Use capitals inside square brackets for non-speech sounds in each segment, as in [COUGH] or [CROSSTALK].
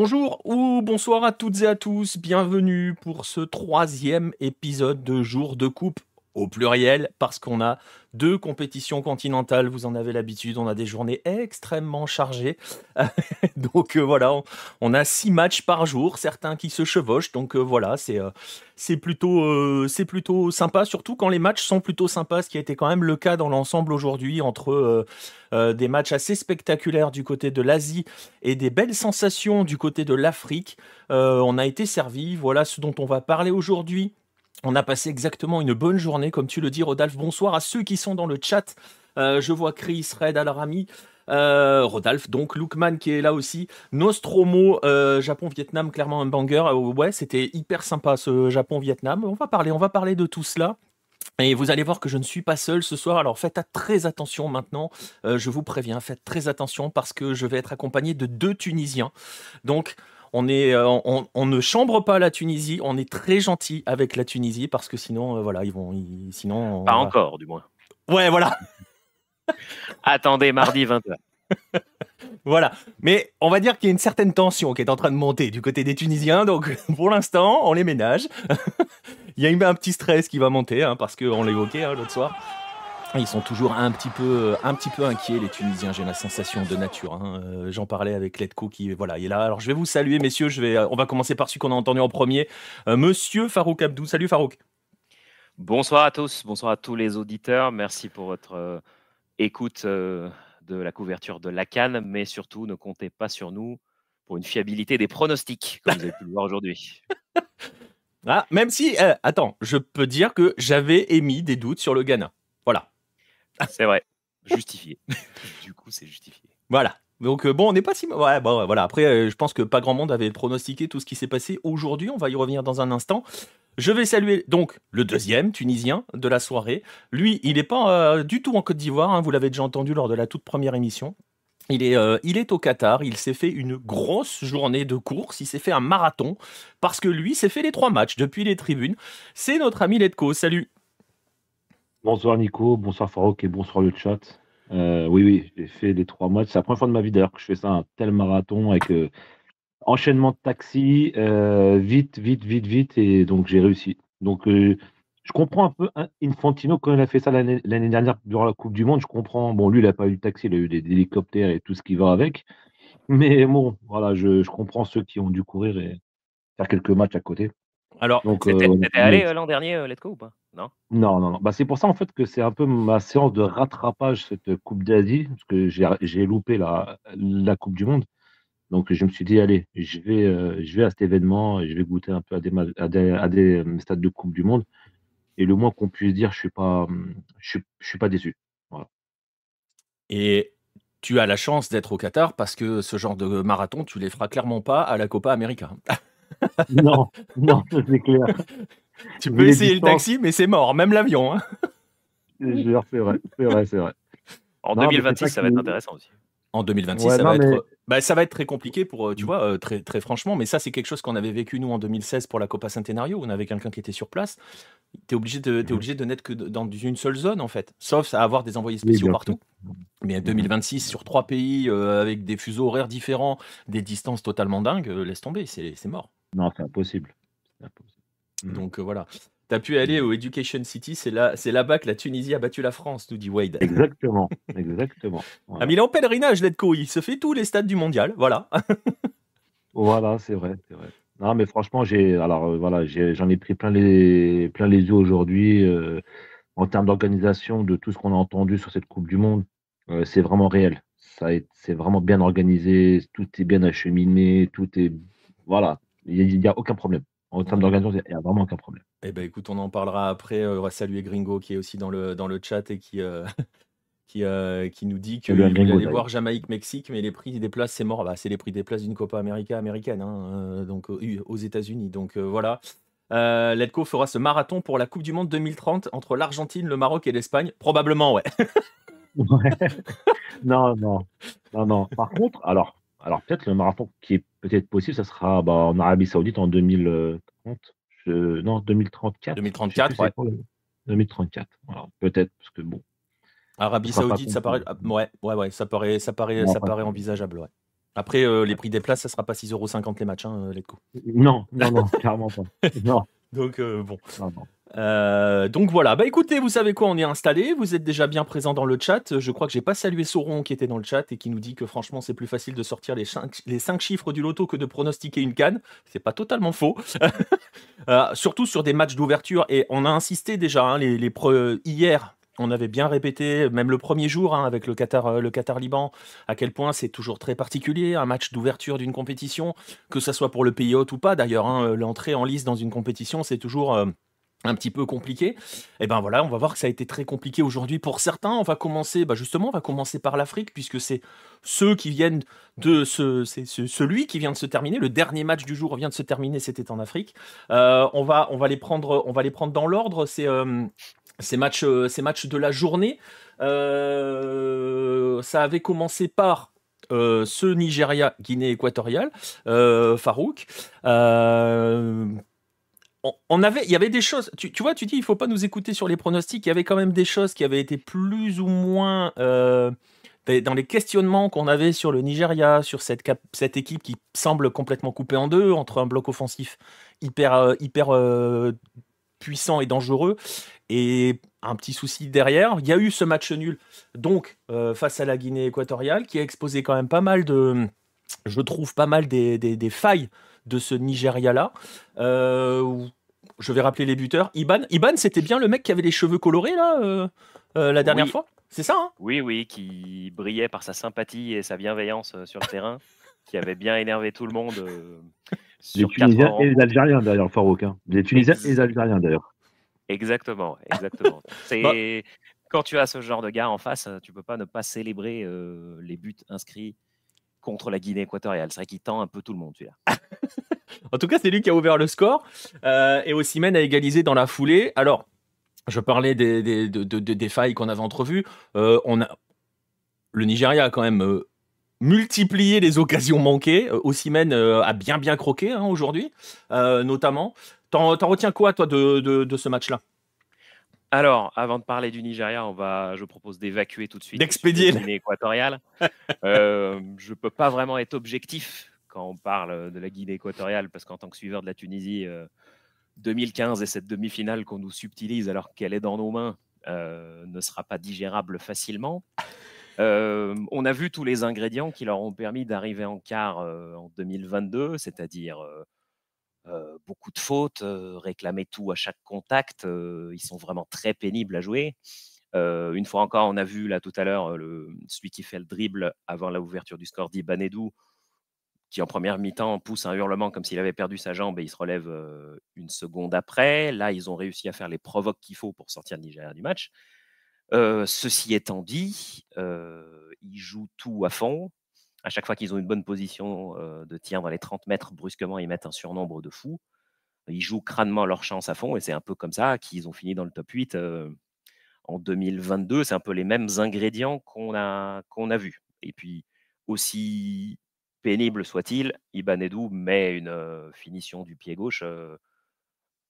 Bonjour ou bonsoir à toutes et à tous, bienvenue pour ce troisième épisode de Jour de Coupe au pluriel, parce qu'on a deux compétitions continentales, vous en avez l'habitude, on a des journées extrêmement chargées. [LAUGHS] donc euh, voilà, on, a six matchs par jour, certains qui se chevauchent, donc euh, voilà, c'est euh, c'est plutôt, c'est plutôt sympa, surtout quand les matchs sont plutôt sympas, ce qui a été quand même le cas dans l'ensemble aujourd'hui, entre des matchs assez spectaculaires du côté de l'Asie et des belles sensations du côté de l'Afrique. on a été servi, voilà ce dont on va parler aujourd'hui on a passé exactement une bonne journée, comme tu le dis, Rodolphe. Bonsoir à ceux qui sont dans le chat. Euh, je vois Chris, Red, Alarami. ami euh, Rodolphe, donc Lookman qui est là aussi. Nostromo, euh, Japon-Vietnam, clairement un banger. ouais, c'était hyper sympa ce Japon-Vietnam. On va parler, on va parler de tout cela. Et vous allez voir que je ne suis pas seul ce soir, alors faites très attention maintenant, je vous préviens, faites très attention parce que je vais être accompagné de deux Tunisiens. Donc euh, on, ne chambre pas la Tunisie, on est très gentil avec la Tunisie parce que sinon, euh, voilà, ils vont. sinon, pas encore, du moins. Ouais, voilà. Attendez mardi 20 [LAUGHS] voilà. Mais on va dire qu'il y a une certaine tension qui est en train de monter du côté des Tunisiens. Donc, [LAUGHS] pour l'instant, on les ménage. [LAUGHS] Il y a un petit stress qui va monter, hein, parce qu'on l'évoquait hein, l'autre soir. Ils sont toujours un petit peu, un petit peu inquiets, les Tunisiens. J'ai la sensation de nature. Hein. Euh, j'en parlais avec Letko qui voilà, il est là. Alors je vais vous saluer, messieurs. on va commencer par celui qu'on a entendu en premier, euh, Monsieur Farouk Abdou. Salut Farouk. Bonsoir à tous, bonsoir à tous les auditeurs. Merci pour votre euh, écoute de la couverture de la Cannes, mais surtout ne comptez pas sur nous pour une fiabilité des pronostics, comme vous avez pu le voir aujourd'hui. [LAUGHS] Ah, même si, attends, je peux dire que j'avais émis des doutes sur le Ghana. Voilà, [LAUGHS] C'est vrai. justifié. [LAUGHS] du coup, c'est justifié. Voilà. Donc euh, bon, on n'est pas si ouais, bon, bah, voilà. Après, euh, je pense que pas grand monde avait pronostiqué tout ce qui s'est passé aujourd'hui. On va y revenir dans un instant. Je vais saluer donc le deuxième Tunisien de la soirée. Lui, il n'est pas euh, du tout en Côte d'Ivoire. Hein, vous l'avez déjà entendu lors de la toute première émission. Il est, il est, au Qatar, il s'est fait une grosse journée de course, il s'est fait un marathon, parce que lui s'est fait les trois matchs depuis les tribunes. C'est notre ami Letko, salut Bonsoir Nico, bonsoir Farouk et bonsoir le chat. Euh, oui, oui, j'ai fait les trois matchs. C'est la première fois de ma vie d'ailleurs que je fais ça, un tel marathon avec euh, enchaînement de taxi, euh, vite, vite, vite, vite, et donc j'ai réussi. Donc je comprends un peu Infantino quand il a fait ça l'année dernière durant la Coupe du Monde. Je comprends, bon, lui il n'a pas eu de taxi, il a eu des, hélicoptères et tout ce qui va avec. Mais bon, voilà, je, comprends ceux qui ont dû courir et faire quelques matchs à côté. Alors, c'était allé l'an dernier, Let's Go ou pas non Non, non, bah, c'est pour ça en fait que c'est un peu ma séance de rattrapage cette Coupe d'Asie, parce que j'ai loupé la, la Coupe du Monde. Donc je me suis dit, allez, je vais, euh, je vais à cet événement, je vais goûter un peu à des, à des, euh, stades de Coupe du Monde. Et le moins qu'on puisse dire, je ne suis, pas, hum, je pas déçu. Et tu as la chance d'être au Qatar parce que ce genre de marathon, tu ne les feras clairement pas à la Copa América. non, non, c'est clair. [LAUGHS] [LAUGHS] Tu peux essayer le taxi, mais c'est mort, même l'avion. Hein. c'est vrai, c'est vrai, c'est vrai. En 2026, ça, va être intéressant aussi. En 2026, ça, va être, bah, ça va être très compliqué pour, euh, tu vois, euh, très, très franchement, mais ça, c'est quelque chose qu'on avait vécu, nous, en 2016 pour la Copa Centenario. On avait quelqu'un qui était sur place. Tu es mm-hmm. obligé de, n'être de naître que dans une seule zone, en fait, sauf à avoir des envoyés spéciaux partout. Mais mm-hmm. en 2026, sur trois pays, euh, avec des fuseaux horaires différents, des distances totalement dingues, laisse tomber, c'est mort. Non, c'est impossible. impossible. Mmh. Donc euh, voilà. Tu as pu aller mmh. au Education City, c'est là, c'est là-bas que la Tunisie a battu la France, nous dit Wade. Exactement, exactement. [LAUGHS] Ah, il est en pèlerinage, Letco, il se fait tous les stades du mondial, voilà. [LAUGHS] voilà, c'est vrai, c'est vrai. Non, mais franchement, j'ai, euh, voilà, j'en ai, pris plein les, plein les yeux aujourd'hui euh, en termes d'organisation de tout ce qu'on a entendu sur cette Coupe du Monde. c'est vraiment réel. Ça, c'est vraiment bien organisé, tout est bien acheminé, tout est, voilà, il n'y a aucun problème en termes d'organisation, il n'y a vraiment aucun problème. Eh ben écoute, on en parlera après. Euh, on va saluer Gringo qui est aussi dans le, dans le chat et qui, euh, [LAUGHS] qui, euh, qui nous dit qu'il voulait aller voir Jamaïque-Mexique, mais les prix des places, c'est mort. Ah bah, c'est les prix des places d'une Copa América américaine, hein, donc aux États-Unis. Donc voilà. Letco fera ce marathon pour la Coupe du Monde 2030 entre l'Argentine, le Maroc et l'Espagne. Probablement, ouais. [LAUGHS] ouais. Non, non. Non, non. Par contre, alors, alors peut-être le marathon qui est peut-être possible, ça sera bah, en Arabie Saoudite en 2030. Je, non, 2034. 2034, ouais. 2034. 2034. peut-être, parce que bon. Arabie Saoudite, ça paraît, ouais, ouais, ouais, ça paraît, ça paraît, ça paraît envisageable, ouais. Après, euh, les prix des places, ça sera pas 6,50€ les matchs, hein, euh, les Non, non, non, [LAUGHS] clairement pas. Non. Donc euh, bon. Euh, donc voilà, bah écoutez, vous savez quoi, on est installé, vous êtes déjà bien présent dans le chat, je crois que j'ai pas salué Sauron qui était dans le chat et qui nous dit que franchement c'est plus facile de sortir les 5, les cinq chiffres du loto que de pronostiquer une canne, c'est pas totalement faux, [LAUGHS] euh, surtout sur des matchs d'ouverture et on a insisté déjà, hein, les, hier on avait bien répété, même le premier jour, hein, avec le Qatar, euh, le Qatar-Liban, à quel point c'est toujours très particulier, un match d'ouverture d'une compétition, que ce soit pour le pays hôte ou pas. D'ailleurs, hein, euh, l'entrée en lice dans une compétition, c'est toujours euh, un petit peu compliqué. Et eh ben voilà, on va voir que ça a été très compliqué aujourd'hui pour certains. On va commencer, bah, justement, on va commencer par l'Afrique, puisque c'est ceux qui viennent de ce, c'est celui qui vient de se terminer. Le dernier match du jour vient de se terminer, c'était en Afrique. on va, on va les prendre, on va les prendre dans l'ordre. C'est ces matchs, euh, ces matchs de la journée. Euh, ça avait commencé par euh, ce Nigeria, Guinée équatoriale, Farouk. On, avait, il y avait des choses. Tu, vois, tu dis, il faut pas nous écouter sur les pronostics. Il y avait quand même des choses qui avaient été plus ou moins dans les questionnements qu'on avait sur le Nigeria, sur cette, cette, équipe qui semble complètement coupée en deux entre un bloc offensif hyper, hyper puissant et dangereux et un petit souci derrière, il y a eu ce match nul donc euh, face à la Guinée équatoriale qui a exposé quand même pas mal de, je trouve, pas mal des, failles de ce Nigeria-là. Euh, je vais rappeler les buteurs. Iban, Iban c'était bien le mec qui avait les cheveux colorés là, euh, la dernière fois C'est ça hein Oui, oui, qui brillait par sa sympathie et sa bienveillance sur le terrain, qui avait bien énervé tout le monde. les Tunisiens et les Algériens d'ailleurs, Farouk. aucun. Hein. Les Tunisiens et les Algériens d'ailleurs. Exactement, exactement. [LAUGHS] Bah c'est quand tu as ce genre de gars en face, euh, tu peux pas ne pas célébrer les buts inscrits contre la Guinée équatoriale. C'est vrai qu'il tend un peu tout le monde, tu vois. [LAUGHS] en tout cas, c'est lui qui a ouvert le score euh, et mène a égalisé dans la foulée. Alors, je parlais des, failles qu'on avait entrevues. Euh, on a le Nigeria a quand même Multiplier les occasions manquées. Euh, Ossimène euh, a bien bien croqué hein, aujourd'hui, euh, notamment. T'en retiens quoi, toi, de, ce match-là alors, avant de parler du Nigeria, on va, je propose d'évacuer tout de suite la Guinée équatoriale. je ne peux pas vraiment être objectif quand on parle de la Guinée équatoriale, parce qu'en tant que suiveur de la Tunisie, 2015 et cette demi-finale qu'on nous subtilise alors qu'elle est dans nos mains ne sera pas digérable facilement. Euh, on a vu tous les ingrédients qui leur ont permis d'arriver en quart euh, en 2022, c'est-à-dire euh, beaucoup de fautes, réclamer tout à chaque contact. ils sont vraiment très pénibles à jouer. une fois encore, on a vu là tout à l'heure celui qui fait le dribble avant l'ouverture du score d'Ibanedou, qui en première mi-temps pousse un hurlement comme s'il avait perdu sa jambe et il se relève une seconde après. Là, ils ont réussi à faire les provoques qu'il faut pour sortir le Nigeria du match ceci étant dit, ils jouent tout à fond. À chaque fois qu'ils ont une bonne position de tir dans les 30 mètres, brusquement, ils mettent un surnombre de fous. Ils jouent crânement leur chance à fond et c'est un peu comme ça qu'ils ont fini dans le top 8 en 2022. C'est un peu les mêmes ingrédients qu'on a, qu'on a vus. Et puis, aussi pénible soit-il, Ibanedou met une finition du pied gauche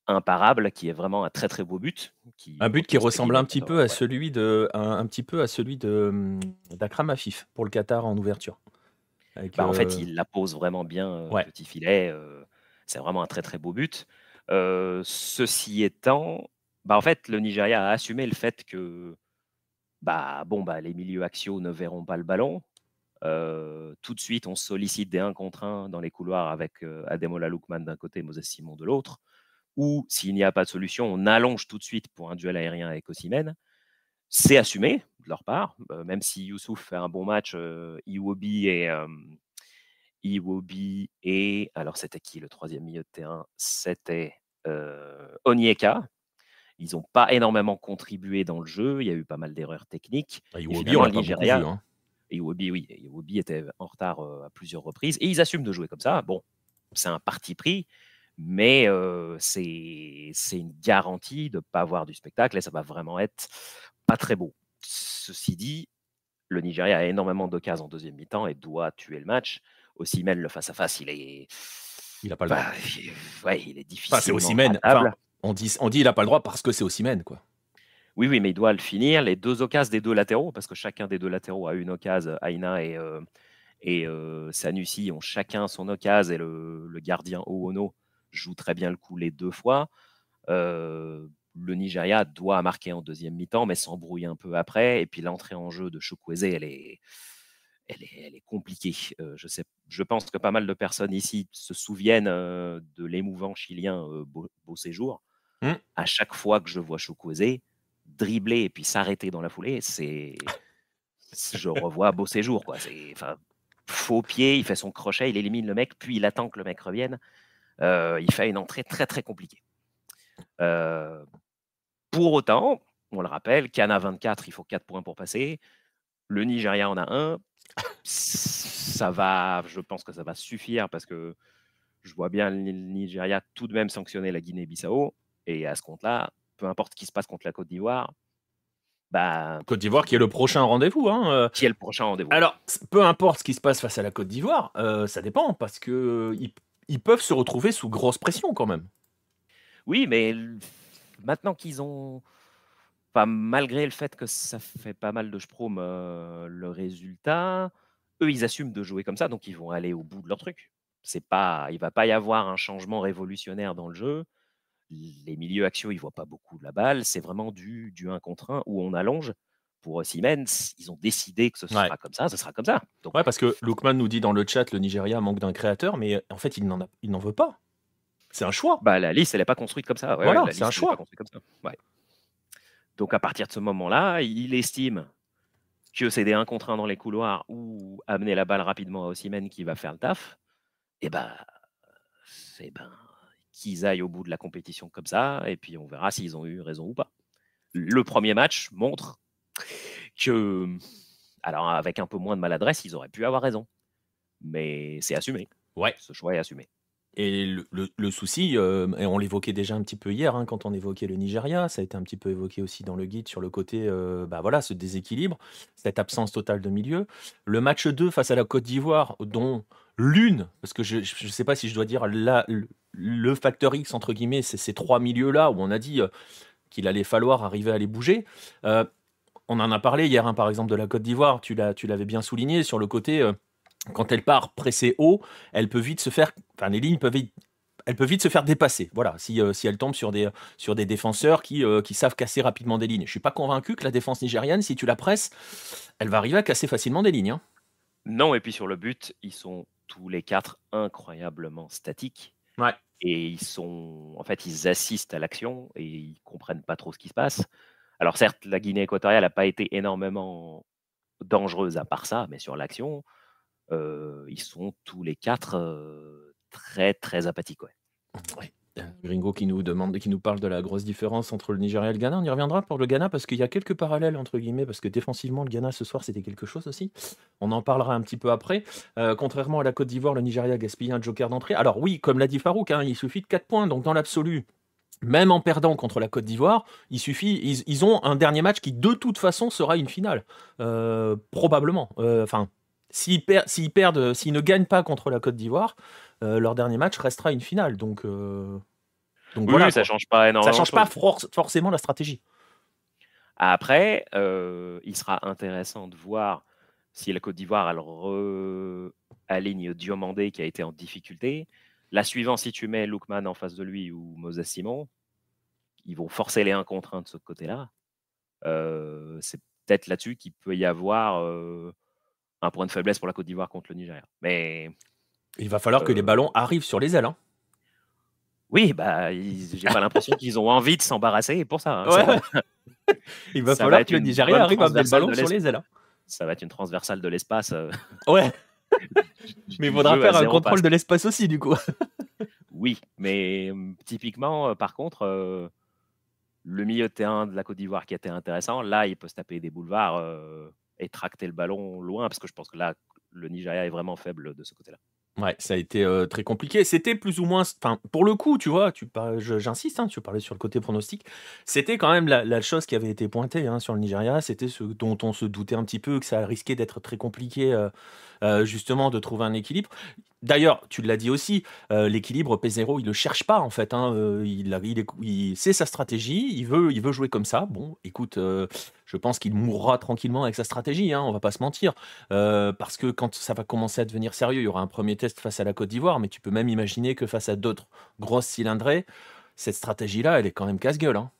imparable, qui est vraiment un très très beau but. un but qui ressemble un petit, peu à celui de, un, petit peu à celui de d'Akram Afif pour le Qatar en ouverture. Bah, en fait, euh, il la pose vraiment bien, euh, petit filet. Euh, c'est vraiment un très très beau but. ceci étant, bah, en fait, le Nigeria a assumé le fait que bah, bon, bah, les milieux axiaux ne verront pas le ballon. tout de suite, on sollicite des 1 contre 1 dans les couloirs avec Ademola Lukman d'un côté, Moses Simon de l'autre ou s'il n'y a pas de solution, on allonge tout de suite pour un duel aérien avec Ossimène. C'est assumé de leur part, euh, même si Youssouf fait un bon match, euh, Iwobi et euh, Iwobi et alors c'était qui le troisième milieu de terrain C'était Onyeka. Ils n'ont pas énormément contribué dans le jeu. Il y a eu pas mal d'erreurs techniques. Bah, Iwobi, on hein. Iwobi, oui, Iwobi était en retard à plusieurs reprises et ils assument de jouer comme ça. Bon, c'est un parti pris mais c'est une garantie de ne pas avoir du spectacle et ça va vraiment être pas très beau. Ceci dit, le Nigeria a énormément d'occasions en deuxième mi-temps et doit tuer le match. Aussi le face-à-face, il est. Il n'a pas le droit. Bah, il, est difficile. c'est on, dit, on dit il n'a pas le droit parce que c'est Ossimène, quoi. Oui, oui, mais il doit le finir. Les deux occasions des deux latéraux, parce que chacun des deux latéraux a une occasion, Aina et, euh, Sanusi ont chacun son occasion, et le, le gardien Oono joue très bien le coup les deux fois. Euh, le Nigeria doit marquer en deuxième mi-temps, mais s'embrouille un peu après. Et puis l'entrée en jeu de Chukwueze, elle est, elle est, elle est compliquée. Euh, je, sais, je pense que pas mal de personnes ici se souviennent euh, de l'émouvant chilien beau, Séjour. Hmm. À chaque fois que je vois Chukwueze dribbler et puis s'arrêter dans la foulée, c'est je revois Beau Séjour. Quoi. Faux pied, il fait son crochet, il élimine le mec, puis il attend que le mec revienne. Euh, il fait une entrée très très compliquée. Euh, pour autant, on le rappelle, a 24, il faut 4 points pour passer. Le Nigeria en a un. Ça va, je pense que ça va suffire parce que je vois bien le Nigeria tout de même sanctionner la Guinée-Bissau. Et à ce compte-là, peu importe ce qui se passe contre la Côte d'Ivoire, bah, Côte d'Ivoire qui est le prochain rendez-vous. Hein, euh. Qui est le prochain rendez-vous. Alors, peu importe ce qui se passe face à la Côte d'Ivoire, ça dépend parce que ils peuvent se retrouver sous grosse pression quand même. Oui, mais maintenant qu'ils ont. Enfin, malgré le fait que ça fait pas mal de Sprom euh, le résultat, eux, ils assument de jouer comme ça, donc ils vont aller au bout de leur truc. C'est pas, il va pas y avoir un changement révolutionnaire dans le jeu. Les milieux action ils voient pas beaucoup de la balle. C'est vraiment du, du 1 contre 1 où on allonge pour euh, Siemens, ils ont décidé que ce sera comme ça, ce sera comme ça. Donc, ouais, parce que Lookman nous dit dans le chat, le Nigeria manque d'un créateur, mais euh, en fait, il n'en, a, il n'en veut pas. C'est un choix. Bah, la liste, elle n'est pas construite comme ça. c'est un choix. Donc, à partir de ce moment-là, il estime que c'est des 1 contre 1 dans les couloirs ou amener la balle rapidement à Ossimène qui va faire le taf. Et eh ben, c'est ben qu'ils aillent au bout de la compétition comme ça, et puis on verra s'ils ont eu raison ou pas. Le premier match montre que, hum, alors avec un peu moins de maladresse, ils auraient pu avoir raison. Mais c'est assumé. Ouais. Ce choix est assumé. Et le, le, souci, euh, et on l'évoquait déjà un petit peu hier hein, quand on évoquait le Nigeria, ça a été un petit peu évoqué aussi dans le guide sur le côté, euh, bah voilà, ce déséquilibre, cette absence totale de milieu. Le match 2 face à la Côte d'Ivoire, dont l'une, parce que je ne sais pas si je dois dire la, le, facteur X, entre guillemets, c'est ces trois milieux-là où on a dit euh, qu'il allait falloir arriver à les bouger on en a parlé hier, hein, par exemple, de la Côte d'Ivoire. Tu l'avais bien souligné sur le côté. Euh, quand elle part pressée haut, elle peut vite se faire. Enfin, les lignes peuvent vite, elle peut vite se faire dépasser. Voilà, si, euh, elle tombe sur des, sur des défenseurs qui, euh, savent casser rapidement des lignes. Je ne suis pas convaincu que la défense nigériane, si tu la presses, elle va arriver à casser facilement des lignes. Hein. Non, et puis sur le but, ils sont tous les quatre incroyablement statiques. Ouais. Et ils sont, en fait, ils assistent à l'action et ils comprennent pas trop ce qui se passe. Alors certes, la Guinée équatoriale n'a pas été énormément dangereuse à part ça, mais sur l'action, euh, ils sont tous les quatre euh, très très apathiques. Ouais. Euh, Gringo qui nous demande, qui nous parle de la grosse différence entre le Nigeria et le Ghana. On y reviendra pour le Ghana parce qu'il y a quelques parallèles entre guillemets parce que défensivement le Ghana ce soir c'était quelque chose aussi. On en parlera un petit peu après. contrairement à la Côte d'Ivoire, le Nigeria a un joker d'entrée. Alors oui, comme l'a dit Farouk, hein, il suffit de 4 points donc dans l'absolu même en perdant contre la Côte d'Ivoire, il suffit, ils, ont un dernier match qui de toute façon sera une finale, euh, probablement. Euh, enfin, s'ils perdent, s'ils ne gagnent pas contre la Côte d'Ivoire, euh, leur dernier match restera une finale. Donc, donc ça change pas Ça change pas forcément la stratégie. Après, il sera intéressant de voir si la Côte d'Ivoire elle aligne Diomandé qui a été en difficulté la suivante, si tu mets Lookman en face de lui ou Moses Simon, ils vont forcer les 1 contre 1 de ce côté-là. Euh, c'est peut-être là-dessus qu'il peut y avoir euh, un point de faiblesse pour la Côte d'Ivoire contre le Nigeria. Mais il va falloir que les euh, ballons arrivent sur les ailes. Hein. Oui, bah, j'ai pas l'impression qu'ils ont envie de s'embarrasser pour ça. Hein. [LAUGHS] il va falloir que le Nigeria arrive à mettre le sur les ailes. Hein. Ça va être une transversale de l'espace. ouais. [LAUGHS] mais il faudra faire un contrôle de l'espace aussi, du coup. [LAUGHS] oui, mais euh, typiquement, euh, par contre, euh, le milieu de terrain de la Côte d'Ivoire qui était intéressant, là, il peut se taper des boulevards et tracter le ballon loin, parce que je pense que là, le Nigeria est vraiment faible de ce côté-là. Ouais, ça a été euh, très compliqué. C'était plus ou moins, enfin, pour le coup, tu vois, tu j'insiste, hein, tu parlais sur le côté pronostic. C'était quand même la, chose qui avait été pointée hein, sur le Nigeria. C'était ce dont on se doutait un petit peu que ça risquait d'être très compliqué, euh, euh, justement, de trouver un équilibre. D'ailleurs, tu l'as dit aussi, l'équilibre P0, il le cherche pas en fait. Hein, il, il, il, il c'est sa stratégie. Il veut, il veut jouer comme ça. Bon, écoute, je pense qu'il mourra tranquillement avec sa stratégie, hein, on va pas se mentir. Euh, parce que quand ça va commencer à devenir sérieux, il y aura un premier test face à la Côte d'Ivoire, mais tu peux même imaginer que face à d'autres grosses cylindrées, cette stratégie-là, elle est quand même casse-gueule. Hein.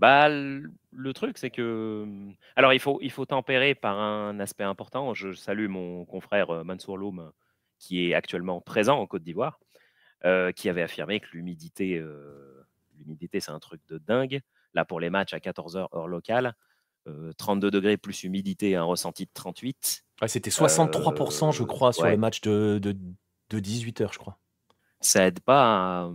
Bah, le truc, c'est que. Hmm, alors, il faut, il faut tempérer par un aspect important. Je salue mon confrère euh, Mansour Loum, qui est actuellement présent en Côte d'Ivoire, euh, qui avait affirmé que l'humidité, l'humidité, c'est un truc de dingue là pour les matchs à 14h heure locale. 32 euh, degrés plus humidité, un ressenti de 38. C'était 63%, euh, je crois, sur les matchs de, 18h, je crois. Ça aide pas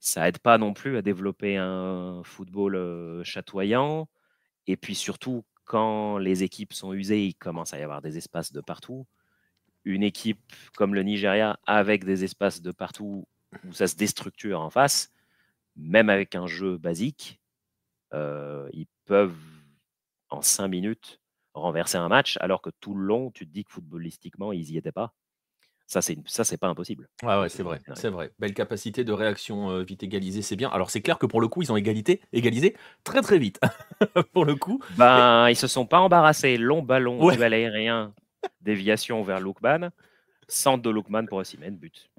ça aide pas non plus à développer un football euh, chatoyant. Et puis surtout, quand les équipes sont usées, il commence à y avoir des espaces de partout. Une équipe comme le Nigeria, avec des espaces de partout où ça se déstructure en face, même avec un jeu basique, euh, ils peuvent en 5 minutes renverser un match, alors que tout le long, tu te dis que footballistiquement, ils n'y étaient pas. Ça, c'est ça, c'est pas impossible. ouais ouais, c'est vrai, c'est vrai. Belle capacité de réaction euh, vite égalisée, c'est bien. Alors c'est clair que pour le coup, ils ont égalité, égalisé très très vite. [LAUGHS] pour le coup. Ben, ils se sont pas embarrassés. Long ballon, du duel aérien, déviation vers Lookman, centre de Lookman pour Ossimène, but.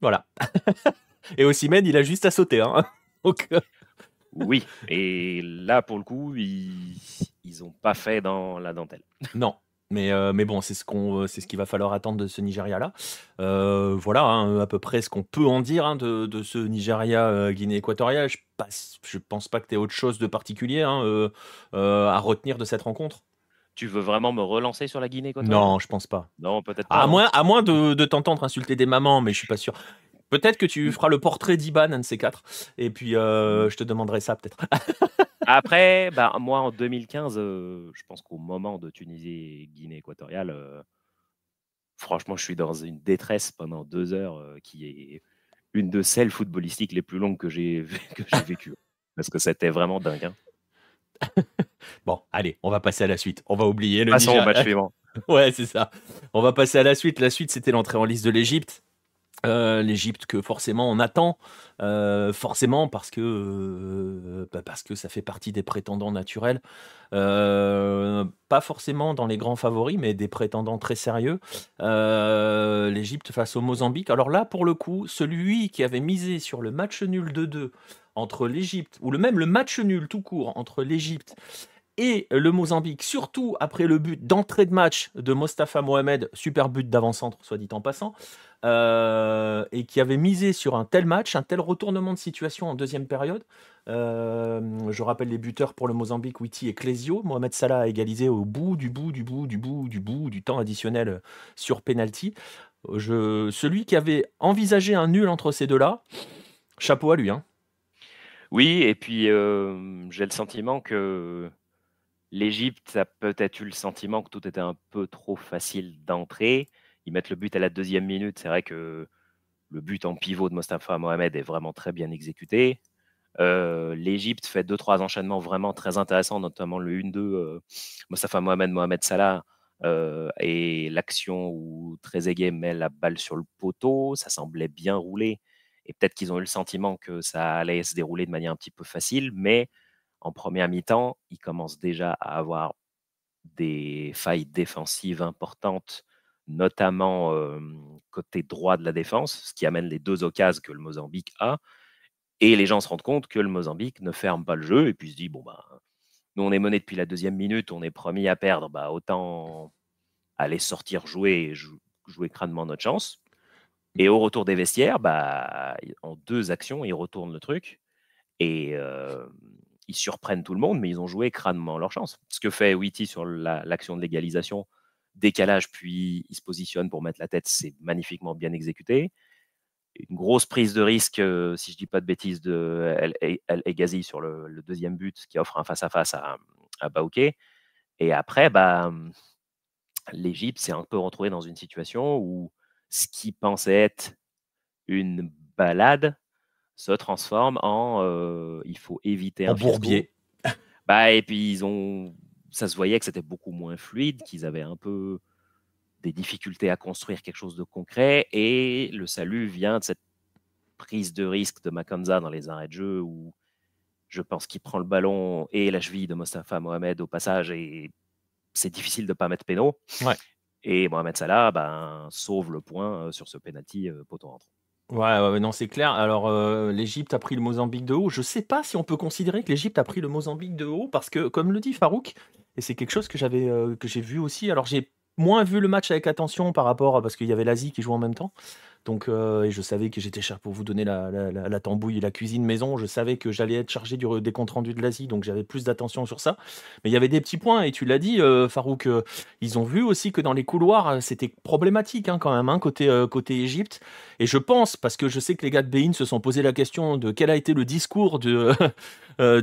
Voilà. [LAUGHS] Et Ossimène, il a juste à sauter. Hein. Euh, oui, et là, pour le coup, ils ont pas fait dans la dentelle. Non, mais, euh, mais, bon, c'est ce qu'on, euh, c'est ce qu'il va falloir attendre de ce Nigeria-là. voilà, hein, à peu près ce qu'on peut en dire hein, de, de, ce Nigeria-Guinée équatoriale. Je, ne je pense pas que tu aies autre chose de particulier hein, à retenir de cette rencontre. Tu veux vraiment me relancer sur la Guinée équatoriale Non, je pense pas. Non, peut-être pas. À moins, à moins de, de t'entendre insulter des mamans, mais je suis pas sûr. Peut-être que tu mm. feras le portrait d'Iban, un de ces quatre. Et puis, euh, mm. je te demanderai ça, peut-être. [LAUGHS] Après, bah, moi, en 2015, euh, je pense qu'au moment de Tunisie Guinée équatoriale, euh, franchement, je suis dans une détresse pendant deux heures qui est une de celles footballistiques les plus longues que j'ai [LAUGHS] vécues. parce que c'était vraiment dingue. Hein. [LAUGHS] bon, allez, on va passer à la suite. On va oublier le Passons suivant. ouais, c'est ça. On va passer à la suite. La suite, c'était l'entrée en liste de l'Égypte. Euh, l'Égypte que forcément on attend, euh, forcément parce que euh, bah, parce que ça fait partie des prétendants naturels, pas forcément dans les grands favoris, mais des prétendants très sérieux. L'Égypte face au Mozambique. Alors là, pour le coup, celui qui avait misé sur le match nul de 2 entre l'Égypte ou le même le match nul tout court entre l'Égypte et le Mozambique, surtout après le but d'entrée de match de Mostafa Mohamed, super but d'avant-centre, soit dit en passant, euh, et qui avait misé sur un tel match, un tel retournement de situation en deuxième période. Euh, je rappelle les buteurs pour le Mozambique, Witty et Clésio. Mohamed Salah a égalisé au bout du bout du bout du bout du bout du temps additionnel sur penalty. Je, celui qui avait envisagé un nul entre ces deux-là, chapeau à lui. Hein. Oui, et puis euh, j'ai le sentiment que L'Égypte a peut-être eu le sentiment que tout était un peu trop facile d'entrée. Ils mettent le but à la deuxième minute. C'est vrai que le but en pivot de Mostafa Mohamed est vraiment très bien exécuté. Euh, L'Égypte fait deux trois enchaînements vraiment très intéressants, notamment le 1-2 euh, Mostafa Mohamed Mohamed Salah euh, et l'action où Trezeguet met la balle sur le poteau. Ça semblait bien rouler. et peut-être qu'ils ont eu le sentiment que ça allait se dérouler de manière un petit peu facile, mais en première mi-temps, ils commencent déjà à avoir des failles défensives importantes, notamment côté droit de la défense, ce qui amène les deux occasions que le Mozambique a. Et les gens se rendent compte que le Mozambique ne ferme pas le jeu et puis se dit bon bah nous on est mené depuis la deuxième minute, on est promis à perdre, bah autant aller sortir jouer et jouer crânement notre chance. Et au retour des vestiaires, bah en deux actions, ils retournent le truc et ils surprennent tout le monde, mais ils ont joué crânement leur chance. Ce que fait Witty sur l'action de légalisation, décalage, puis il se positionne pour mettre la tête, c'est magnifiquement bien exécuté. Une grosse prise de risque, euh, si je dis pas de bêtises, de El, elle sur le, deuxième but qui offre un face-à-face -à, Baouké. Et après, bah, l'Égypte s'est un peu retrouvée dans une situation où ce qui pensait être une balade se transforme en euh, il faut éviter un bourbier. [LAUGHS] bah, et puis ils ont ça se voyait que c'était beaucoup moins fluide, qu'ils avaient un peu des difficultés à construire quelque chose de concret et le salut vient de cette prise de risque de Makanza dans les arrêts de jeu où je pense qu'il prend le ballon et la cheville de Mostafa Mohamed au passage et c'est difficile de ne pas mettre péno. Et Mohamed Salah ben, sauve le point euh, sur ce penalty euh, poteau rentre. Ouais, non, c'est clair. Alors, euh, l'Égypte a pris le Mozambique de haut. Je sais pas si on peut considérer que l'Égypte a pris le Mozambique de haut, parce que, comme le dit Farouk, et c'est quelque chose que j'avais, euh, que j'ai vu aussi. Alors, j'ai moins vu le match avec attention par rapport à, parce qu'il y avait l'Asie qui joue en même temps. Donc, euh, et je savais que j'étais cher pour vous donner la, la, tambouille et la cuisine maison. Je savais que j'allais être chargé des comptes rendus de l'Asie, donc j'avais plus d'attention sur ça. Mais il y avait des petits points, et tu l'as dit, euh, Farouk, euh, ils ont vu aussi que dans les couloirs, c'était problématique hein, quand même, hein, côté, côté Égypte. Et je pense, parce que je sais que les gars de Bein se sont posé la question de quel a été le discours de,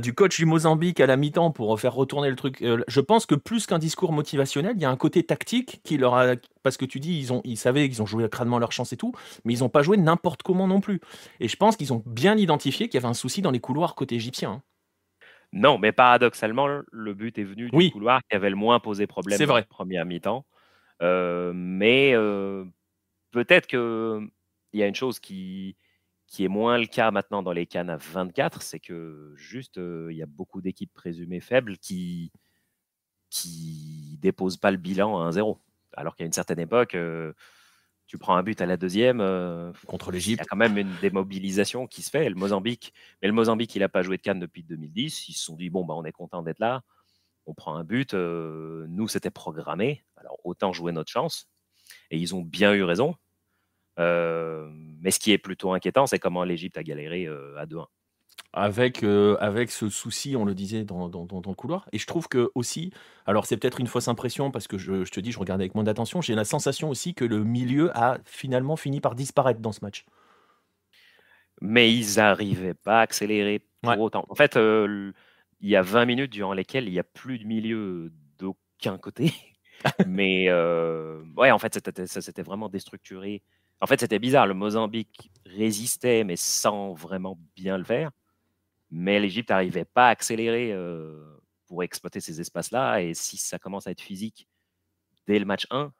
[LAUGHS] du coach du Mozambique à la mi-temps pour faire retourner le truc. je pense que plus qu'un discours motivationnel, il y a un côté tactique qui leur a parce que tu dis, ils, ont, ils savaient qu'ils ont joué crânement leur chance et tout, mais ils n'ont pas joué n'importe comment non plus. Et je pense qu'ils ont bien identifié qu'il y avait un souci dans les couloirs côté égyptien. Hein. Non, mais paradoxalement, le but est venu du couloir qui avait le moins posé problème dans premier première mi-temps. Euh, mais euh, peut-être qu'il y a une chose qui, est moins le cas maintenant dans les Cannes à 24, c'est que juste, euh, il y a beaucoup d'équipes présumées faibles qui ne déposent pas le bilan à 1-0 alors qu'à une certaine époque, euh, tu prends un but à la deuxième. Euh, Contre l'Égypte. Il y a quand même une démobilisation qui se fait. le Mozambique, mais le Mozambique, il n'a pas joué de Cannes depuis 2010. Ils se sont dit, bon, bah, on est content d'être là. On prend un but. Euh, nous, c'était programmé. Alors, autant jouer notre chance. Et ils ont bien eu raison. mais ce qui est plutôt inquiétant, c'est comment l'Égypte a galéré à 2-1 avec, euh, avec ce souci, on le disait dans, dans, dans, le couloir. Et je trouve que aussi, alors c'est peut-être une fausse impression parce que je, je, te dis, je regardais avec moins d'attention, j'ai la sensation aussi que le milieu a finalement fini par disparaître dans ce match. Mais ils n'arrivaient pas à accélérer pour autant. En fait, euh, il y a 20 minutes durant lesquelles il n'y a plus de milieu d'aucun côté. [LAUGHS] Mais euh, ouais, en fait, ça s'était vraiment déstructuré. En fait, c'était bizarre. Le Mozambique résistait, mais sans vraiment bien le faire. Mais l'Égypte n'arrivait pas à accélérer euh, pour exploiter ces espaces-là. Et si ça commence à être physique dès le match 1,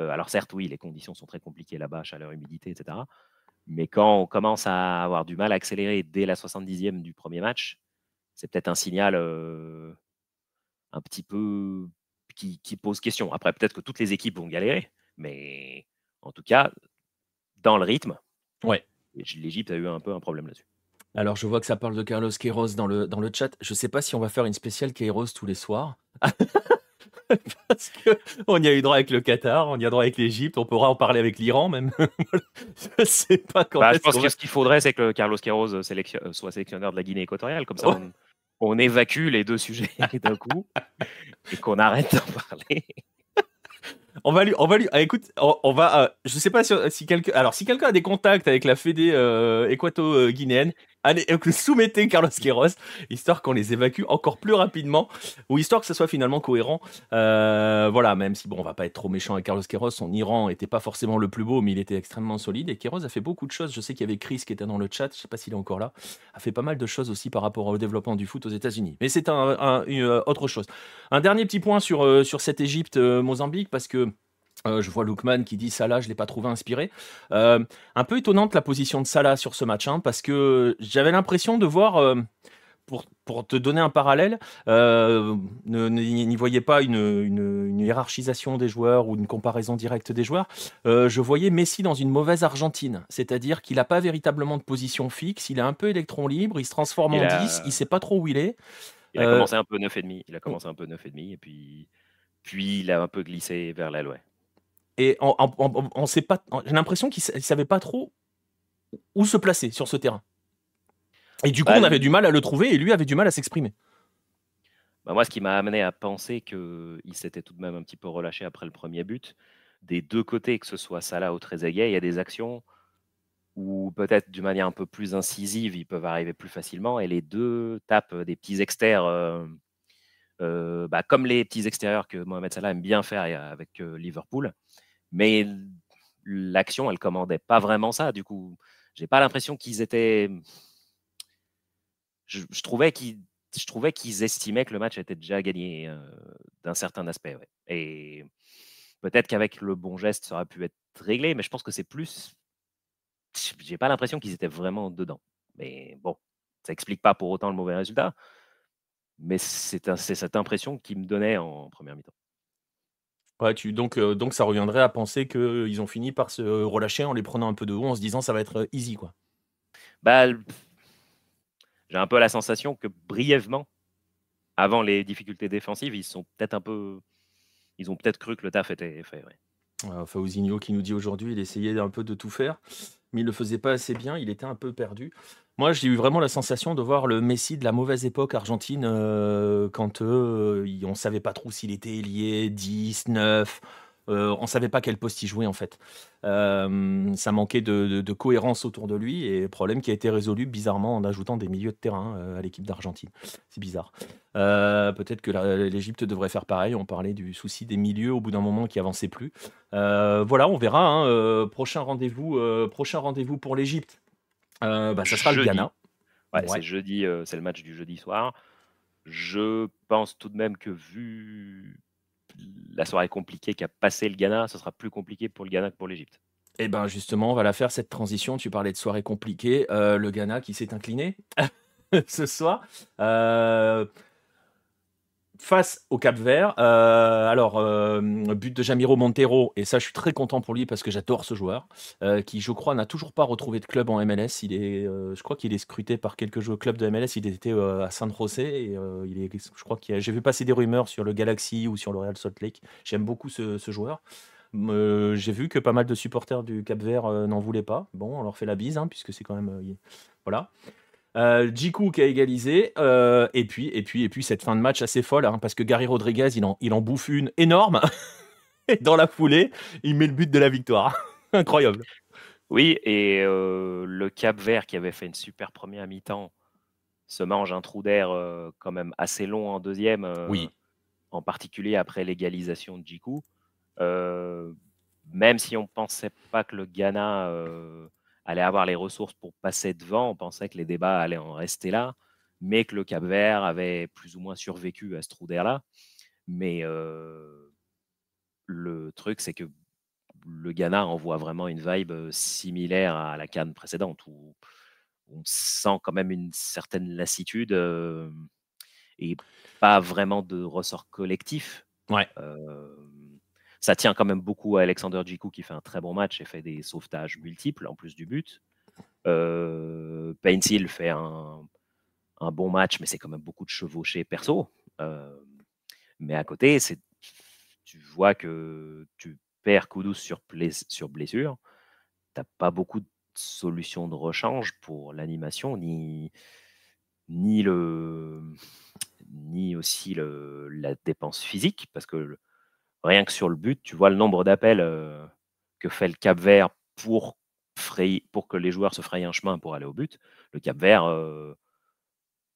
euh, alors certes, oui, les conditions sont très compliquées là-bas, chaleur, humidité, etc. Mais quand on commence à avoir du mal à accélérer dès la 70e du premier match, c'est peut-être un signal euh, un petit peu qui, pose question. Après, peut-être que toutes les équipes vont galérer, mais en tout cas, dans le rythme, ouais. l'Égypte a eu un peu un problème là-dessus. Alors, je vois que ça parle de Carlos Queiroz dans le, dans le chat. Je ne sais pas si on va faire une spéciale Queiroz tous les soirs. [LAUGHS] Parce qu'on y a eu droit avec le Qatar, on y a droit avec l'Égypte, on pourra en parler avec l'Iran même. [LAUGHS] je sais pas quand. Bah, je pense que ce qu'il faudrait, c'est que Carlos Queiroz euh, euh, soit sélectionneur de la Guinée équatoriale. Comme ça, on, évacue les deux sujets [LAUGHS] d'un coup et qu'on arrête d'en parler. On va lui, on va lui, ah, écoute, on, va, euh, je sais pas si, quelqu'un, alors si quelqu'un a des contacts avec la Fédé équato-guinéenne, Allez, soumettez Carlos Queiroz, histoire qu'on les évacue encore plus rapidement, ou histoire que ça soit finalement cohérent. Euh, voilà, même si bon, on va pas être trop méchant avec Carlos Queiroz, son Iran était pas forcément le plus beau, mais il était extrêmement solide. Et Queiroz a fait beaucoup de choses. Je sais qu'il y avait Chris qui était dans le chat, je sais pas s'il est encore là, a fait pas mal de choses aussi par rapport au développement du foot aux États-Unis. Mais c'est un, euh, autre chose. Un dernier petit point sur, euh, sur cette Égypte-Mozambique, parce que euh, je vois Lookman qui dit Salah, je ne l'ai pas trouvé inspiré. Euh, un peu étonnante la position de Salah sur ce match, hein, parce que j'avais l'impression de voir, euh, pour, pour, te donner un parallèle, n'y voyait pas une, une, hiérarchisation des joueurs ou une comparaison directe des joueurs. je voyais Messi dans une mauvaise Argentine, c'est-à-dire qu'il n'a pas véritablement de position fixe, il est un peu électron libre, il se transforme en 10, il ne sait pas trop où il est. Il a commencé un peu 9,5, il a commencé un peu 9,5 et puis, puis il a un peu glissé vers l'alouette. Et on, sait pas. J'ai l'impression qu'il ne savait pas trop où se placer sur ce terrain. Et du coup, bah, on avait du mal à le trouver et lui avait du mal à s'exprimer. Bah, moi, ce qui m'a amené à penser qu'il s'était tout de même un petit peu relâché après le premier but, des deux côtés, que ce soit Salah ou Trezeguet, il y a des actions où peut-être d'une manière un peu plus incisive, ils peuvent arriver plus facilement. Et les deux tapent des petits extérieurs, euh, bah, comme les petits extérieurs que Mohamed Salah aime bien faire euh, avec euh, Liverpool. Mais l'action, elle commandait pas vraiment ça. Du coup, j'ai pas l'impression qu'ils étaient. Je, trouvais qu'ils. Je estimaient que le match était déjà gagné euh, d'un certain aspect. Et peut-être qu'avec le bon geste, ça aurait pu être réglé, mais je pense que c'est plus. J'ai pas l'impression qu'ils étaient vraiment dedans. Mais bon, ça explique pas pour autant le mauvais résultat. Mais c'est cette impression qui me donnait en première mi-temps tu, donc, euh, donc ça reviendrait à penser qu'ils euh, ont fini par se euh, relâcher en les prenant un peu de haut, en se disant ça va être easy. quoi. Bah, J'ai un peu la sensation que brièvement, avant les difficultés défensives, ils sont peut-être un peu. Ils ont peut-être cru que le taf était fait euh, qui nous dit aujourd'hui, il essayait un peu de tout faire, mais il le faisait pas assez bien, il était un peu perdu. Moi, j'ai eu vraiment la sensation de voir le Messi de la mauvaise époque argentine, euh, quand on euh, on savait pas trop s'il était lié 10, 9, euh, on ne savait pas quel poste il jouait en fait. Euh, ça manquait de, cohérence autour de lui et problème qui a été résolu bizarrement en ajoutant des milieux de terrain euh, à l'équipe d'Argentine. C'est bizarre. Peut-être que l'Égypte devrait faire pareil. On parlait du souci des milieux au bout d'un moment qui avançait plus. voilà, on verra. Hein. prochain rendez-vous, prochain rendez pour l'Égypte. Bah, ça sera le Ghana. C'est jeudi, c'est le match du jeudi soir. Je pense tout de même que vu la soirée compliquée qu'a passé le Ghana, ce sera plus compliqué pour le Ghana que pour l'Égypte. et eh bien justement, on va la faire cette transition. Tu parlais de soirée compliquée. Euh, le Ghana qui s'est incliné [LAUGHS] ce soir. Euh, face au Cap Vert. Euh, alors, euh, but de Jamiro Montero, et ça, je suis très content pour lui parce que j'adore ce joueur, euh, qui, je crois, n'a toujours pas retrouvé de club en MLS. Il est, je crois qu'il est scruté par quelques clubs de MLS. Il était à San José, et je crois j'ai vu passer des rumeurs sur le Galaxy ou sur le Real Salt Lake. J'aime beaucoup ce, joueur. j'ai vu que pas mal de supporters du Cap Vert n'en voulaient pas. Bon, on leur fait la bise, hein, puisque c'est quand même. voilà. Euh, Jiku qui a égalisé. Euh, et puis, et puis, et puis cette fin de match assez folle, hein, parce que Gary Rodriguez, il en, il en bouffe une énorme. [LAUGHS] et dans la foulée, il met le but de la victoire. [LAUGHS] Incroyable. Oui, et euh, le Cap Vert qui avait fait une super première mi-temps se mange un trou d'air euh, quand même assez long en deuxième. oui. En particulier après l'égalisation de Jiku. même si on ne pensait pas que le Ghana allait avoir les ressources pour passer devant. On pensait que les débats allaient en rester là, mais que le Cap Vert avait plus ou moins survécu à ce trou d'air-là. Mais euh, le truc, c'est que le Ghana envoie vraiment une vibe euh, similaire à la canne précédente, où on sent quand même une certaine lassitude euh, et pas vraiment de ressort collectif. Ouais. Ça tient quand même beaucoup à Alexander Djikou qui fait un très bon match et fait des sauvetages multiples en plus du but. Euh, Painsil fait un, bon match, mais c'est quand même beaucoup de chevauchés perso. Euh, mais à côté, c'est, tu vois que tu perds Kudus sur, sur blessure. Tu n'as pas beaucoup de solutions de rechange pour l'animation, ni, ni, le, ni aussi la dépense physique, parce que rien que sur le but, tu vois le nombre d'appels euh, que fait le Cap Vert pour, pour que les joueurs se frayent un chemin pour aller au but. Le Cap Vert, euh,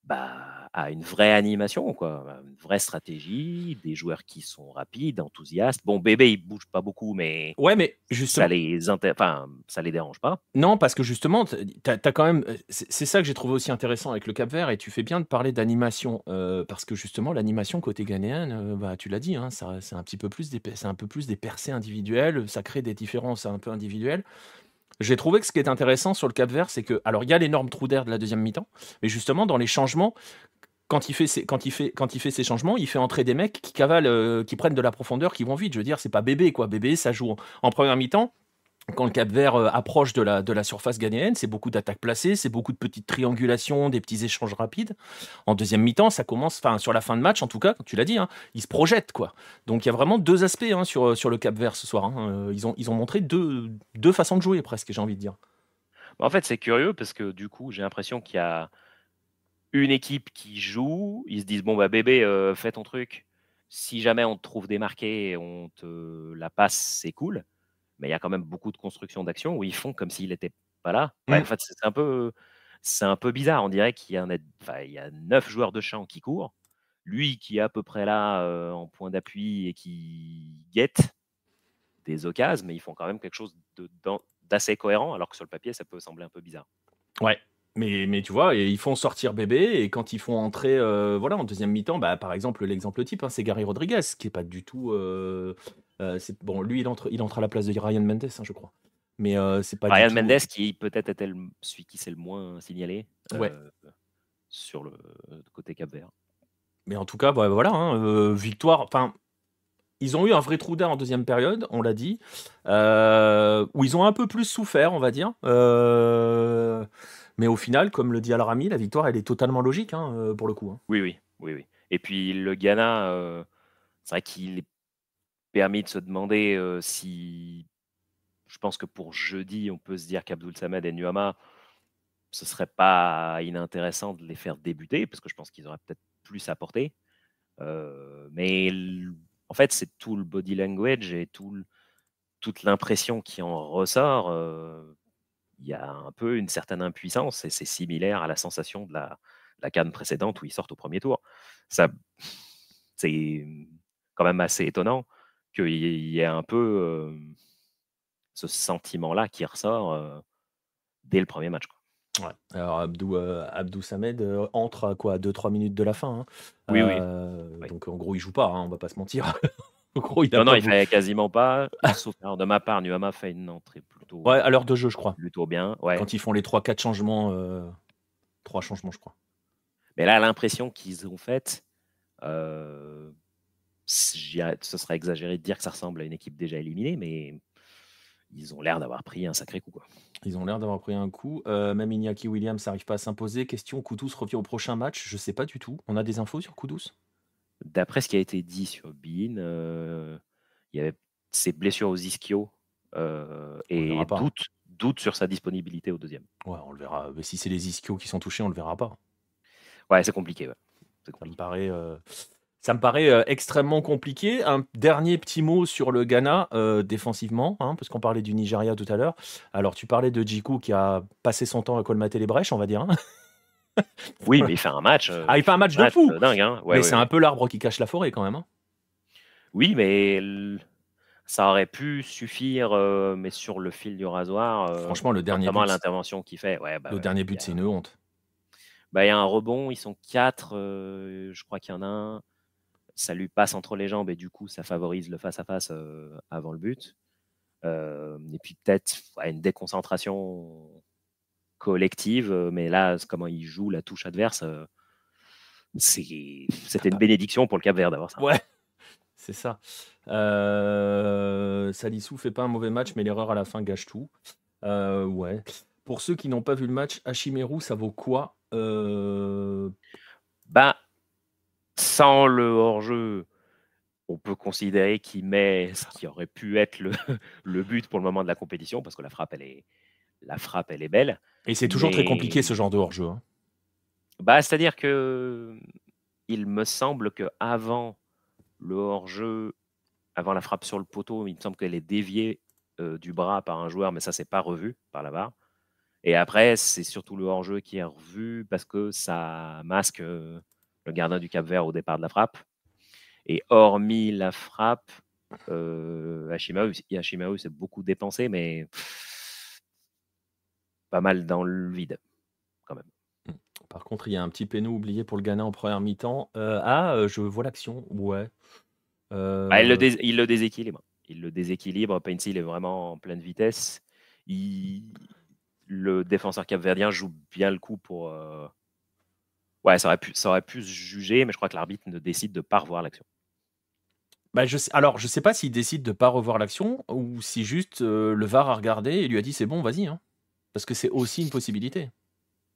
bah, à une vraie animation, quoi, bah, une vraie stratégie, des joueurs qui sont rapides, enthousiastes. Bon, bébé, il bouge pas beaucoup, mais ouais, mais justement, ça les les dérange pas. Non, parce que justement, quand même, c'est ça que j'ai trouvé aussi intéressant avec le Cap Vert, et tu fais bien de parler d'animation, parce que justement, l'animation côté ghanéen, bah, tu l'as dit, hein, c'est un petit peu plus des, un peu plus des percées individuelles, ça crée des différences un peu individuelles. J'ai trouvé que ce qui est intéressant sur le Cap Vert, c'est que, alors il y a l'énorme trou d'air de la deuxième mi-temps, mais justement dans les changements, quand il fait ces quand il fait quand il fait ses changements, il fait entrer des mecs qui cavalent, euh, qui prennent de la profondeur, qui vont vite. Je veux dire, c'est pas bébé quoi. Bébé, ça joue en première mi-temps quand le Cap Vert euh, approche de la, de la surface ghanéenne, c'est beaucoup d'attaques placées, c'est beaucoup de petites triangulations, des petits échanges rapides. En deuxième mi-temps, ça commence, enfin sur la fin de match en tout cas, tu l'as dit, hein, ils se projettent quoi. Donc il y a vraiment deux aspects hein, sur, le Cap Vert ce soir. Hein. Euh, ils, ont, ils ont montré deux, façons de jouer presque, j'ai envie de dire. Bah, en fait, c'est curieux parce que du coup, j'ai l'impression qu'il y a une équipe qui joue, ils se disent bon bah bébé, euh, fais ton truc. Si jamais on te trouve démarqué, on te la passe, c'est cool mais il y a quand même beaucoup de constructions d'action où ils font comme s'il n'était pas là. Mmh. fait, c'est un peu, c'est un peu bizarre. On dirait qu'il y en a, il a neuf joueurs de champ qui courent, lui qui est à peu près là euh, en point d'appui et qui guette des occasions, mais ils font quand même quelque chose d'assez cohérent, alors que sur le papier, ça peut sembler un peu bizarre. Ouais, mais, mais, tu vois, ils font sortir bébé et quand ils font entrer euh, voilà, en deuxième mi-temps, bah, par exemple, l'exemple type, hein, c'est Gary Rodriguez, qui n'est pas du tout euh, euh, bon, lui, il entre, il entre à la place de Ryan Mendes, hein, je crois. Mais euh, c'est pas Ryan Mendes qui peut-être est celui qui s'est le moins signalé euh, sur le côté Cap Vert. Mais en tout cas, bah, voilà, hein, victoire. Enfin, ils ont eu un vrai trou d'air en deuxième période, on l'a dit, où ils ont un peu plus souffert, on va dire. mais au final, comme le dit Al la victoire, elle est totalement logique hein, pour le coup. Oui, oui, oui, oui. Et puis le Ghana, c'est vrai qu'il est permis de se demander si. Je pense que pour jeudi, on peut se dire qu'Abdul Samed et Nuama, ce serait pas inintéressant de les faire débuter, parce que je pense qu'ils auraient peut-être plus à porter. mais en fait, c'est tout le body language et tout toute l'impression qui en ressort. il y a un peu une certaine impuissance et c'est similaire à la sensation de la, la canne précédente où ils sortent au premier tour. Ça, c'est quand même assez étonnant qu'il y a un peu ce sentiment-là qui ressort dès le premier match. Alors Abdou, Abdou Samed entre à quoi 2-3 minutes de la fin. Hein. Oui, euh, oui, Donc en gros, il joue pas, hein, on va pas se mentir. [LAUGHS] en il a non, non, il fait quasiment pas. sauf [LAUGHS] de ma part, Nuama fait une entrée plutôt. Ouais, à l'heure de jeu, je crois. Plutôt bien. Ouais. Quand ils font les 3-4 changements, 3 euh, changements, je crois. Mais là, l'impression qu'ils ont faite, ce serait exagéré de dire que ça ressemble à une équipe déjà éliminée, mais ils ont l'air d'avoir pris un sacré coup. Quoi. Ils ont l'air d'avoir pris un coup. Euh, même Iñaki Williams n'arrive pas à s'imposer. Question Koudous revient au prochain match Je ne sais pas du tout. On a des infos sur Koudous D'après ce qui a été dit sur Bean, euh, il y avait ses blessures aux ischios euh, et doute, sur sa disponibilité au deuxième. Ouais, on le verra. Mais si c'est les ischios qui sont touchés, on ne le verra pas. Ouais, c'est compliqué, ouais. me paraît. Ça me paraît euh, extrêmement compliqué. Un dernier petit mot sur le Ghana euh, défensivement, hein, parce qu'on parlait du Nigeria tout à l'heure. Alors, tu parlais de Jiku qui a passé son temps à colmater les brèches, on va dire. Hein. [LAUGHS] oui, mais il fait un match. Euh, ah, il fait un match, de fou. Dingue, hein. mais c'est un peu l'arbre qui cache la forêt quand même. Oui, mais ça aurait pu suffire, mais sur le fil du rasoir. Franchement, le dernier but. l'intervention qu'il fait. Bah le dernier but, c'est une honte. Bah, il y a un rebond, ils sont quatre. je crois qu'il y en a un ça lui passe entre les jambes et du coup, ça favorise le face-à-face euh, avant le but. Euh, et puis peut-être une déconcentration collective, euh, mais là, comment il joue la touche adverse, c'était une bénédiction pour le Cap Vert d'avoir ça. Ouais, c'est ça. Euh, Salissou fait pas un mauvais match, mais l'erreur à la fin gâche tout. ouais. Pour ceux qui n'ont pas vu le match, Hachimeru, ça vaut quoi Bah, sans le hors-jeu, on peut considérer qu'il met ce qui aurait pu être [LAUGHS] le, but pour le moment de la compétition, parce que la frappe, elle est, la frappe, elle est belle. Et c'est toujours très compliqué ce genre de hors-jeu. Hein. Bah, C'est-à-dire que il me semble que avant le hors-jeu, avant la frappe sur le poteau, il me semble qu'elle est déviée euh, du bras par un joueur, mais ça, c'est pas revu par la barre. Et après, c'est surtout le hors-jeu qui est revu parce que ça masque euh, le gardien du Cap Vert au départ de la frappe. Et hormis la frappe, euh, s'est beaucoup dépensé, mais pas mal dans le vide, quand même. Hmm. Par contre, il y a un petit Pénou oublié pour le Ghana en première mi-temps. Euh, ah, euh, je vois l'action, ouais. Bah, il, le euh, il, le déséquilibre. Il le déséquilibre. est vraiment en pleine vitesse. Le défenseur capverdien joue bien le coup pour, ouais, ça aurait, pu, ça aurait pu se juger, mais je crois que l'arbitre ne décide de pas revoir l'action. Bah, je alors, je ne sais pas s'il décide de ne pas revoir l'action ou si juste euh, le VAR a regardé et lui a dit c'est bon, vas-y. Hein. Parce que c'est aussi une possibilité.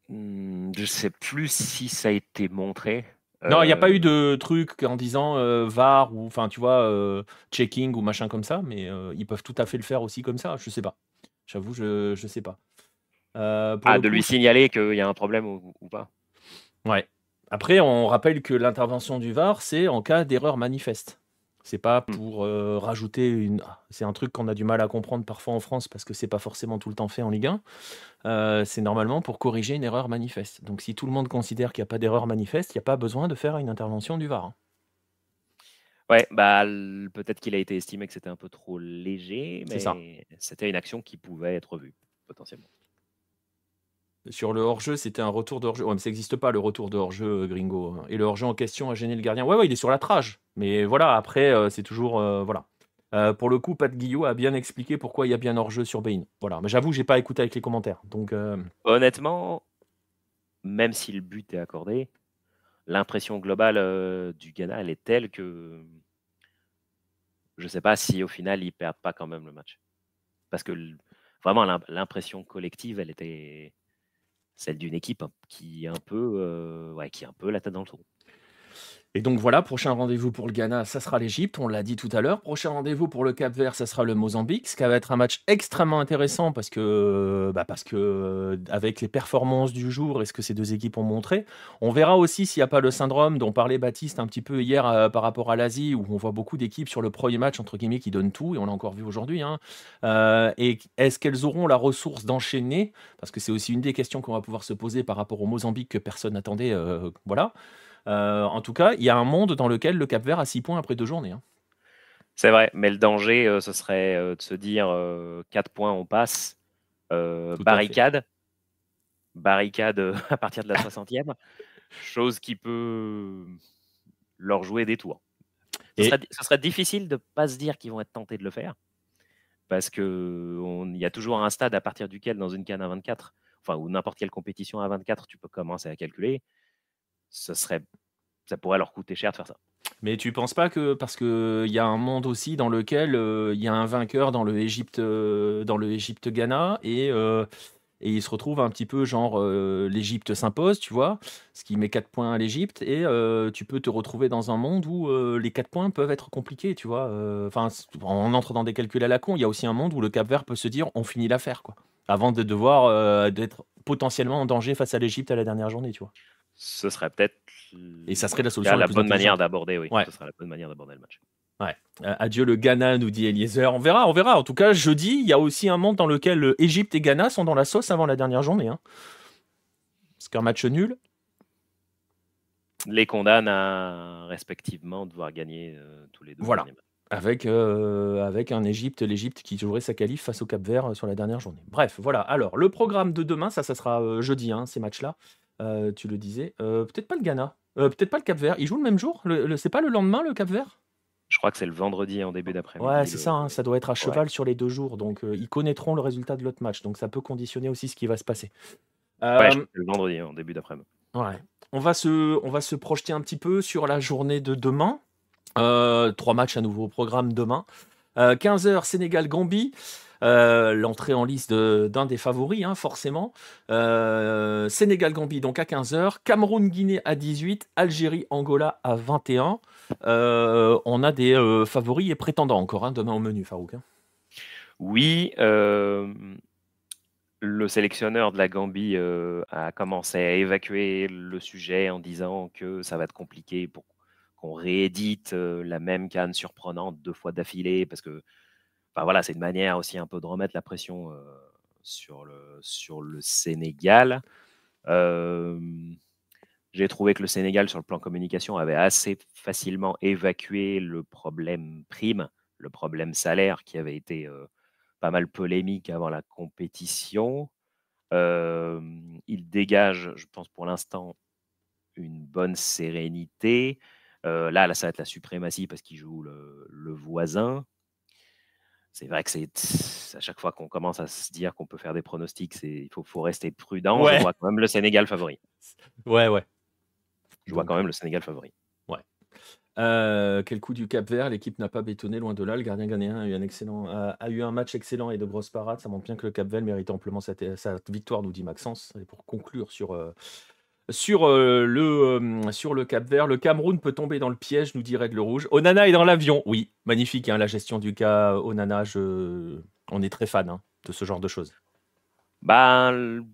Hmm, je ne sais plus si ça a été montré. Non, il n'y a pas euh. eu de truc en disant euh, VAR ou, enfin, tu vois, checking ou machin comme ça, mais ils peuvent tout à fait le faire aussi comme ça. Je ne sais pas. J'avoue, je ne sais pas. ah, de lui signaler qu'il y a un problème ou pas Ouais. Après, on rappelle que l'intervention du VAR, c'est en cas d'erreur manifeste. C'est pas mm. pour euh, rajouter une. Ah, c'est un truc qu'on a du mal à comprendre parfois en France parce que c'est pas forcément tout le temps fait en Ligue 1. Euh, c'est normalement pour corriger une erreur manifeste. Donc si tout le monde considère qu'il n'y a pas d'erreur manifeste, il n'y a pas besoin de faire une intervention du VAR. Hein. Ouais, bah, peut-être qu'il a été estimé que c'était un peu trop léger, mais c'était une action qui pouvait être vue, potentiellement. Sur le hors-jeu, c'était un retour de hors-jeu. Ouais, mais ça n'existe pas, le retour de hors-jeu, euh, gringo. Hein. Et le hors-jeu en question a gêné le gardien. Ouais, ouais, il est sur la trage. Mais voilà, après, euh, c'est toujours. Euh, voilà. pour le coup, Pat Guillot a bien expliqué pourquoi il y a bien hors-jeu sur Bain. Voilà. Mais j'avoue, j'ai pas écouté avec les commentaires. Donc, Honnêtement, même si le but est accordé, l'impression globale du Ghana, elle est telle que. Je sais pas si au final, ils perdent pas quand même le match. Parce que vraiment, l'impression collective, elle était celle d'une équipe hein, qui est un peu, euh, qui est un peu la tête dans le trou. Et donc voilà, prochain rendez-vous pour le Ghana, ça sera l'Égypte, on l'a dit tout à l'heure. Prochain rendez-vous pour le Cap Vert, ça sera le Mozambique, ce qui va être un match extrêmement intéressant parce que, bah, parce que euh, avec les performances du jour est ce que ces deux équipes ont montré, on verra aussi s'il n'y a pas le syndrome dont parlait Baptiste un petit peu hier euh, par rapport à l'Asie, où on voit beaucoup d'équipes sur le premier match, entre guillemets, qui donnent tout, et on l'a encore vu aujourd'hui. Hein. Euh, et est-ce qu'elles auront la ressource d'enchaîner Parce que c'est aussi une des questions qu'on va pouvoir se poser par rapport au Mozambique que personne n'attendait. voilà. Euh, en tout cas, il y a un monde dans lequel le Cap Vert a 6 points après deux journées. Hein. C'est vrai, mais le danger, euh, ce serait euh, de se dire 4 points, on passe, barricade, barricade [LAUGHS] à partir de la 60e, chose qui peut leur jouer des tours. Ce, serait, difficile de ne pas se dire qu'ils vont être tentés de le faire, parce qu'il y a toujours un stade à partir duquel, dans une canne à 24, ou n'importe quelle compétition à 24, tu peux commencer à calculer ce serait, ça pourrait leur coûter cher de faire ça. Mais tu penses pas que parce que il y a un monde aussi dans lequel euh, il y a un vainqueur dans le Égypte euh, dans le Égypte Ghana et euh, et il se retrouve un petit peu genre l'Égypte s'impose, tu vois, ce qui met 4 points à l'Égypte et tu peux te retrouver dans un monde où les 4 points peuvent être compliqués, tu vois. Enfin, on entre dans des calculs à la con, il y a aussi un monde où le Cap-Vert peut se dire on finit l'affaire quoi avant de devoir d'être potentiellement en danger face à l'Égypte à la dernière journée, tu vois ce serait peut-être. Et ça serait la solution. La, bonne manière d'aborder, oui. la bonne manière d'aborder le match. Euh, adieu le Ghana, nous dit Eliezer. On verra, on verra. En tout cas, jeudi, il y a aussi un monde dans lequel euh, Égypte et Ghana sont dans la sauce avant la dernière journée. Hein. Parce qu'un match nul. Les condamne à respectivement devoir gagner euh, tous les deux. Voilà. Avec, avec un Égypte, l'Égypte qui jouerait sa qualif face au Cap Vert sur la dernière journée. Bref, voilà. Alors, le programme de demain, ça, ça sera jeudi, hein, ces matchs-là. Euh, tu le disais. Euh, peut-être pas le Ghana. Euh, peut-être pas le Cap Vert. Ils jouent le même jour le, C'est pas le lendemain le Cap Vert Je crois que c'est le vendredi en début d'après-midi. Ouais, c'est ça. Hein. ça doit être à cheval sur les deux jours. Donc ils connaîtront le résultat de l'autre match. Donc ça peut conditionner aussi ce qui va se passer. Ouais, le vendredi en début d'après-midi. Ouais. On va, se, on va se projeter un petit peu sur la journée de demain. trois matchs à nouveau au programme demain. 15h Sénégal-Gambie. Euh, l'entrée en liste d'un des favoris, hein, forcément. Euh, Sénégal-Gambie, donc à 15h. Cameroun-Guinée à 18. Algérie-Angola à 21. Euh, on a des favoris et prétendants encore hein, demain au menu, Farouk. Hein. Oui, le sélectionneur de la Gambie a commencé à évacuer le sujet en disant que ça va être compliqué pour qu'on réédite la même canne surprenante deux fois d'affilée parce que Enfin voilà, c'est une manière aussi un peu de remettre la pression sur, le, Sénégal. J'ai trouvé que le Sénégal, sur le plan communication, avait assez facilement évacué le problème prime, le problème salaire qui avait été pas mal polémique avant la compétition. il dégage, je pense pour l'instant, une bonne sérénité. là, ça va être la suprématie parce qu'il joue le voisin c'est vrai que c'est à chaque fois qu'on commence à se dire qu'on peut faire des pronostics, il faut, rester prudent. Je vois quand même le Sénégal favori. [LAUGHS] Ouais, ouais. Je vois quand même le Sénégal favori. Ouais. Euh, quel coup du Cap Vert L'équipe n'a pas bétonné, loin de là. Le gardien gagné a eu un, match excellent et de grosses parades. Ça montre bien que le Cap Vert mérite amplement sa, victoire, nous dit Maxence. Et pour conclure sur, euh, sur, euh, le, euh, sur le Cap Vert. Le Cameroun peut tomber dans le piège, nous dit le Rouge. Onana est dans l'avion. Oui, magnifique hein, la gestion du cas euh, Onana. On est très fan hein, de ce genre de choses. Ben,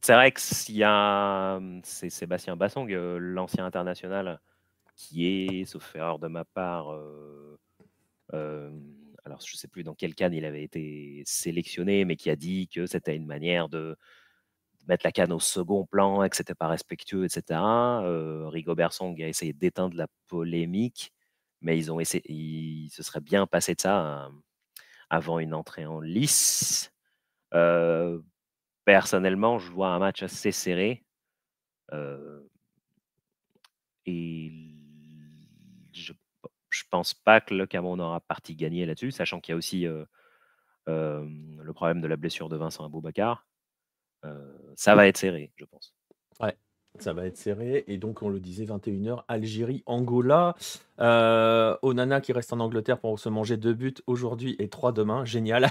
c'est vrai que y a. C'est Sébastien Bassong, l'ancien international, qui est, sauf erreur de ma part. alors je ne sais plus dans quel cadre il avait été sélectionné, mais qui a dit que c'était une manière de mettre la canne au second plan et que c'était pas respectueux, etc. Euh, Rigo qui a essayé d'éteindre la polémique, mais ils ont essayé, se seraient bien passé de ça hein, avant une entrée en lice. Euh, personnellement, je vois un match assez serré. et euh, je pense pas que le Cameroun aura parti gagnée là-dessus, sachant qu'il y a aussi le problème de la blessure de Vincent Aboubakar ça va être serré, je pense. Ouais, ça va être serré. Et donc, on le disait, 21h, Algérie, Angola. Onana qui reste en Angleterre pour se manger deux buts aujourd'hui et trois demain. Génial.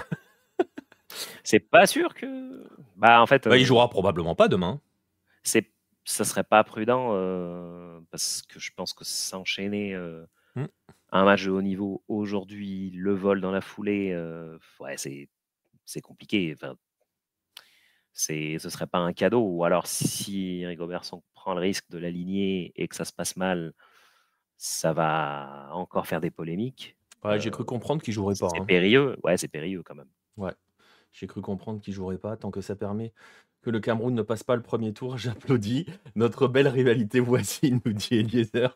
[LAUGHS] c'est pas sûr que. Bah, en fait. Bah, il jouera probablement pas demain. C'est, ça serait pas prudent parce que je pense que s'enchaîner mmh. un match de haut niveau aujourd'hui, le vol dans la foulée, ouais, c'est, c'est compliqué. Enfin, c'est ce serait pas un cadeau. Ou alors, si Rigobertson prend le risque de l'aligner et que ça se passe mal, ça va encore faire des polémiques. Ouais, j'ai euh, cru comprendre qu'il jouerait pas. C'est hein. périlleux, ouais, c'est périlleux quand même. Ouais, j'ai cru comprendre qu'il jouerait pas tant que ça permet que le Cameroun ne passe pas le premier tour. [LAUGHS] J'applaudis notre belle rivalité voisine, nous dit Eliezer.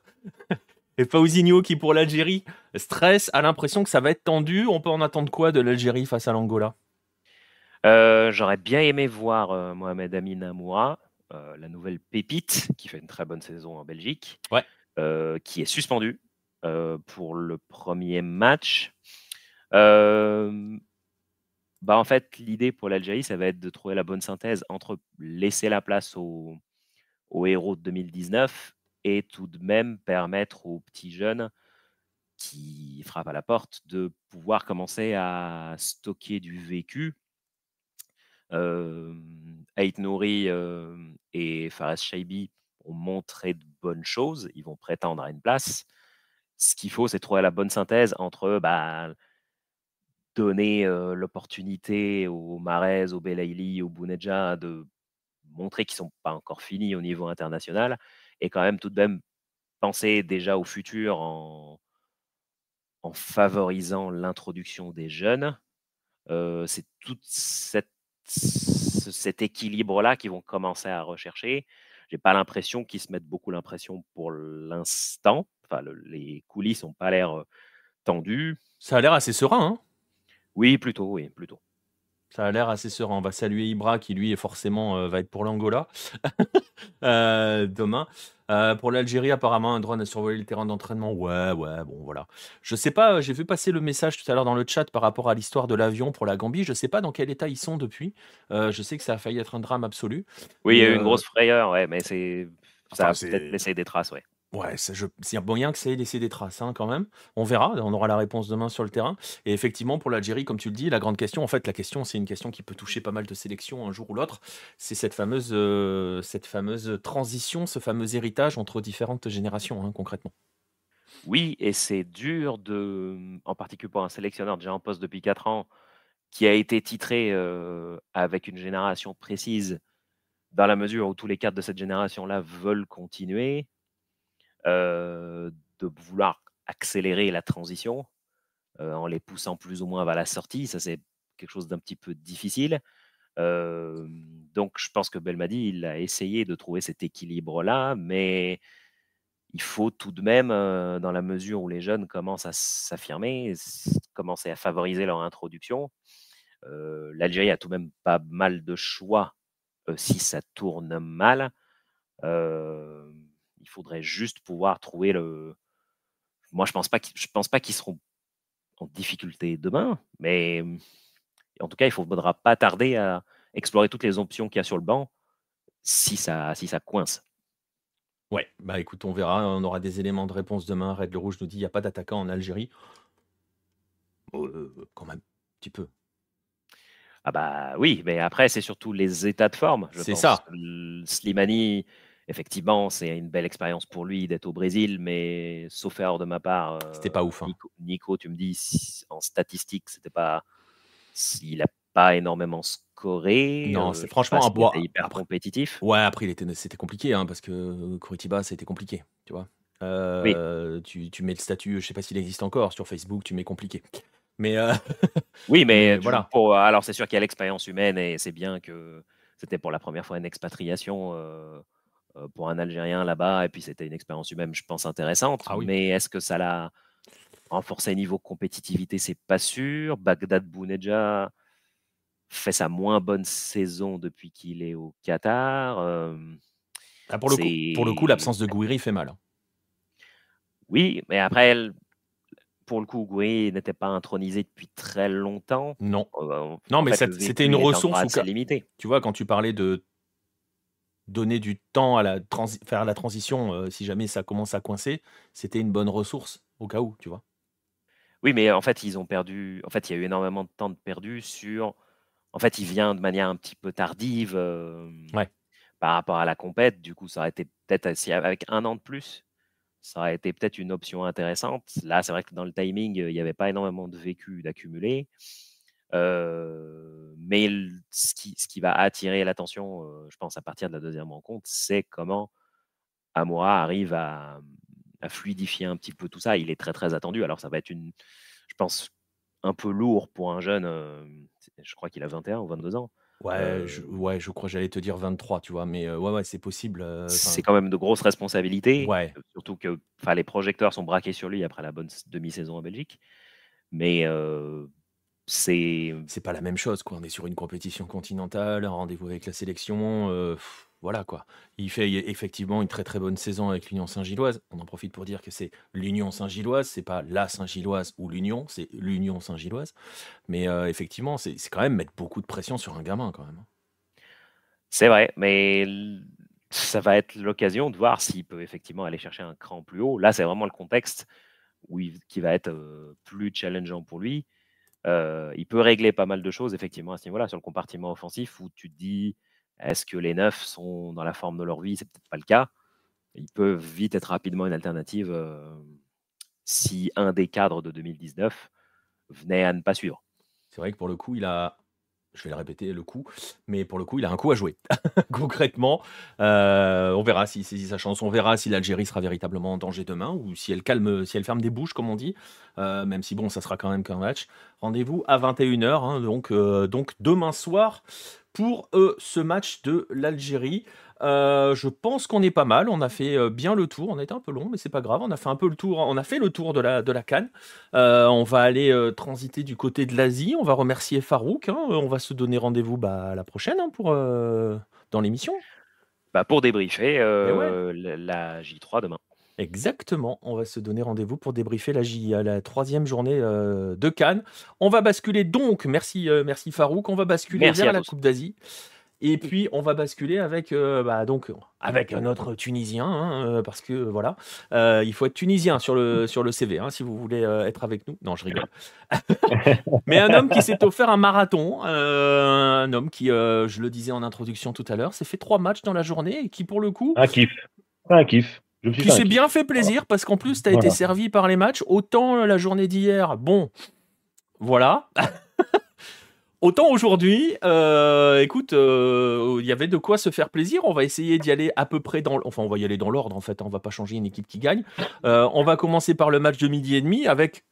Et Pausinho qui pour l'Algérie stresse, a l'impression que ça va être tendu. On peut en attendre quoi de l'Algérie face à l'Angola euh, j'aurais bien aimé voir euh, Mohamed Amin Amoura, euh, la nouvelle pépite qui fait une très bonne saison en Belgique, qui est suspendu pour le premier match. bah en fait, l'idée pour l'Algérie, ça va être de trouver la bonne synthèse entre laisser la place aux héros de 2019 et tout de même permettre aux petits jeunes qui frappent à la porte de pouvoir commencer à stocker du vécu Ait Nouri et Fares Shaibi ont montré de bonnes choses, ils vont prétendre à une place. Ce qu'il faut, c'est trouver la bonne synthèse entre bah, donner l'opportunité aux Marais, aux Belaïli, aux Bouneja de montrer qu'ils ne sont pas encore finis au niveau international et quand même tout de même penser déjà au futur en, en favorisant l'introduction des jeunes. c'est toute cette cet équilibre-là qu'ils vont commencer à rechercher. J'ai pas l'impression qu'ils se mettent beaucoup l'impression pour l'instant. Enfin, les coulisses n'ont pas l'air tendues. Ça a l'air assez serein. Hein. oui, plutôt, oui, plutôt. Ça a l'air assez serein. On va saluer Ibra qui, lui, est forcément euh, va être pour l'Angola [LAUGHS] euh, demain. Euh, pour l'Algérie, apparemment, un drone a survolé le terrain d'entraînement. Ouais, ouais, bon, voilà. Je sais pas, j'ai vu passer le message tout à l'heure dans le chat par rapport à l'histoire de l'avion pour la Gambie. Je sais pas dans quel état ils sont depuis. je sais que ça a failli être un drame absolu. Oui, il y a eu une grosse frayeur, ouais, mais c'est. Ça a peut-être laissé des traces, ouais. Ouais, c'est je, moyen que ça ait laissé des traces hein, quand même. On verra, on aura la réponse demain sur le terrain. Et effectivement, pour l'Algérie, comme tu le dis, la grande question, en fait, la question, c'est une question qui peut toucher pas mal de sélections un jour ou l'autre. C'est cette fameuse, euh, cette fameuse transition, ce fameux héritage entre différentes générations, hein, concrètement. Oui, et c'est dur de, en particulier pour un sélectionneur déjà en poste depuis 4 ans, qui a été titré euh, avec une génération précise, dans la mesure où tous les cadres de cette génération-là veulent continuer euh, de vouloir accélérer la transition euh, en les poussant plus ou moins vers la sortie. Ça, c'est quelque chose d'un petit peu difficile. donc, je pense que Belmadi, il a essayé de trouver cet équilibre-là, mais il faut tout de même, euh, dans la mesure où les jeunes commencent à s'affirmer, commencer à favoriser leur introduction. L'Algérie a tout de même pas mal de choix si ça tourne mal. Euh, il faudrait juste pouvoir trouver le. Moi, je pense pas je pense pas qu'ils seront en difficulté demain, mais mmh, en tout cas, il ne faudra pas tarder à explorer toutes les options qu'il y a sur le banc si ça, si ça coince. Ouais, bah écoute, on verra, on aura des éléments de réponse demain. Red le Rouge nous dit il n'y a pas d'attaquant en Algérie. Oh, euh, euh, quand même, un petit peu. Ah bah oui, mais après, c'est surtout les états de forme. C'est ça. Slimani, effectivement, c'est une belle expérience pour lui d'être au Brésil, mais sauf erreur de ma part. Euh, c'était pas ouf. Hein. Nico, tu me dis, en statistique, c'était pas. Il a pas énormément scoré. Non, euh, c'est franchement un bois. hyper compétitif. Ouais, après, c'était compliqué, hein, parce que Curitiba, c'était compliqué, tu vois. Euh, tu, tu, mets le statut, je sais pas s'il existe encore, sur Facebook, tu mets compliqué. Mais [LAUGHS] oui, mais, voilà. alors c'est sûr qu'il y a l'expérience humaine et c'est bien que c'était pour la première fois une expatriation. Euh, pour un Algérien là-bas, et puis c'était une expérience humaine, je pense, intéressante. Ah mais est-ce que ça l'a renforcé niveau compétitivité C'est pas sûr. Bagdad Bouneja fait sa moins bonne saison depuis qu'il est au Qatar. Euh, ah, pour, le coup, pour le coup, l'absence de Gouiri fait mal. Hein. Oui, mais après, pour le coup, Gouiri n'était pas intronisé depuis très longtemps. Non. Euh, non, mais c'était une ressource. limitée. Tu vois, quand tu parlais de donner du temps à la faire la transition euh, si jamais ça commence à coincer, c'était une bonne ressource au cas où, tu vois. Oui, mais en fait, ils ont perdu. En fait, il y a eu énormément de temps de perdu sur. En fait, il vient de manière un petit peu tardive euh, ouais. par rapport à la compète. Du coup, ça aurait été peut-être avec un an de plus, ça aurait été peut-être une option intéressante. Là, c'est vrai que dans le timing, il n'y avait pas énormément de vécu d'accumuler. Euh, mais ce, qui, va attirer l'attention, euh, je pense, à partir de la deuxième rencontre, c'est comment Amora arrive à, fluidifier un petit peu tout ça. Il est très, très attendu. Alors, ça va être une, je pense, un peu lourd pour un jeune. Euh, je crois qu'il a 21 ou 22 ans. Ouais, euh je, ouais, je crois j'allais te dire 23, tu vois, mais ouais, ouais, c'est possible. c'est quand même de grosses responsabilités, ouais. surtout que les projecteurs sont braqués sur lui après la bonne demi-saison en Belgique. Mais c'est pas la même chose quoi. On est sur une compétition continentale, un rendez-vous avec la sélection, euh, voilà quoi. Il fait effectivement une très très bonne saison avec l'Union Saint-Gilloise. On en profite pour dire que c'est l'Union Saint-Gilloise, c'est pas la Saint-Gilloise ou l'Union, c'est l'Union Saint-Gilloise. Mais euh, effectivement, c'est quand même mettre beaucoup de pression sur un gamin quand même. Hein. C'est vrai, mais ça va être l'occasion de voir s'il peut effectivement aller chercher un cran plus haut. Là, c'est vraiment le contexte qui va être euh, plus challengeant pour lui. Euh, il peut régler pas mal de choses, effectivement, à ce niveau-là, sur le compartiment offensif, où tu te dis, est-ce que les neufs sont dans la forme de leur vie C'est peut-être pas le cas. il peut vite être rapidement une alternative euh, si un des cadres de 2019 venait à ne pas suivre. C'est vrai que pour le coup, il a je vais le répéter le coup, mais pour le coup, il a un coup à jouer. [LAUGHS] Concrètement, euh, on verra s'il saisit sa chance, on verra si l'Algérie sera véritablement en danger demain ou si elle calme, si elle ferme des bouches, comme on dit. Euh, même si bon, ça sera quand même qu'un match. Rendez-vous à 21h, hein, donc, euh, donc demain soir pour ce match de l'Algérie. Euh, je pense qu'on est pas mal. On a fait euh, bien le tour. On a un peu long, mais c'est pas grave. On a fait un peu le tour. On a fait le tour de la de la Cannes. Euh, on va aller transiter du côté de l'Asie. On va remercier Farouk. Hein. On va se donner rendez-vous bah, la prochaine hein, pour dans l'émission. Bah pour débriefer eh la J3 demain. Exactement, on va se donner rendez-vous pour débriefer la, J, la troisième journée de Cannes. On va basculer donc, merci, merci Farouk, on va basculer vers la Coupe d'Asie. Et puis on va basculer avec euh, bah, donc avec un autre Tunisien hein, euh, parce que voilà euh, il faut être tunisien sur le sur le CV hein, si vous voulez être avec nous. Non je rigole. [LAUGHS] Mais un homme qui s'est offert un marathon, un homme qui je le disais en introduction tout à l'heure s'est fait trois matchs dans la journée et qui pour le coup un kiff un kiff qui s'est bien fait plaisir parce qu'en plus, tu as été servi par les matchs. Autant la journée d'hier, bon, voilà. [LAUGHS] Autant aujourd'hui, euh, écoute, euh, il y avait de quoi se faire plaisir. On va essayer d'y aller à peu près dans, enfin, on va y aller dans l'ordre en fait. Hein. On va pas changer une équipe qui gagne. Euh, on va commencer par le match de midi et demi avec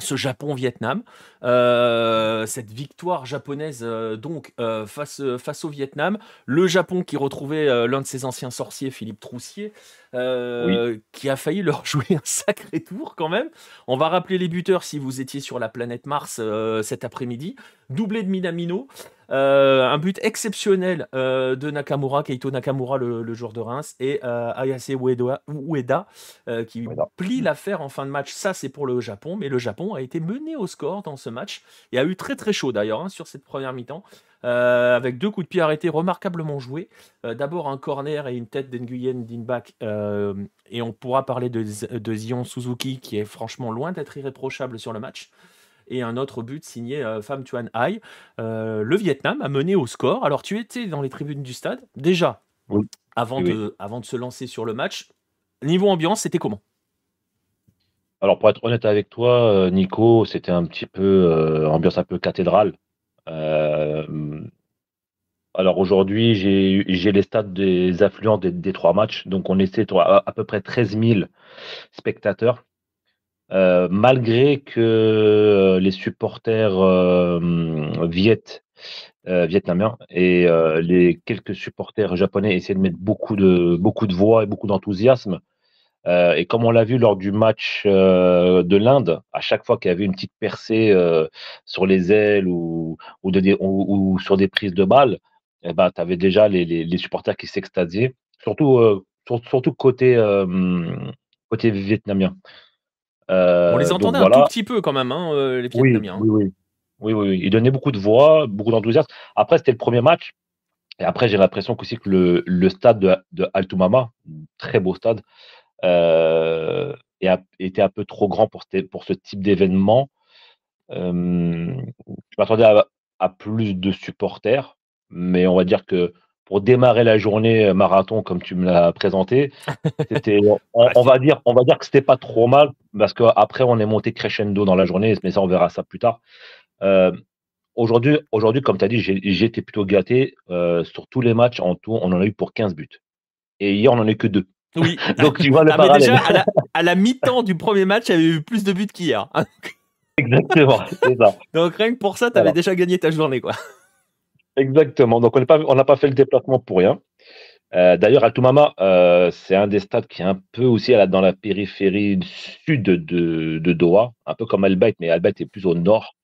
ce Japon-Vietnam, cette victoire japonaise donc face, face au Vietnam, le Japon qui retrouvait l'un de ses anciens sorciers, Philippe Troussier, euh, qui a failli leur [LAUGHS] jouer un sacré tour quand même. On va rappeler les buteurs si vous étiez sur la planète Mars euh, cet après-midi. Doublé de Minamino, euh, un but exceptionnel de Nakamura, Keito Nakamura, le, jour joueur de Reims, et Ayase Ueda, qui plie l'affaire en fin de match. Ça, c'est pour le Japon, mais le Japon a été mené au score dans ce match et a eu très très chaud d'ailleurs hein, sur cette première mi-temps. Euh, avec deux coups de pied arrêtés remarquablement joués. Euh, d'abord un corner et une tête d'Enguyen Dinbach, euh, et on pourra parler de, Zion Suzuki qui est franchement loin d'être irréprochable sur le match. Et un autre but signé Pham Tuan Hai. le Vietnam a mené au score. Alors tu étais dans les tribunes du stade déjà avant, De, se lancer sur le match. Niveau ambiance, c'était comment alors pour être honnête avec toi, Nico, c'était un petit peu ambiance un peu cathédrale. Euh, alors aujourd'hui, j'ai les stats des affluents des, trois matchs. Donc on était à, à peu près 13 000 spectateurs. Euh, malgré que euh, les supporters vietnamiens et les quelques supporters japonais essaient de mettre beaucoup de, beaucoup de voix et beaucoup d'enthousiasme, euh, et comme on l'a vu lors du match euh, de l'Inde, à chaque fois qu'il y avait une petite percée euh, sur les ailes ou, ou, sur des prises de balles, eh ben, tu avais déjà les, supporters qui s'extasiaient, surtout, surtout côté, côté vietnamien. on les entendait un tout petit peu quand même, hein, les Vietnamiens. Oui oui oui. oui, Ils donnaient beaucoup de voix, beaucoup d'enthousiasme. Après, c'était le premier match. Et après, j'ai l'impression aussi que le, stade de, de Altumama, très beau stade, euh, était un peu trop grand pour, pour ce type d'événement. je m'attendais à, plus de supporters, mais on va dire que pour démarrer la journée euh, marathon comme tu me l'as présenté, [LAUGHS] on, va dire, on va dire que c'était pas trop mal parce qu'après on est monté crescendo dans la journée, mais ça on verra ça plus tard. aujourd'hui, aujourd'hui, comme tu as dit, j'étais plutôt gâté. Euh, sur tous les matchs en tout, on en a eu pour 15 buts. Et hier, on en a eu que deux. Oui. Donc tu vois le ah, Déjà, à la, mi-temps du premier match, il y avait eu plus de buts qu'hier. [LAUGHS] Exactement, c'est ça. Donc rien que pour ça, tu avais déjà gagné ta journée, quoi. Exactement. Donc on n'a pas, fait le déplacement pour rien. Euh, d'ailleurs, Altumama, euh, c'est un des stades qui est un peu aussi dans la périphérie sud de, de, Doha, un peu comme Al mais Albet est plus au nord.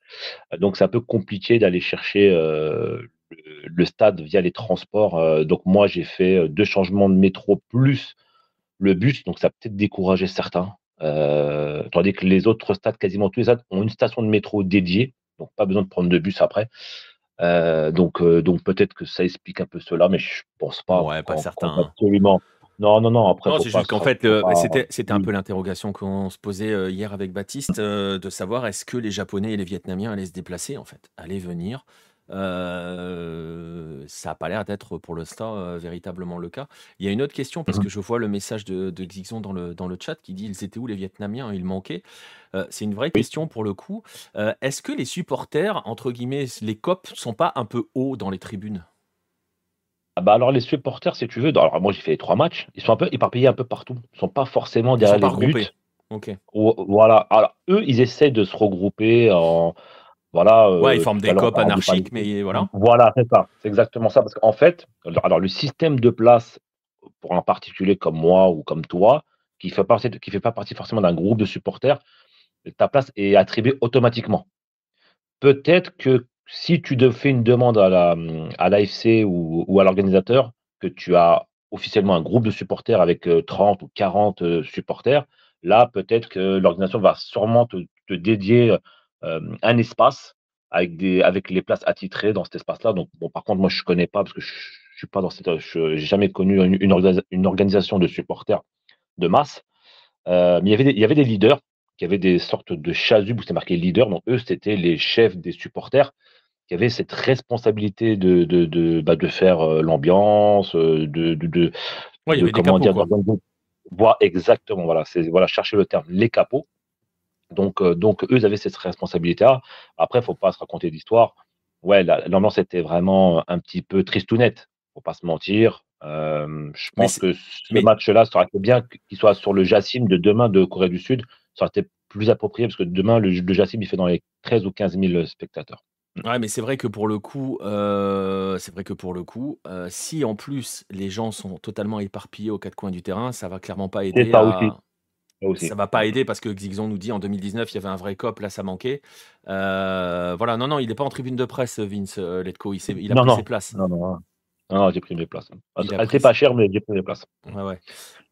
Euh, donc c'est un peu compliqué d'aller chercher le, stade via les transports. donc moi, j'ai fait deux changements de métro plus le bus, donc ça a peut-être découragé certains, euh, tandis que les autres stades, quasiment tous les stades, ont une station de métro dédiée, donc pas besoin de prendre de bus après. Euh, donc, euh, donc peut-être que ça explique un peu cela, mais je pense pas. Ouais, pas certain. Absolument. Non, non, non. c'est juste qu'en fait, c'était un peu l'interrogation qu'on se posait hier avec Baptiste, de savoir est-ce que les Japonais et les Vietnamiens allaient se déplacer, en fait, allaient venir. Euh, ça n'a pas l'air d'être pour le euh, véritablement le cas. Il y a une autre question, parce mmh que je vois le message de, de dans le, dans le chat qui dit Ils étaient où les Vietnamiens Ils manquaient. Euh, c'est une vraie question pour le coup. Euh, est-ce que les supporters, entre guillemets, les COP, sont pas un peu hauts dans les tribunes ah bah alors les supporters, si tu veux, alors moi j'ai fait les trois matchs, ils sont un peu éparpillés un peu partout, ils sont pas forcément derrière les regroupés. buts. Voilà. Alors, eux, ils essaient de se regrouper en, voilà, ils euh, forment des copes anarchiques, mais voilà. Voilà, c'est ça. C'est exactement ça. Parce qu'en fait, alors le système de place pour un particulier comme moi ou comme toi, qui ne fait, pas, qui fait partie forcément d'un groupe de supporters, ta place est attribuée automatiquement. Peut-être que si tu fais une demande à la l'AFC ou, à l'organisateur que tu as officiellement un groupe de supporters avec 30 euh, ou 40 euh, supporters, là peut-être que l'organisation va sûrement te, te dédier un espace avec, des, avec les places attitrées dans cet espace-là. Donc, bon, par contre, moi, je ne connais pas parce que je n'ai suis pas dans cette, j'ai jamais connu une, une, organisation de supporters de masse. Euh, mais il y, avait des, il y avait des leaders qui avaient des sortes de chasubles où c'était marqué leader. Donc, eux, c'était les chefs des supporters qui avaient cette responsabilité de, de, de, bah, de faire euh, l'ambiance, euh, de, de, dire, exactement, voilà, c'est voilà, chercher le terme, les capots. Donc, euh, donc eux, avaient cette responsabilité-là. Après, il ne faut pas se raconter d'histoire. Ouais, l'ambiance était vraiment un petit peu triste ne faut pas se mentir. Euh, je pense que ce match-là, ça bien qu'il soit sur le Jassim de demain de Corée du Sud. Ça aurait été plus approprié parce que demain, le, le Jassim, il fait dans les 13 ou 15 000 spectateurs. Mm. Ouais, mais c'est vrai que pour le coup, euh, c'est vrai que pour le coup, si en plus les gens sont totalement éparpillés aux quatre coins du terrain, ça va clairement pas aider. Ça Ça va pas aider parce que Xixon nous dit en 2019 il y avait un vrai cop, là ça manquait. Euh, voilà, non, non, il n'est pas en tribune de presse, euh, Vince euh, Letco il, a pris ses places. Non, non, non, j'ai pris mes places. Ah, c'est pas cher, mais j'ai pris mes places.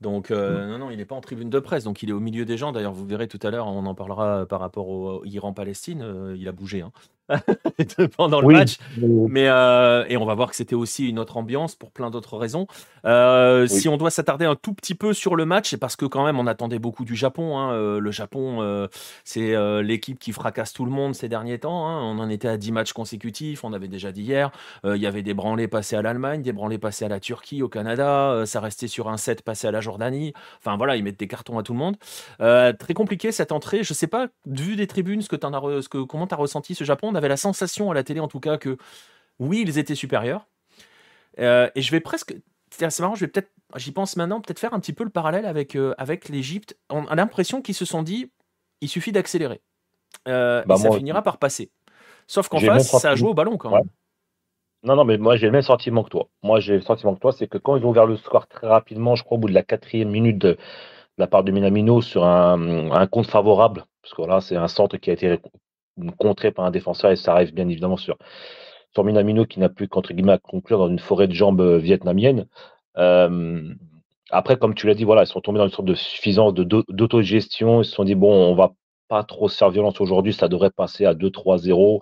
Donc, mm. non, non, il n'est pas en tribune de presse, donc il est au milieu des gens. D'ailleurs, vous verrez tout à l'heure, on en parlera par rapport au Iran-Palestine, il a bougé. Hein. [LAUGHS] pendant le match. Mais, euh, et on va voir que c'était aussi une autre ambiance pour plein d'autres raisons. Euh, si on doit s'attarder un tout petit peu sur le match, c'est parce que quand même on attendait beaucoup du Japon. Hein. Euh, le Japon, c'est l'équipe qui fracasse tout le monde ces derniers temps. Hein. On en était à 10 matchs consécutifs, on avait déjà dit hier. Il y avait des branlés passés à l'Allemagne, des branlés passés à la Turquie, au Canada. ça restait sur un set passé à la Jordanie. Enfin voilà, ils mettent des cartons à tout le monde. très compliqué cette entrée. Je sais pas, vu des tribunes, ce que en ce que, comment tu as ressenti ce Japon avait la sensation à la télé, en tout cas, que oui, ils étaient supérieurs. Euh, et je vais presque. C'est marrant, je vais peut-être. J'y pense maintenant, peut-être faire un petit peu le parallèle avec, l'Egypte. Euh, avec l'Égypte. On a l'impression qu'ils se sont dit il suffit d'accélérer. Euh, bah, ça finira par passer. Sauf qu'en face, ça joue au ballon quand même. Non, non, mais moi j'ai le même sentiment que toi. Moi j'ai le sentiment que toi, c'est que quand ils ont ouvert le score très rapidement, je crois au bout de la quatrième minute de, la part de Minamino sur un, un compte favorable, parce que là c'est un centre qui a été contré par un défenseur et ça arrive bien évidemment sur, sur Minamino qui n'a plus qu'entre guillemets à conclure dans une forêt de jambes euh, vietnamienne. après, comme tu l'as dit, voilà, ils sont tombés dans une sorte de suffisance d'autogestion. ils se sont dit, bon, on va pas trop se faire violence aujourd'hui, ça devrait passer à 2-3-0.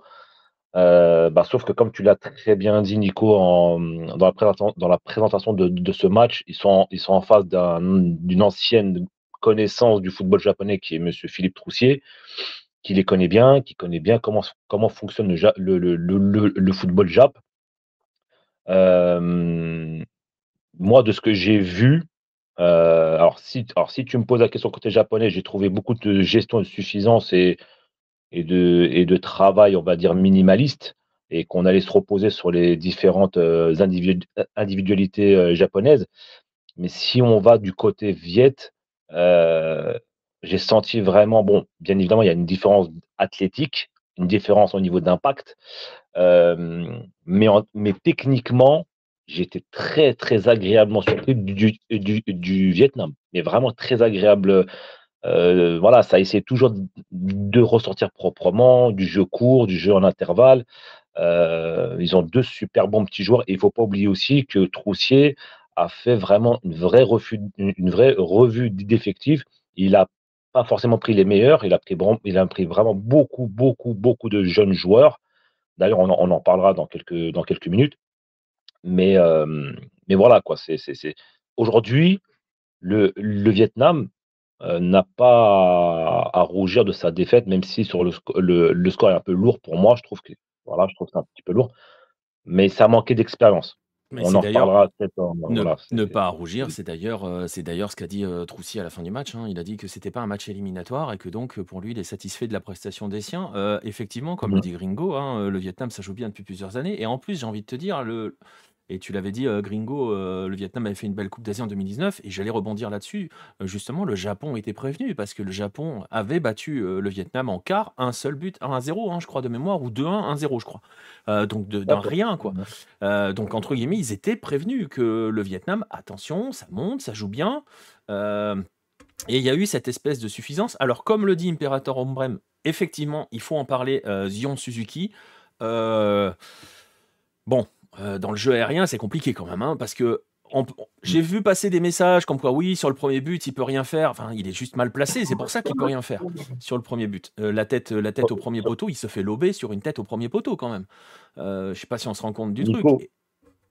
Euh, bah, sauf que comme tu l'as très bien dit Nico dans, la présentation, dans la présentation de, ce match, ils sont, ils sont en face d'une ancienne connaissance du football japonais qui est Monsieur Philippe Troussier, qui les connaît bien, qui connaît bien comment, comment fonctionne le, le, football Jap. moi, de ce que j'ai vu, euh, alors, si, alors si tu me poses la question côté japonais, j'ai trouvé beaucoup de gestion de suffisance et, et, de, et de travail, on va dire, minimaliste, et qu'on allait se reposer sur les différentes euh, individualités euh, japonaises. Mais si on va du côté Viet, j'ai senti vraiment, bon, bien évidemment, il y a une différence athlétique, une différence au niveau d'impact, mais, mais techniquement, j'étais très, très agréablement surpris du, du, du, Vietnam, mais vraiment très agréable. voilà, ça essayait toujours de ressortir proprement, du jeu court, du jeu en intervalle. ils ont deux super bons petits joueurs et il faut pas oublier aussi que Troussier a fait vraiment une vraie, refus, une vraie revue d'effectifs. Il a pas forcément pris les meilleurs. Il a pris, pris vraiment beaucoup, beaucoup, beaucoup de jeunes joueurs. D'ailleurs, on, en parlera dans quelques, minutes. Mais, mais voilà, quoi. C'est, Aujourd'hui, le, Vietnam euh, n'a pas à, rougir de sa défaite, même si sur le, le, score est un peu lourd pour moi. Je trouve que voilà, je trouve c'est un petit peu lourd. Mais ça a manqué d'expérience. Mais on en Ne, pas rougir, c'est d'ailleurs, euh, c'est d'ailleurs ce qu'a dit euh, Troussi à la fin du match. Hein. Il a dit que c'était pas un match éliminatoire et que donc euh, pour lui il est satisfait de la prestation des siens. effectivement, comme le mmh. dit Gringo, hein, le Vietnam ça joue bien depuis plusieurs années et en plus j'ai envie de te dire le et tu l'avais dit, euh, Gringo, euh, le Vietnam avait fait une belle Coupe d'Asie en 2019, et j'allais rebondir là-dessus. Euh, justement, le Japon était prévenu, parce que le Japon avait battu le Vietnam en quart, un seul but, 1-0, hein, je crois, de mémoire, ou 2-1, 1-0, je crois. donc, d'un rien, quoi. donc, entre guillemets, ils étaient prévenus que le Vietnam, attention, ça monte, ça joue bien. et il y a eu cette espèce de suffisance. Alors, comme le dit Imperator Ombrem, effectivement, il faut en parler, Zion Suzuki. bon, euh, dans le jeu aérien, c'est compliqué quand même, hein, parce que mm. j'ai vu passer des messages comme quoi, oui, sur le premier but, il peut rien faire. Enfin, il est juste mal placé, c'est pour ça qu'il peut rien faire sur le premier but. Euh, la, tête, la tête au premier poteau, il se fait lober sur une tête au premier poteau quand même. Euh, je sais pas si on se rend compte du truc.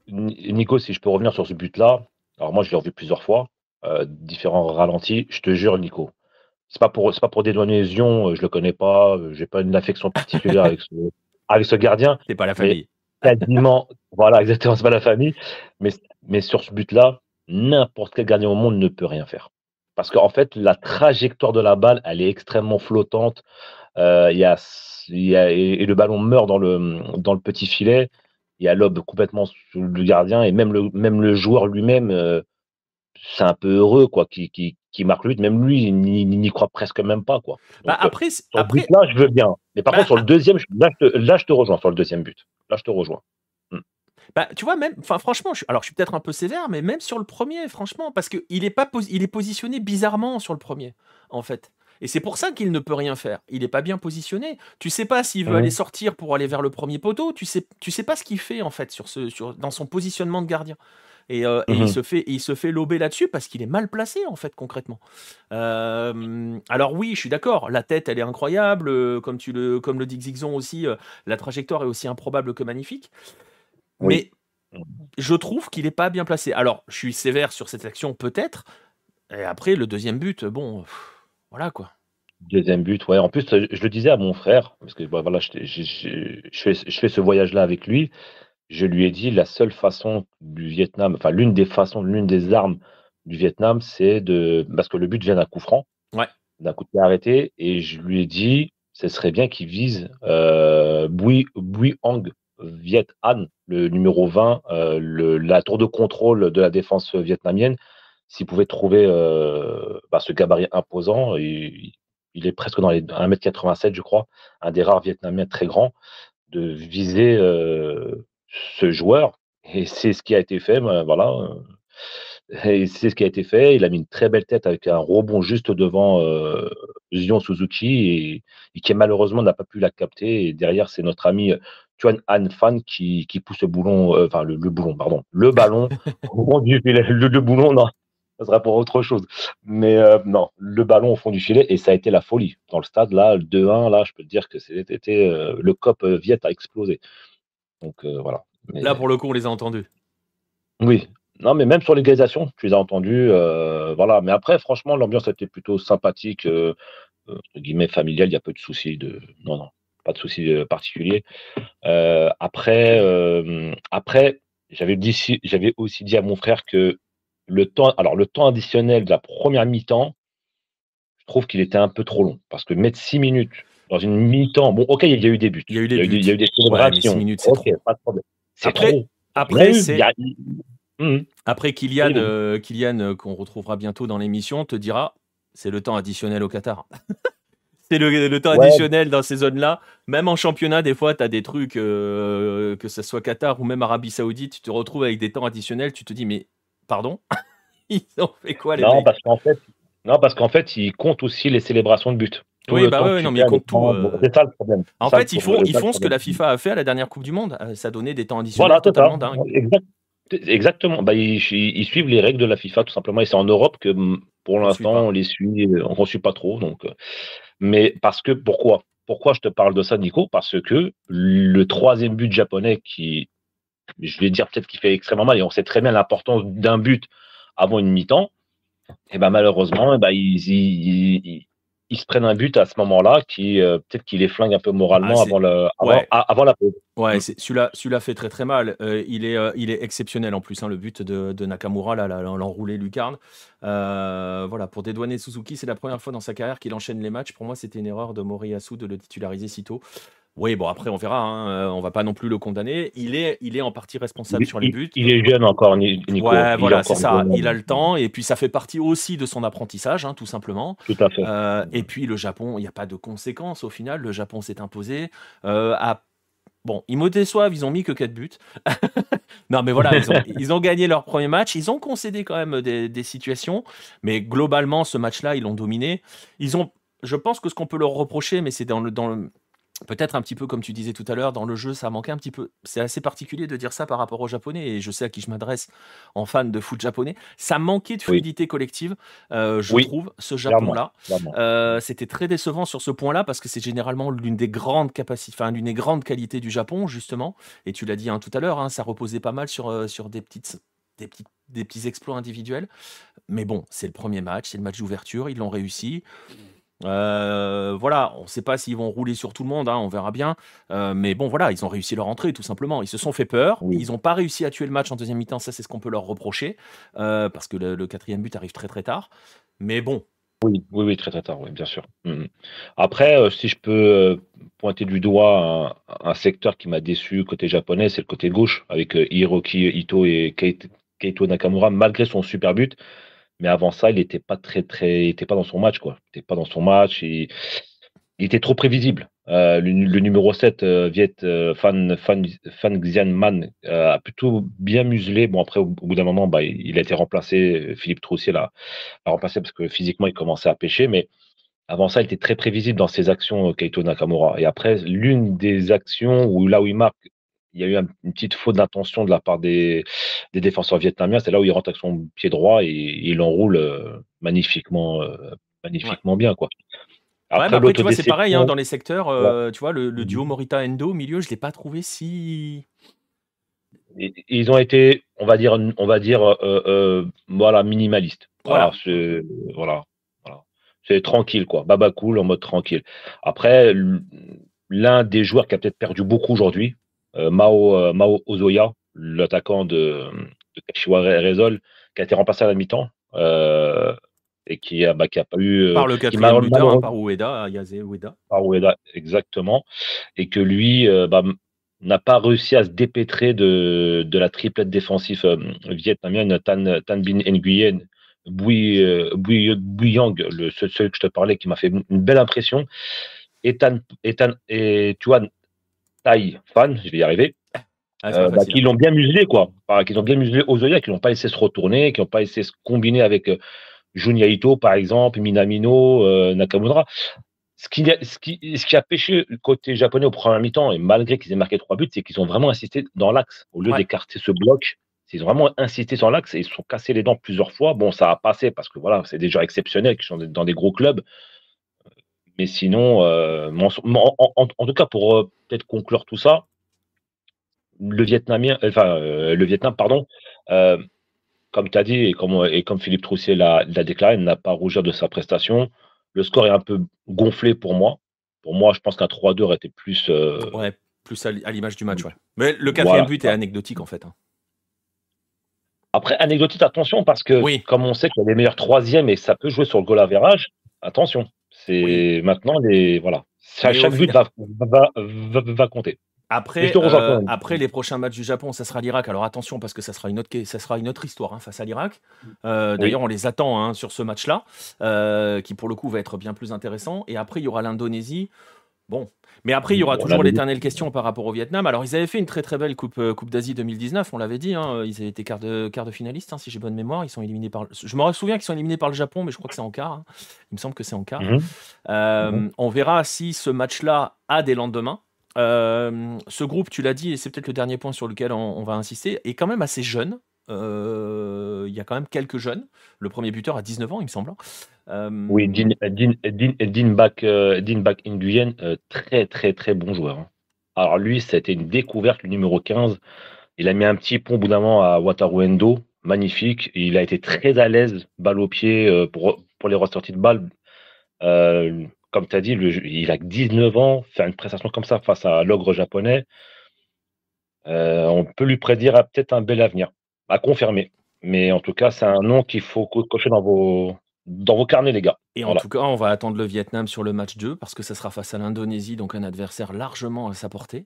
Nico, si je peux revenir sur ce but-là, alors moi, je l'ai revu plusieurs fois, euh, différents ralentis. Je te jure, Nico, c'est pas pour, pas pour dédouaner Zion, je le connais pas, j'ai pas une affection particulière avec, ce, [LAUGHS] avec ce gardien. C'est pas la famille quasiment, voilà, exactement, c'est pas la famille. Mais, mais sur ce but-là, n'importe quel gardien au monde ne peut rien faire. Parce qu'en fait, la trajectoire de la balle, elle est extrêmement flottante. Euh, y a, et, le ballon meurt dans le, dans le petit filet. Il y a l'aube complètement sous le gardien. Et même le, même le joueur lui-même, euh, c'est un peu heureux quoi, qui, qui, qui marque le but. Même lui, il n'y croit presque même pas quoi. Bah, euh, après, là, je veux bien. Mais par bah contre sur le deuxième, là je, te, rejoins sur le deuxième but. Là, je te rejoins. Hum. Bah, tu vois, même, enfin, franchement, je, alors je suis peut-être un peu sévère, mais même sur le premier, franchement, parce qu'il est, pas il est positionné bizarrement sur le premier, en fait. Et c'est pour ça qu'il ne peut rien faire. Il n'est pas bien positionné. Tu sais pas s'il veut mmh. aller sortir pour aller vers le premier poteau. Tu sais, tu sais pas ce qu'il fait en fait sur ce, sur, dans son positionnement de gardien. Euh, et, il mmh se fait, il se fait lober là-dessus parce qu'il est mal placé, en fait, concrètement. Euh, alors, oui, je suis d'accord, la tête, elle est incroyable. Euh, comme, tu le, comme le dit Zigzon aussi, la trajectoire est aussi improbable que magnifique. Mais je trouve qu'il n'est pas bien placé. Alors, je suis sévère sur cette action, peut-être. Et après, le deuxième but, bon, voilà quoi. Deuxième but, ouais. En plus, je le disais à mon frère, parce que bah, voilà, je, fais, ce voyage-là avec lui je lui ai dit la seule façon du Vietnam, enfin l'une des façons, l'une des armes du Vietnam, c'est de. Parce que le but vient d'un coup franc, ouais. d'un coup de pied arrêté, et je lui ai dit ce serait bien qu'il vise euh, Bui, Hang, Viet An, le numéro 20, euh, la tour de contrôle de la défense vietnamienne. S'il pouvait trouver euh, bah, ce gabarit imposant, il, il est presque dans les 1m87, je crois, un des rares Vietnamiens très grands, de viser. Euh, ce joueur. Et c'est ce qui a été fait. Ben, voilà. Et c'est ce qui a été fait. Il a mis une très belle tête avec un rebond juste devant Zion Suzuki et, qui malheureusement n'a pas pu la capter. Et derrière, c'est notre ami Tuan Han Fan qui, pousse le boulon, enfin le, boulon, pardon, le ballon. [LAUGHS] au fond du filet. Le, boulon, non, ça sera pour autre chose. Mais non, le ballon au fond du filet et ça a été la folie. Dans le stade, là, 2-1, là, je peux te dire que c'était euh, le cop Viet a explosé. Donc voilà. Là, pour le coup, on les a entendus. Oui. Non, mais même sur l'égalisation, tu les as entendus. Euh, voilà. Mais après, franchement, l'ambiance était plutôt sympathique, euh, euh, entre guillemets, familiale. Il y a peu de soucis. De... Non, non, pas de soucis particuliers. après, après j'avais aussi dit à mon frère que le temps, alors le temps additionnel de la première mi-temps, je trouve qu'il était un peu trop long. Parce que mettre six minutes dans une mi-temps, bon, ok, il y a eu des buts. Il y a eu des, buts. Il y a eu des célébrations. ok, pas de problème. C'est trop. Après, mmh. Après, Kylian, euh, euh, qu'on retrouvera bientôt dans l'émission, te dira c'est le temps additionnel au Qatar. [LAUGHS] c'est le, temps additionnel dans ces zones-là. Même en championnat, des fois, tu as des trucs, euh, que ce soit Qatar ou même Arabie Saoudite, tu te retrouves avec des temps additionnels. Tu te dis mais pardon [LAUGHS] Ils ont fait quoi les Non, parce qu'en fait, non, parce qu'en fait, ils comptent aussi les célébrations de but. Oui, euh, bah oui, non, mais ils euh, tout. Euh, c'est ça le problème. En fait, ils font, ce que la FIFA a fait à la dernière Coupe du Monde. Ça donnait des temps additionnels totalement dingue. Exactement. Bah, ils, suivent les règles de la FIFA, tout simplement. Et c'est en Europe que, mm, pour l'instant, on les suit, on ne pas trop. Donc. Mais parce que, pourquoi Pourquoi je te parle de ça, Nico Parce que le troisième but japonais qui, je vais dire peut-être qu'il fait extrêmement mal, et on sait très bien l'importance d'un but avant une mi-temps, et ben malheureusement, bah, ils, ils se prennent un but à ce moment-là qui euh, peut-être qu'il les flingue un peu moralement ah, avant, le, avant, la pause. Ouais, mm. celui-là, celui fait très très mal. Euh, il, est, euh, il est exceptionnel en plus, hein, le but de, Nakamura, l'enroulé lucarne. voilà, pour dédouaner Suzuki, c'est la première fois dans sa carrière qu'il enchaîne les matchs. Pour moi, c'était une erreur de Moriyasu de le titulariser si tôt. Oui, bon, après, on verra. On hein. euh, On va pas non plus le condamner. Il est, il est en partie responsable sur les buts. Il est jeune encore, Nico. voilà, c'est ça. Il a le temps. Et puis, ça fait partie aussi de son apprentissage, hein, tout simplement. Tout à fait. Euh, et puis, le Japon, il n'y a pas de conséquences au final. Le Japon s'est imposé. Euh, à... Bon, ils me déçoivent. Ils ont mis que 4 buts. [LAUGHS] non, mais voilà, ils ont, gagné leur premier match. Ils ont concédé quand même des, situations. Mais globalement, ce match-là, ils l'ont dominé. Ils ont. Je pense que ce qu'on peut leur reprocher, mais c'est dans Dans le Peut-être un petit peu comme tu disais tout à l'heure, dans le jeu, ça manquait un petit peu. C'est assez particulier de dire ça par rapport aux Japonais, et je sais à qui je m'adresse en fan de foot japonais. Ça manquait de fluidité collective, euh, je trouve, ce Japon-là. Euh, c'était très décevant sur ce point-là, parce que c'est généralement l'une des grandes capacités, l'une des grandes qualités du Japon, justement. Et tu l'as dit hein, tout à l'heure, hein, ça reposait pas mal sur, euh, des petits, des petits exploits individuels. Mais bon, c'est le premier match, c'est le match d'ouverture, ils l'ont réussi. Euh, voilà, on ne sait pas s'ils vont rouler sur tout le monde, hein, on verra bien. Euh, mais bon, voilà, ils ont réussi leur entrée, tout simplement. Ils se sont fait peur. Ils n'ont pas réussi à tuer le match en deuxième mi-temps. Ça, c'est ce qu'on peut leur reprocher, euh, parce que le, quatrième but arrive très très tard. Mais bon. Oui, oui, très très tard, oui, bien sûr. Mm, mm. Après, si je peux pointer du doigt un, un secteur qui m'a déçu côté japonais, c'est le côté gauche, avec Hiroki Ito et Keito Nakamura, malgré son super but. Mais avant ça, il n'était pas très, très, était pas dans son match, quoi. Il n'était pas dans son match et il était trop prévisible. Euh, le, numéro 7, euh, Viet euh, Fan, Fan, Fan Xian Man, a plutôt bien muselé. Bon, après, au, bout d'un moment, bah, il, a été remplacé. Philippe Troussier l'a remplacé parce que physiquement, il commençait à pêcher. Mais avant ça, il était très prévisible dans ses actions, Kaito Nakamura. Et après, l'une des actions où là où il marque, il y a eu une petite faute d'intention de la part des, défenseurs vietnamiens. C'est là où il rentre avec son pied droit et, il enroule euh, magnifiquement, euh, magnifiquement bien. Quoi. Après, c'est pareil hein, dans les secteurs. Euh, tu vois, le, duo mmh. Morita-Endo au milieu, je ne l'ai pas trouvé si. Ils ont été, on va dire, on va dire voilà, minimalistes. voilà. C'est tranquille, quoi. Baba cool en mode tranquille. Après, l'un des joueurs qui a peut-être perdu beaucoup aujourd'hui, euh, Mao, euh, Mao Ozoya, l'attaquant de, de Kashiwa Rezol, qui a été remplacé à la mi-temps euh, et qui n'a bah, a pas eu. Par le quatrième hein, par Ueda, Yazé, Ueda. Par Ueda, exactement. Et que lui bah, n'a pas réussi à se dépêtrer de, la triplette défensive vietnamienne, Tan, Bin Nguyen. Bui, le, celui que je te parlais, qui m'a fait une belle impression. Et Tan et Tuan fans, je vais y arriver, ah, euh, bah, qui hein. l'ont bien muselé, quoi. Enfin, qui l'ont bien muselé Ozoya, qui n'ont pas laissé se retourner, qui n'ont pas laissé se combiner avec euh, Junya par exemple, Minamino, euh, Nakamura. Ce qui, a, ce, qui, ce qui a pêché côté japonais au premier mi-temps, et malgré qu'ils aient marqué trois buts, c'est qu'ils ont vraiment insisté dans l'axe. Au lieu d'écarter ce bloc, ils ont vraiment insisté sur l'axe et ils se sont cassés les dents plusieurs fois. Bon, ça a passé parce que voilà, c'est des joueurs exceptionnels qui sont dans des gros clubs. Mais sinon, euh, en, tout cas, pour euh, peut-être conclure tout ça, le Vietnamien, euh, enfin le Vietnam, pardon, comme tu as dit et comme, Philippe Troussier l'a déclaré, n'a pas rougi de sa prestation. Le score est un peu gonflé pour moi. Pour moi, je pense qu'un 3-2 aurait été plus. Ouais, plus à l'image du match. Mm. Ouais. Mais le quatrième but est anecdotique en fait. Hein. Après, anecdotique, attention, parce que comme on sait qu'il y a des meilleurs troisièmes et ça peut jouer sur le goal à attention maintenant les voilà. Ça, chaque va, compter. Euh, après, les prochains matchs du Japon, ça sera l'Irak. Alors attention parce que ça sera une autre, histoire hein, face à l'Irak. Euh, d'ailleurs, on les attend hein, sur ce match-là, euh, qui pour le coup va être bien plus intéressant. Et après, il y aura l'Indonésie Bon, mais après, il y aura toujours l'éternelle question par rapport au Vietnam. Alors, ils avaient fait une très très belle Coupe, euh, coupe d'Asie 2019, on l'avait dit. Hein. Ils étaient été quart de, quart de finaliste, hein, si j'ai bonne mémoire. Ils sont éliminés par. Je me souviens qu'ils sont éliminés par le Japon, mais je crois que c'est en quart. Hein. Il me semble que c'est en quart. Mhm. Euh, mhm. On verra si ce match-là a des lendemains. Euh, ce groupe, tu l'as dit, et c'est peut-être le dernier point sur lequel on va insister, est quand même assez jeune. Euh, il y a quand même quelques jeunes. Le premier buteur a 19 ans, il me semble. Hein. Euh, oui, Dean, très très très bon joueur. Hein. Alors lui, c'était une découverte, le numéro 15. Il a mis un petit pont bout d'un moment à Wataruendo, magnifique. Il a été très à l'aise, balle au pied, euh, pour, les ressorties de balle. comme tu as dit, il a 19 ans, faire une prestation comme ça face à l'ogre japonais, on peut lui prédire ah, peut-être un bel avenir à bah, confirmer. Mais en tout cas, c'est un nom qu'il faut cocher dans vos, dans vos carnets, les gars. Et en tout cas, on va attendre le Vietnam sur le match 2 parce que ça sera face à l'Indonésie, donc un adversaire largement à sa portée.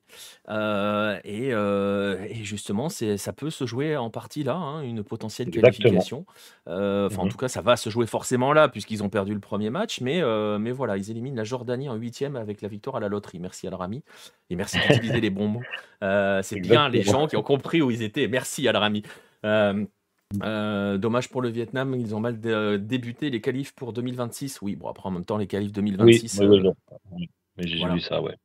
Euh, euh, et, justement, ça peut se jouer en partie là, hein, une potentielle qualification. Euh, en mhm. tout cas, ça va se jouer forcément là puisqu'ils ont perdu le premier match. Mais, mais voilà, ils éliminent la Jordanie en huitième avec la victoire à la loterie. Merci Al ami Et merci d'utiliser les bons mots. C'est bien les gens qui ont compris où ils étaient. Merci Al ami. Euh, euh, dommage pour le Vietnam, ils ont mal débuté les qualifs pour 2026. Oui, bon, après en même temps, les qualifs 2026. Oui, oui, euh, j'ai vu ça, ouais.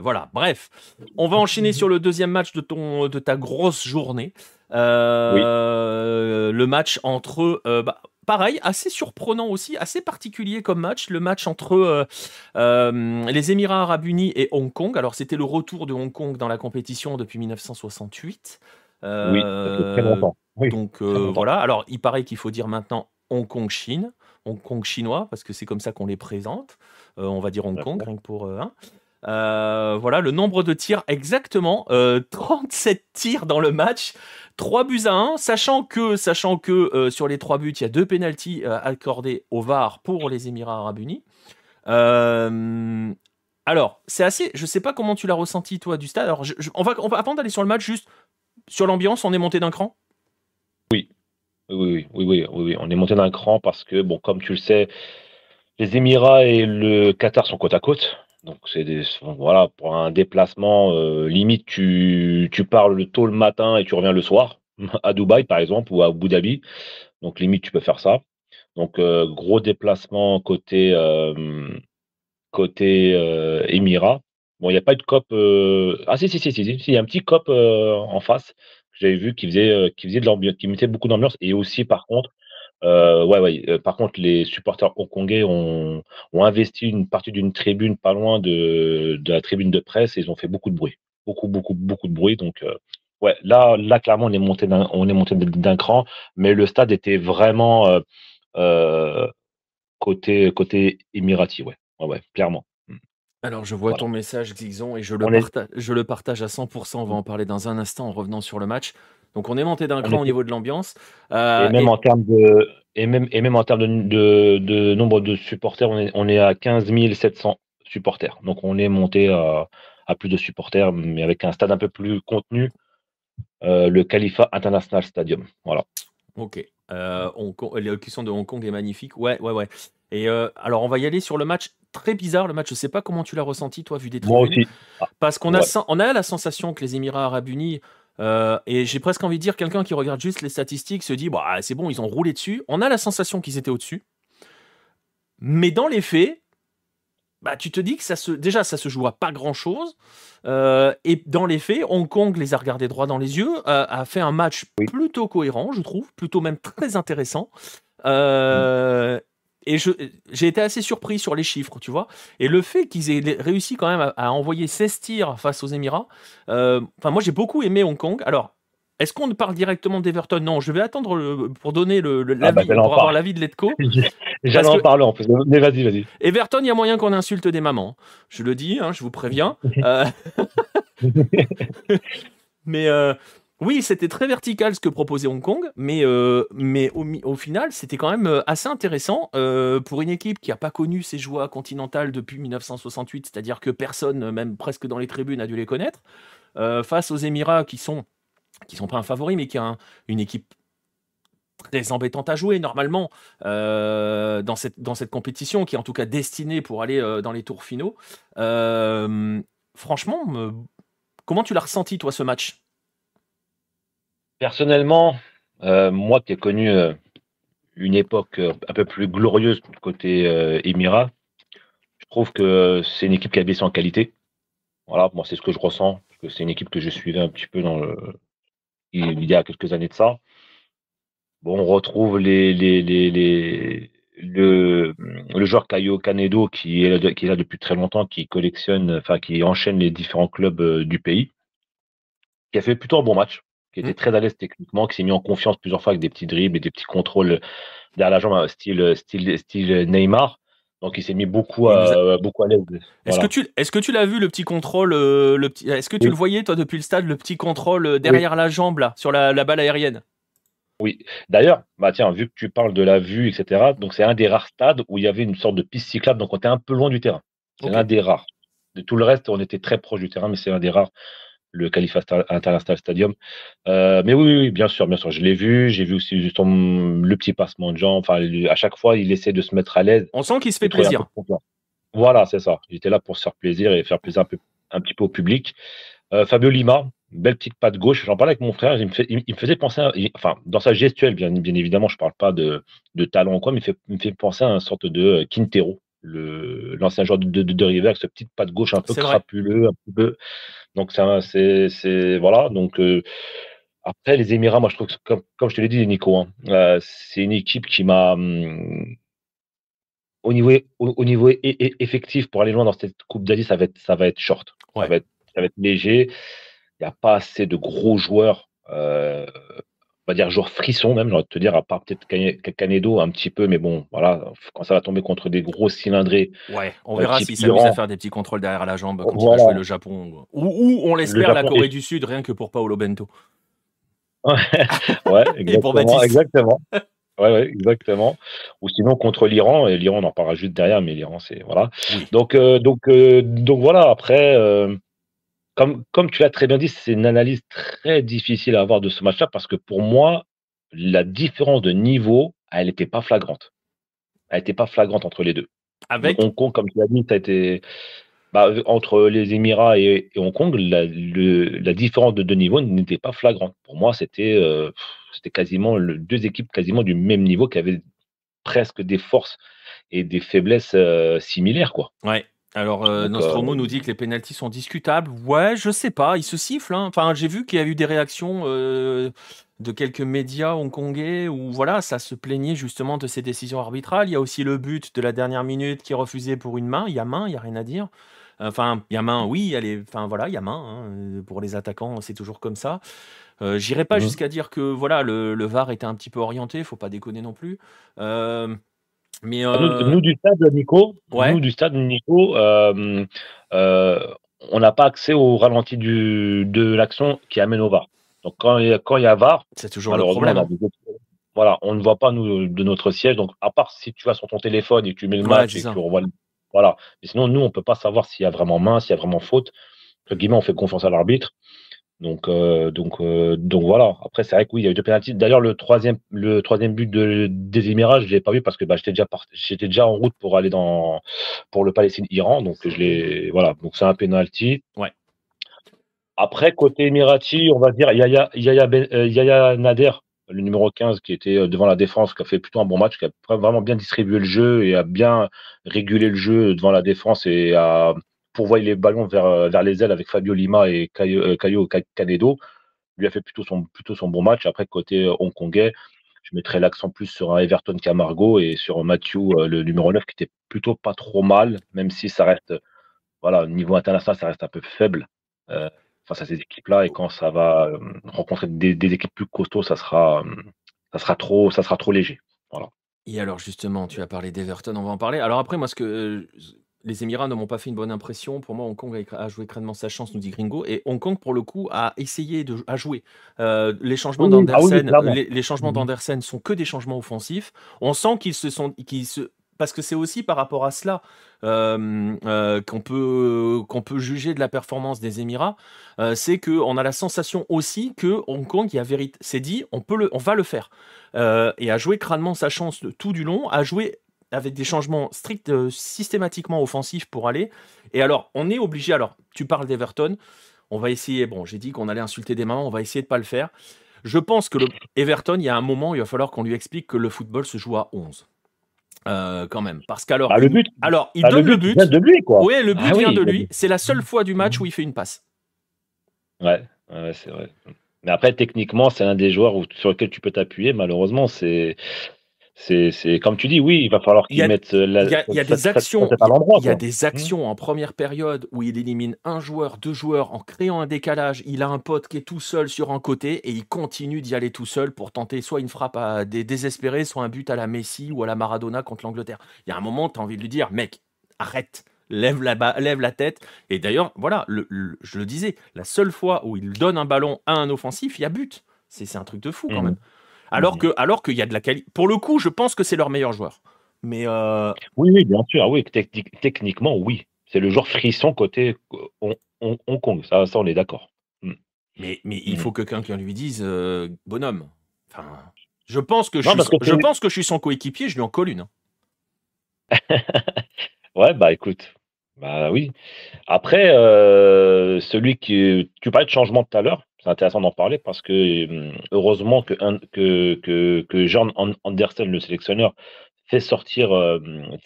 Voilà, bref. On va enchaîner sur le deuxième match de, ton, de ta grosse journée. le match entre. Bah, pareil, assez surprenant aussi, assez particulier comme match, le match entre les Émirats arabes unis et Hong Kong. Alors c'était le retour de Hong Kong dans la compétition depuis 1968. Euh, oui, donc euh, voilà, alors il paraît qu'il faut dire maintenant Hong Kong-Chine, Hong Kong chinois, parce que c'est comme ça qu'on les présente. Euh, on va dire Hong Kong, pour hein. voilà, le nombre de tirs exactement, 37 [LAUGHS] tirs dans le match, 3 buts à 1, sachant que, sachant que sur les 3 buts, il y a deux pénalties accordés au VAR pour les Émirats arabes unis. alors, c'est assez, je sais pas comment tu l'as ressenti toi du stade. Alors, on va, va avant d'aller sur le match, juste sur l'ambiance, on est monté d'un cran oui. Oui, oui. oui, oui, on est monté d'un cran parce que, bon, comme tu le sais, les Émirats et le Qatar sont côte à côte. Donc, c'est des, voilà, pour un déplacement, euh, limite, tu, parles le tôt le matin et tu reviens le soir, [LAUGHS] à Dubaï par exemple, ou à Abu Dhabi. Donc, limite, tu peux faire ça. Donc, euh, gros déplacement côté, Émirat. Euh, côté Émirats. Bon, il n'y a pas eu de COP. Euh, ah, si, si, si, si, il y a un petit COP euh, en face que j'avais vu qui faisait, euh, faisait de l'ambiance, qui mettait beaucoup d'ambiance. Et aussi, par contre, ouais, par contre, les supporters hongkongais ont, investi une partie d'une tribune pas loin de, la tribune de presse et ils ont fait beaucoup de bruit. Beaucoup, beaucoup, beaucoup de bruit. Donc, ouais, là, là, clairement, on est monté d'un, cran, mais le stade était vraiment côté, côté émirati, Ouais, ouais clairement. Alors, je vois ton message, Xigzon, et je le, je le partage à 100%. On va mmh. en parler dans un instant en revenant sur le match. Donc, on est monté d'un cran au niveau de l'ambiance. Euh, et, même En termes de... et, même, et même en de, nombre de supporters, on est, on est, à 15 700 supporters. Donc, on est monté à, plus de supporters, mais avec un stade un peu plus contenu, euh, le Khalifa International Stadium. Voilà. Ok. Euh, Hong de Hong Kong est magnifique. Ouais, ouais, ouais. Et euh, alors, on va y aller sur le match très bizarre le match. Je ne sais pas comment tu l'as ressenti, toi, vu des tribunes. Parce qu'on a, on a la sensation que les Émirats Arabes Unis, euh, et j'ai presque envie de dire, quelqu'un qui regarde juste les statistiques se dit bah, c'est bon, ils ont roulé dessus. On a la sensation qu'ils étaient au-dessus. Mais dans les faits, bah, tu te dis que ça se, déjà, ça se joue à pas grand-chose. Euh, et dans les faits, Hong Kong les a regardés droit dans les yeux, euh, a fait un match plutôt cohérent, je trouve, plutôt même très intéressant. Euh, et j'ai été assez surpris sur les chiffres, tu vois. Et le fait qu'ils aient réussi quand même à, envoyer 16 tirs face aux Émirats, euh, enfin, moi j'ai beaucoup aimé Hong Kong. Alors, est-ce qu'on parle directement d'Everton Non, je vais attendre euh, pour donner le, ah, bah, pour avoir l'avis de Letco. [LAUGHS] J'allais en parler en plus. Mais vas-y, vas-y. Everton, il y a moyen qu'on insulte des mamans. Je le dis, hein, je vous préviens. [LAUGHS] Euh, [LAUGHS] mais oui, c'était très vertical ce que proposait Hong Kong, mais, euh, mais au, final, c'était quand même euh, assez intéressant euh, pour une équipe qui n'a pas connu ses joueurs continentales depuis 1968, c'est-à-dire que personne, même presque dans les tribunes, n'a dû les connaître. face aux Émirats qui sont qui sont pas un favori, mais qui a une équipe très embêtante à jouer normalement dans, cette, dans cette compétition, qui est en tout cas destinée pour aller dans les tours finaux. franchement, comment tu l'as ressenti toi ce match Personnellement, euh, moi qui ai connu euh, une époque euh, un peu plus glorieuse côté Émirat, je trouve que c'est une équipe qui a baissé en qualité. Voilà, moi c'est ce que je ressens, que c'est une équipe que je suivais un petit peu dans il y a quelques années de ça. Bon, on retrouve le, joueur Caio Canedo qui est, là, depuis très longtemps, qui collectionne, enfin qui enchaîne les différents clubs du pays, qui a fait plutôt un bon match qui était mmh. très à l'aise techniquement, qui s'est mis en confiance plusieurs fois avec des petits dribbles et des petits contrôles euh, derrière la jambe, euh, euh, style, style, Neymar. Donc il s'est mis beaucoup à, beaucoup à l'aise. Est-ce que tu l'as vu le petit contrôle est-ce que tu le voyais toi depuis le stade le petit contrôle derrière la jambe là sur la, balle aérienne Oui. D'ailleurs bah tiens vu que tu parles de la vue etc donc c'est un des rares stades où il y avait une sorte de piste cyclable donc on était un peu loin du terrain c'est l'un des rares de tout le reste on était très proche du terrain mais c'est l'un des rares le Khalifa International Stadium. Euh, mais oui, oui, bien sûr, bien sûr, je l'ai vu. J'ai vu aussi le petit passement de gens. Enfin, à chaque fois, il essaie de se mettre à l'aise. On sent qu'il se fait plaisir. Voilà, c'est ça. J'étais là pour se faire plaisir et faire plaisir un, un petit peu au public. Euh, Fabio Lima, belle petite patte gauche. J'en parlais avec mon frère. Il me, faisait penser, enfin, dans sa gestuelle, bien, évidemment, je ne parle pas de, talent ou quoi, mais il, me fait penser à une sorte de euh, Quintero, l'ancien joueur de, de, River, avec ce petit patte gauche un peu crapuleux, un peu donc, c'est. Voilà. Donc. Euh, après, les Émirats, moi, je trouve que, comme, je te l'ai dit, Nico, hein, euh, c'est une équipe qui m'a. Hum, au niveau, au, niveau effectif, pour aller loin dans cette Coupe d'Asie, ça, va être, ça va être short. Ça, va être, léger. Il n'y a pas assez de gros joueurs euh, on va dire genre frisson même, j'ai te dire, à part peut-être Canedo un petit peu, mais bon, voilà, quand ça va tomber contre des gros cylindrés. Ouais, on euh, verra s'il s'amuse à faire des petits contrôles derrière la jambe quand il va jouer le Japon. Ou, on l'espère la Corée du Sud, rien que pour Paolo Bento. [LAUGHS] ouais, [LAUGHS] exactement. Exactement. [LAUGHS] Ouais, exactement. Ou sinon contre l'Iran, et l'Iran on en parlera juste derrière, mais l'Iran c'est voilà. Donc euh, donc euh, donc voilà. Après, comme, tu l'as très bien dit, c'est une analyse très difficile à avoir de ce match-là parce que pour moi, la différence de niveau, elle n'était pas flagrante. Elle n'était pas flagrante entre les deux. Avec Hong Kong, comme tu l'as dit, ça a été. Bah, euh, entre les Émirats et, Hong Kong, la, différence de deux niveaux n'était pas flagrante. Pour moi, c'était euh, c'était quasiment deux équipes quasiment du même niveau qui avaient presque des forces et des faiblesses euh, similaires, quoi. Ouais. Alors, euh, Nostromo nous dit que les pénalties sont discutables. Ouais, je sais pas, ils se sifflent. Hein. Enfin, j'ai vu qu'il y a eu des réactions euh, de quelques médias hongkongais où voilà, ça se plaignait justement de ces décisions arbitrales. Il y a aussi le but de la dernière minute qui est refusé pour une main. Il y a main, il y a rien à dire. Enfin, il y a main, oui, elle est... enfin voilà, il y a main. Hein. Pour les attaquants, c'est toujours comme ça. Euh, J'irai pas mhm. jusqu'à dire que voilà, le, VAR était un petit peu orienté, Il faut pas déconner non plus. Euh, euh, nous, du stade Nico, du stade Nico, euh, euh, on n'a pas accès au ralenti de l'action qui amène au VAR. Donc quand il y a, quand VAR, c'est toujours le problème. On hein. voilà, on ne voit pas nous de notre siège. Donc à part si tu vas sur ton téléphone et que tu mets le match et que tu revois, voilà. Mais sinon nous, on peut pas savoir s'il y a vraiment main, s'il y a vraiment faute. guillemets, on fait confiance à l'arbitre. Donc, euh, donc, euh, donc voilà. Après, c'est vrai que oui, il y a eu deux pénalties D'ailleurs, le troisième, le troisième but de, des Émirats, je ne l'ai pas vu parce que bah, j'étais déjà, j'étais déjà en route pour aller dans pour le Palestine-Iran. Donc, je l'ai. Voilà. Donc, c'est un pénalty. Ouais. Après, côté émirati on va dire Yaya, Yaya, ben, euh, Yaya, Nader, le numéro 15, qui était devant la défense, qui a fait plutôt un bon match, qui a vraiment bien distribué le jeu et a bien régulé le jeu devant la défense et a, pourvoyer les ballons vers, euh, vers les ailes avec Fabio Lima et Caio, euh, Canedo. Lui a fait plutôt son, plutôt son bon match. Après, côté euh, hongkongais, je mettrai l'accent plus sur un Everton Camargo et sur Mathieu, le numéro 9, qui était plutôt pas trop mal, même si ça reste, voilà, niveau international, ça reste un peu faible face à ces équipes-là. Et quand ça va rencontrer des, équipes plus costauds, ça sera, ça sera, trop, ça sera trop léger. Voilà. Et alors justement, tu as parlé d'Everton, on va en parler. Alors après, moi, ce que, les Émirats ne m'ont pas fait une bonne impression. Pour moi, Hong Kong a, joué crânement sa chance, nous dit Gringo. Et Hong Kong, pour le coup, a essayé de a jouer. Euh, les changements oui, ah d'Andersen les, changements mhm. sont que des changements offensifs. On sent qu'ils se sont. se, parce que c'est aussi par rapport à cela euh, euh, qu'on peut, qu'on peut juger de la performance des Émirats, C'est c'est qu'on a la sensation aussi que Hong Kong c'est dit on, peut le, on va le faire. et a joué crânement sa chance tout du long, a joué avec des changements stricts, euh, systématiquement offensifs pour aller. Et alors, on est obligé. Alors, tu parles d'Everton. On va essayer. Bon, j'ai dit qu'on allait insulter des mamans. On va essayer de pas le faire. Je pense que le Everton, il y a un moment, il va falloir qu'on lui explique que le football se joue à 11. Euh, quand même, parce qu'alors, bah, le but, alors il bah, donne le but. Le vient de lui, quoi. Oui, le but vient de lui. Ah c'est la seule mmh. fois du match où il fait une passe. Ouais, ouais c'est vrai. Mais après, techniquement, c'est l'un des joueurs sur lequel tu peux t'appuyer. Malheureusement, c'est c'est comme tu dis, oui, il va falloir qu'il mette... Euh, la. Il y a, y a des actions. en première période où il élimine un joueur, deux joueurs en créant un décalage. Il a un pote qui est tout seul sur un côté et il continue d'y aller tout seul pour tenter soit une frappe à des désespérés, soit un but à la Messi ou à la Maradona contre l'Angleterre. Il y a un moment, tu as envie de lui dire, mec, arrête. Lève la, tête. Et d'ailleurs, voilà, je le disais, la seule fois où il donne un ballon à un offensif, il y a but. C'est un truc de fou quand mhm. même. Alors mm. que, alors qu'il y a de la qualité. Pour le coup, je pense que c'est leur meilleur joueur. Mais euh, oui, oui, bien sûr, oui, techniquement, oui. C'est le joueur frisson côté euh, Hong Kong. Ça, on est d'accord. Mm. Mais, mais il mm. faut que quelqu'un lui dise euh, bonhomme. je pense que je, suis, pense que je suis son coéquipier, je lui en colle une. Hein. [LAUGHS] ouais, bah écoute, bah oui. Après, celui qui. Tu parlais de changement tout à l'heure c'est intéressant d'en parler parce que euh, heureusement que, que, que, Jean Andersen, le sélectionneur, fait sortir euh,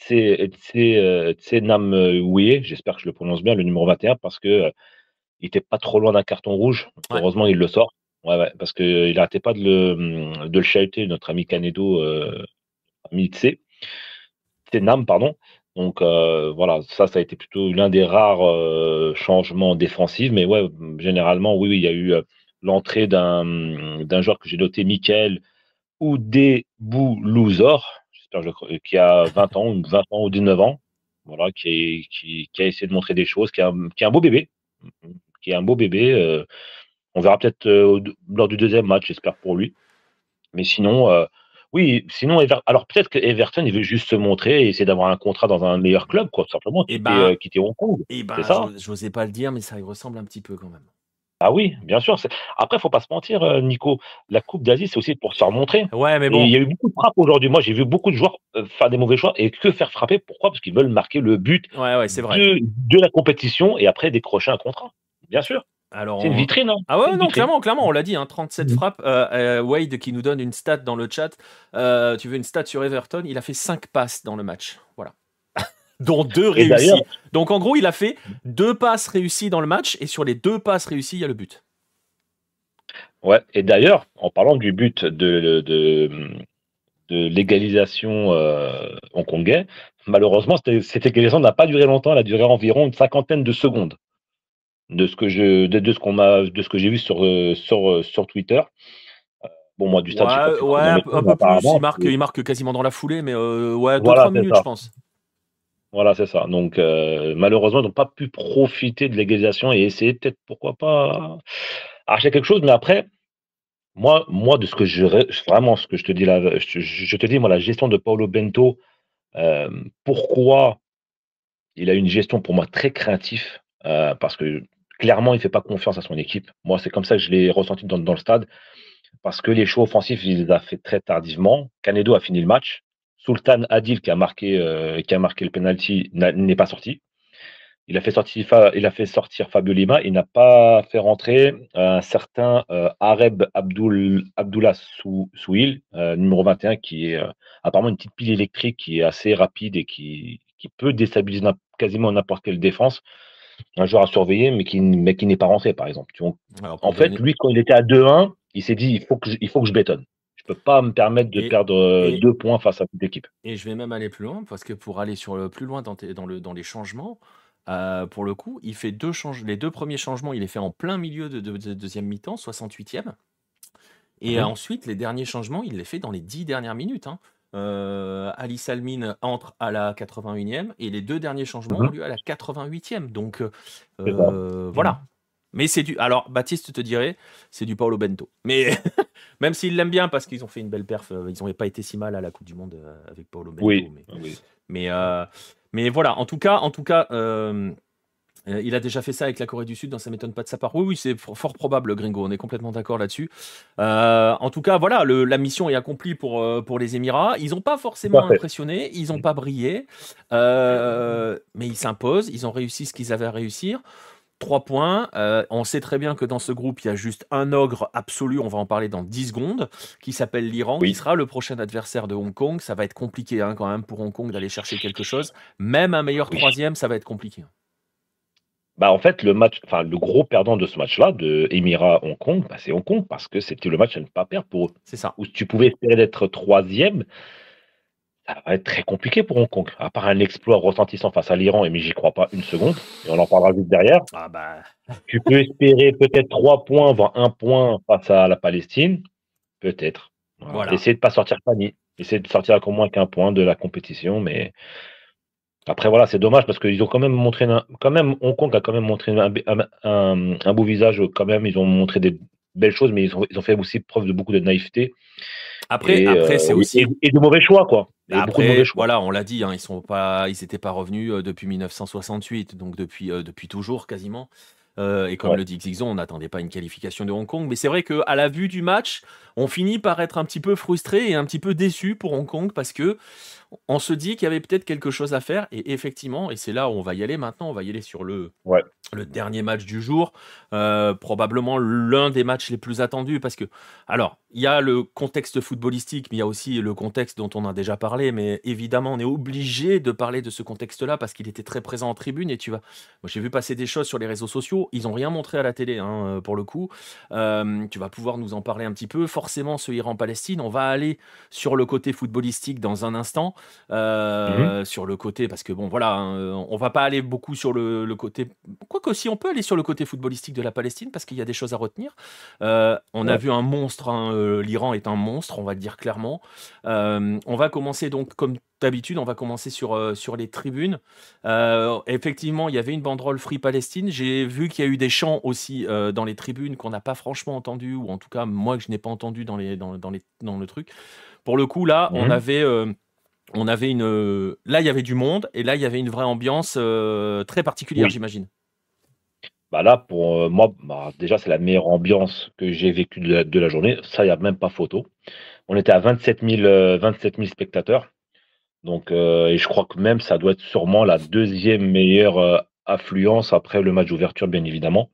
Tsenam euh, oui j'espère que je le prononce bien, le numéro 21, parce que il n'était pas trop loin d'un carton rouge. Heureusement, il le sort. parce qu'il n'arrêtait pas de le, de le chahuter, notre ami Canedo, ami Tsenam, pardon. Donc euh, voilà, ça, ça a été plutôt l'un des rares euh, changements défensifs. Mais ouais, généralement, oui, il y a eu euh, l'entrée d'un joueur que j'ai noté, Michael des j'espère qui a 20 ans, 20 ans ou 19 ans, voilà, qui, a essayé de montrer des choses, qui est un beau bébé, qui est un beau bébé. on verra peut-être lors du deuxième match, j'espère pour lui. Mais sinon, oui, sinon, alors peut-être que Everton, il veut juste se montrer et essayer d'avoir un contrat dans un meilleur club, quoi, simplement, et eh ben, euh, quitter, Hong Kong. Eh ben, ça hein. je n'osais pas le dire, mais ça y ressemble un petit peu quand même. Ah oui, bien sûr. Après, faut pas se mentir, euh, Nico. La Coupe d'Asie, c'est aussi pour se faire montrer. Ouais, mais Il y a eu beaucoup de frappes aujourd'hui. Moi, j'ai vu beaucoup de joueurs euh, faire des mauvais choix et que faire frapper. Pourquoi Parce qu'ils veulent marquer le but de la compétition et après décrocher un contrat. Bien sûr c'est une vitrine. non hein. ah ouais, non, clairement, clairement, on l'a dit, 37 hein, mhm. frappes. Euh, euh, Wade qui nous donne une stat dans le chat. Euh, tu veux une stat sur Everton Il a fait 5 passes dans le match. Voilà. [LAUGHS] dont deux réussies. Donc en gros, il a fait deux passes réussies dans le match et sur les deux passes réussies, il y a le but. Ouais, et d'ailleurs, en parlant du but de, l'égalisation hongkongais, malheureusement, cette égalisation n'a pas duré longtemps, elle a duré environ une cinquantaine de secondes de ce que je de, de ce qu'on m'a de ce que j'ai vu sur euh, sur euh, sur Twitter. Euh, bon, moi, du stade, ouais, un, peu, plus. Il marque, il marque quasiment dans la foulée, mais ouais, 2-3 minutes, je pense. Voilà, c'est ça. Donc, malheureusement, ils n'ont pas pu profiter de l'égalisation et essayer peut-être, pourquoi pas, acheter quelque chose. Mais après, moi, moi, de ce que je vraiment, ce que je te dis là, je, te dis, moi, la gestion de Paolo Bento, pourquoi il a une gestion pour moi très créatif parce que clairement, il ne fait pas confiance à son équipe. Moi, c'est comme ça que je l'ai ressenti dans, le stade, parce que les choix offensifs, il les a fait très tardivement. Canedo a fini le match. Sultan Adil, qui a marqué, euh, qui a marqué le penalty, n'est pas sorti. Il a fait sortir, il a Fabio Lima. Il n'a pas fait rentrer euh, euh, un certain Areb Abdullah Souil, numéro 21, qui est apparemment une petite pile électrique qui est assez rapide et qui peut déstabiliser quasiment n'importe quelle défense un joueur à surveiller, mais qui, mais qui n'est pas rentré, par exemple. en fait, lui, quand il était à 2-1, il s'est dit il faut que je, il faut que je bétonne. Je peux pas me permettre de perdre euh, deux points face à toute l'équipe. Et je vais même aller plus loin, parce que pour aller sur plus loin dans, les changements, euh, pour le coup, il fait deux change les deux premiers changements, il les fait en plein milieu de, deuxième mi-temps, 68e. Et mmh ensuite, les derniers changements, il les fait dans les dix dernières minutes. Hein. Euh, Alice Ali Salmin entre à la 81e et les deux derniers changements mhm. ont lieu à la 88e. Donc euh, voilà. Mais c'est du. Alors Baptiste te dirait, c'est du Paolo Bento. Mais [LAUGHS] même s'ils l'aiment bien parce qu'ils ont fait une belle perf, euh, ils n'ont pas été si mal à la Coupe du Monde avec Paolo Bento. Mais, mais, voilà. En tout cas, en tout cas. Euh, il a déjà fait ça avec la Corée du Sud, donc ça m'étonne pas de sa part. Oui, oui, c'est fort probable, Gringo, on est complètement d'accord là-dessus. Euh, en tout cas, voilà, la mission est accomplie pour, euh, pour les Émirats. Ils n'ont pas forcément impressionné, ils n'ont pas brillé, mais ils s'imposent, ils ont réussi ce qu'ils avaient à réussir. Trois points. on sait très bien que dans ce groupe, il y a juste un ogre absolu, on va en parler dans 10 secondes, qui s'appelle l'Iran, qui sera le prochain adversaire de Hong Kong. Ça va être compliqué hein, quand même pour Hong Kong d'aller chercher quelque chose. Même un meilleur troisième, ça va être compliqué. Bah, en fait, le match, enfin, le gros perdant de ce match-là, de Émirat Hong Kong, bah, c'est Hong Kong parce que c'était le match à ne pas perdre pour eux. C'est ça. Où tu pouvais espérer d'être troisième, ça va être très compliqué pour Hong Kong. À part un exploit ressentissant face à l'Iran, et mais j'y crois pas une seconde, et on en parlera juste derrière. Ah, bah. [LAUGHS] tu peux espérer peut-être trois points, voire un point face à la Palestine. Peut-être. Voilà. Essayer de pas sortir panique, Essayer de sortir au moins qu'un point de la compétition, mais après, voilà, c'est dommage parce qu'ils ont quand même montré, quand même, Hong Kong a quand même montré un, beau visage, quand même. Ils ont montré des belles choses, mais ils ont, fait aussi preuve de beaucoup de naïveté. Après, euh, c'est aussi. Et, de mauvais choix, quoi. Après, voilà, on l'a dit, hein, ils pas, n'étaient pas revenus euh, depuis 1968, donc depuis, euh, depuis toujours quasiment. Euh, et comme le dit Xixon, on n'attendait pas une qualification de Hong Kong. Mais c'est vrai qu'à la vue du match, on finit par être un petit peu frustré et un petit peu déçu pour Hong Kong parce que on se dit qu'il y avait peut-être quelque chose à faire. Et effectivement, et c'est là où on va y aller maintenant, on va y aller sur le, dernier match du jour. Euh, probablement l'un des matchs les plus attendus parce que, alors, il y a le contexte footballistique, mais il y a aussi le contexte dont on a déjà parlé. Mais évidemment, on est obligé de parler de ce contexte-là parce qu'il était très présent en tribune. Et tu vois moi j'ai vu passer des choses sur les réseaux sociaux ils n'ont rien montré à la télé, hein, euh, pour le coup. Euh, tu vas pouvoir nous en parler un petit peu. Forcément, ce Iran-Palestine, on va aller sur le côté footballistique dans un instant. Euh, mhm. Sur le côté, parce que bon, voilà, hein, on ne va pas aller beaucoup sur le, côté. Quoique, si on peut aller sur le côté footballistique de la Palestine, parce qu'il y a des choses à retenir. on a vu un monstre, hein, l'Iran est un monstre, on va le dire clairement. on va commencer donc, comme d'habitude, on va commencer sur, euh, sur les tribunes. Euh, effectivement, il y avait une banderole Free Palestine. J'ai vu qu'il y a eu des chants aussi euh, dans les tribunes qu'on n'a pas franchement entendu, ou en tout cas, moi, que je n'ai pas entendu dans, les, dans, les, dans le truc. Pour le coup, là, mhm. on avait on avait une. Là, il y avait du monde et là, il y avait une vraie ambiance très particulière, j'imagine. Bah là, pour moi, bah, déjà, c'est la meilleure ambiance que j'ai vécue de, la journée. Ça, il n'y a même pas photo. On était à 27 000, 27 000 spectateurs. Donc, euh, et je crois que même ça doit être sûrement la deuxième meilleure euh, affluence après le match d'ouverture, bien évidemment,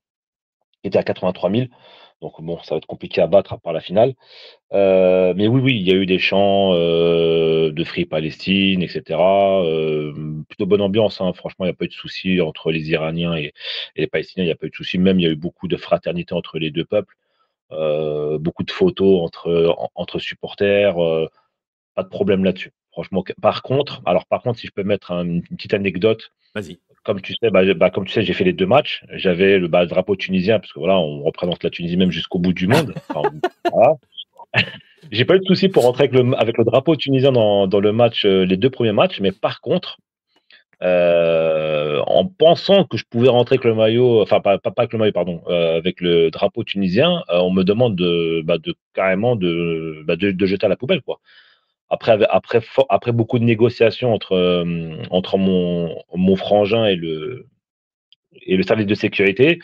qui était à 83 000. Donc bon, ça va être compliqué à battre à part la finale. Euh, mais oui, oui, il y a eu des chants de Free Palestine, etc. plutôt bonne ambiance, hein. franchement, il n'y a pas eu de soucis entre les Iraniens et, les Palestiniens, il n'y a pas eu de soucis. Même, il y a eu beaucoup de fraternité entre les deux peuples, beaucoup de photos entre, entre supporters, pas de problème là-dessus. Franchement, par contre, alors par contre, si je peux mettre une petite anecdote. Comme tu sais, bah, bah, comme tu sais, j'ai fait les deux matchs. J'avais le, bah, drapeau tunisien parce que voilà, on représente la Tunisie même jusqu'au bout du monde. [LAUGHS] [LAUGHS] j'ai pas eu de souci pour rentrer avec le, avec le drapeau tunisien dans, le match, euh, les deux premiers matchs. Mais par contre, euh, en pensant que je pouvais rentrer avec le maillot, enfin pas, avec le maillot, pardon, euh, avec le drapeau tunisien, on me demande de, carrément de, de, jeter à la poubelle quoi après, après, après beaucoup de négociations entre, euh, entre mon, mon frangin et le, et le service de sécurité,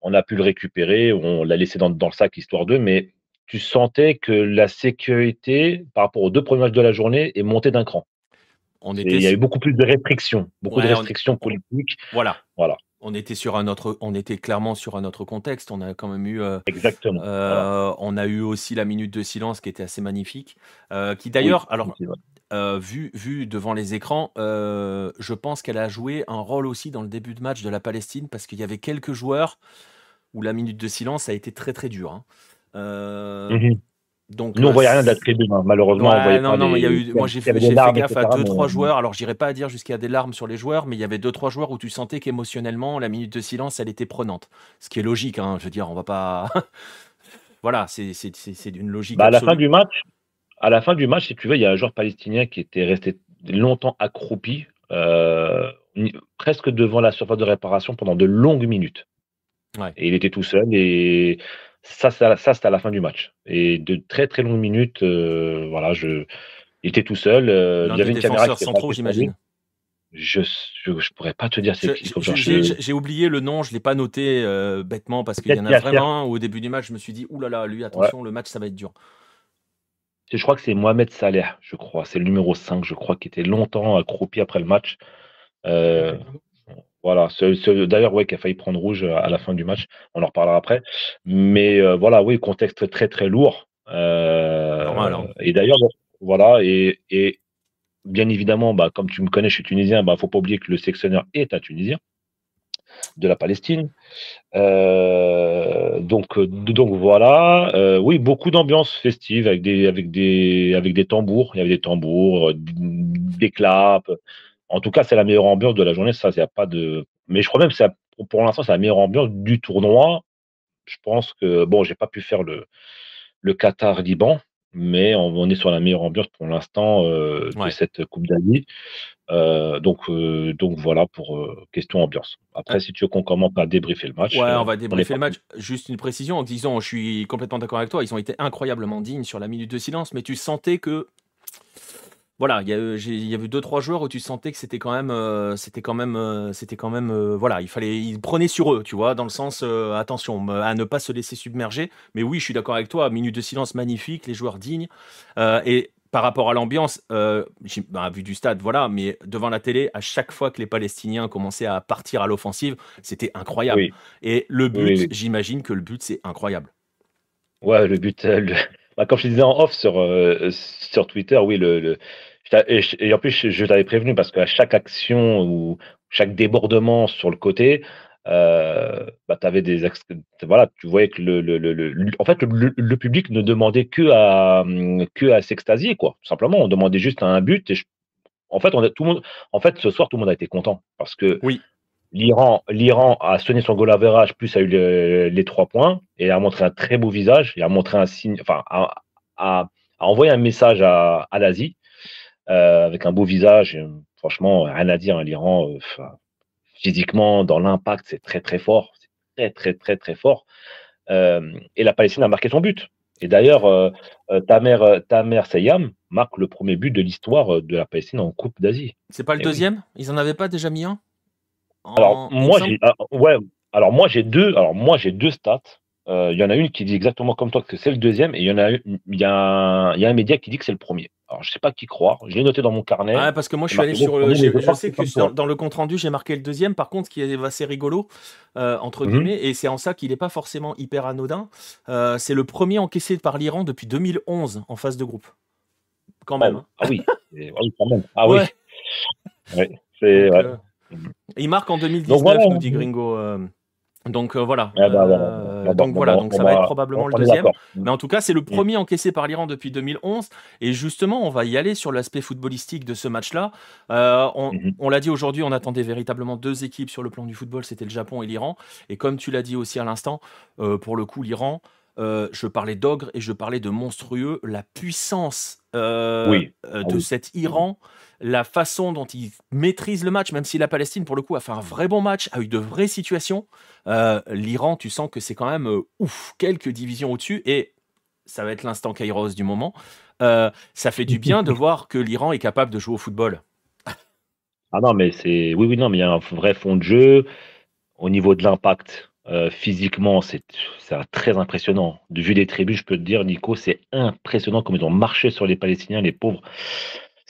on a pu le récupérer, on l'a laissé dans, dans, le sac histoire d'eux, mais tu sentais que la sécurité par rapport aux deux premiers matchs de la journée est montée d'un cran. Il y a eu beaucoup plus de restrictions, beaucoup de restrictions politiques. Voilà. voilà on était sur un autre, on était clairement sur un autre contexte. On a quand même eu, euh, exactement. Euh, on a eu aussi la minute de silence qui était assez magnifique, euh, qui d'ailleurs, alors vu vu devant les écrans, je pense qu'elle a joué un rôle aussi dans le début de match de la Palestine parce qu'il y avait quelques joueurs où la minute de silence a été très très dure. Hein. Mhm. Donc, Nous, on voyait rien de hein, malheureusement. non, non, il y a eu. Moi, j'ai fait, fait gaffe à deux, 3 trois joueurs. Alors, j'irai pas à dire jusqu'à des larmes sur les joueurs, mais il y avait deux, trois joueurs où tu sentais qu'émotionnellement, la minute de silence, elle était prenante. Ce qui est logique, hein. Je veux dire, on va pas. [LAUGHS] voilà, c'est d'une logique. Bah, à la fin du match, à la fin du match, si tu veux, il y a un joueur palestinien qui était resté longtemps accroupi, euh, presque devant la surface de réparation pendant de longues minutes. Ouais. Et il était tout seul et ça, ça, c'était à la fin du match. Et de très très longues minutes, euh, voilà, je j'étais tout seul. Euh, il y avait une caméra j'imagine. Je, je, pourrais pas te dire c'est J'ai oublié le nom, je l'ai pas noté euh, bêtement parce qu'il y en a vraiment. un Au début du match, je me suis dit oulala, là là, lui, attention, le match ça va être dur. Je crois que c'est Mohamed Saleh, je crois. C'est le numéro 5, je crois, qui était longtemps accroupi après le match. Voilà, d'ailleurs, ouais, qui a failli prendre rouge euh, à la fin du match. On en reparlera après. Mais euh, voilà, oui, contexte très très lourd. Euh, hein. Et d'ailleurs, voilà, et, bien évidemment, bah, comme tu me connais, je suis tunisien, il bah, ne faut pas oublier que le sectionneur est un tunisien de la Palestine. donc, donc voilà, oui, beaucoup d'ambiance festive avec des, avec, des, avec des tambours. Il y avait des tambours, des claps, en tout cas, c'est la meilleure ambiance de la journée. Ça, a pas de. Mais je crois même que pour l'instant, c'est la meilleure ambiance du tournoi. Je pense que bon, j'ai pas pu faire le, le Qatar Liban, mais on, est sur la meilleure ambiance pour l'instant euh, de cette Coupe d'Asie. Euh, donc, euh, donc voilà pour question ambiance. Après, si tu veux qu'on commence à débriefer le match. Ouais, on va débriefer le match. Juste une précision en disant, je suis complètement d'accord avec toi. Ils ont été incroyablement dignes sur la minute de silence, mais tu sentais que voilà, il y, a, eu deux trois joueurs où tu sentais que c'était quand même, euh, c'était quand même, euh, c'était quand même, euh, voilà, il fallait, ils prenaient sur eux, tu vois, dans le sens, attention, à ne pas se laisser submerger. Mais oui, je suis d'accord avec toi, minute de silence magnifique, les joueurs dignes. et par rapport à l'ambiance, bah, vu du stade, voilà, mais devant la télé, à chaque fois que les Palestiniens commençaient à partir à l'offensive, c'était incroyable. Et le but, j'imagine que le but, c'est incroyable. Ouais, le but, bah, comme je te disais en off sur, euh, sur Twitter, oui, le, et en plus, je t'avais prévenu parce qu'à chaque action ou chaque débordement sur le côté, euh, bah, tu avais des voilà, tu voyais que le, en fait le, public ne demandait que à hum, que à s'extasier quoi. simplement, on demandait juste un but en fait on a tout le monde, en fait ce soir tout le monde a été content parce que oui. L'Iran, a sonné son goal average, plus a eu les trois points et a montré un très beau visage. et a montré un signe, enfin, a, envoyé un message à, l'Asie euh, avec un beau visage. Franchement, rien à dire. Hein, L'Iran, euh, physiquement, dans l'impact, c'est très très fort, très très très très fort. Euh, et la Palestine a marqué son but. Et d'ailleurs, Tamer, mère Seyam marque le premier but de l'histoire de la Palestine en Coupe d'Asie. C'est pas le eh deuxième Ils en avaient pas déjà mis un alors, moi, j'ai, ah, ouais, alors moi j'ai deux, alors moi j'ai deux stats. Euh, il y en a une qui dit exactement comme toi que c'est le deuxième, et il y en a, un, média qui dit que c'est le premier. Alors je sais pas qui croire. Je l'ai noté dans mon carnet. Ah, parce que moi je suis allé sur le. sais que dans, le compte rendu j'ai marqué le deuxième. Par contre, qui est assez rigolo euh, entre mhm. guillemets, et c'est en ça qu'il n'est pas forcément hyper anodin, euh, c'est le premier encaissé par l'Iran depuis 2011 en phase de groupe. Quand ah même. Hein. ah oui. quand même. Ah oui. c'est. Il marque en 2019, nous dit Gringo. Donc voilà. donc voilà, donc ça va, bah, être probablement le deuxième. Mais en tout cas, c'est le mm. premier encaissé par l'Iran depuis 2011. Et justement, on va y aller sur l'aspect footballistique de ce match-là. Euh, mm-hmm. on, l'a dit aujourd'hui, on attendait véritablement deux équipes sur le plan du football, c'était le Japon et l'Iran. Et comme tu l'as dit aussi à l'instant, euh, pour le coup, l'Iran, euh, je parlais d'ogre et je parlais de monstrueux, la puissance ah de cet Iran la façon dont ils maîtrisent le match, même si la Palestine, pour le coup, a fait un vrai bon match, a eu de vraies situations. Euh, L'Iran, tu sens que c'est quand même euh, ouf, quelques divisions au-dessus, et ça va être l'instant Kairos du moment. Euh, ça fait du bien de [LAUGHS] voir que l'Iran est capable de jouer au football. ah non, mais c'est. Oui, oui, non, mais il y a un vrai fond de jeu. Au niveau de l'impact, physiquement, c'est très impressionnant. De vu des tribus, je peux te dire, Nico, c'est impressionnant comme ils ont marché sur les Palestiniens, les pauvres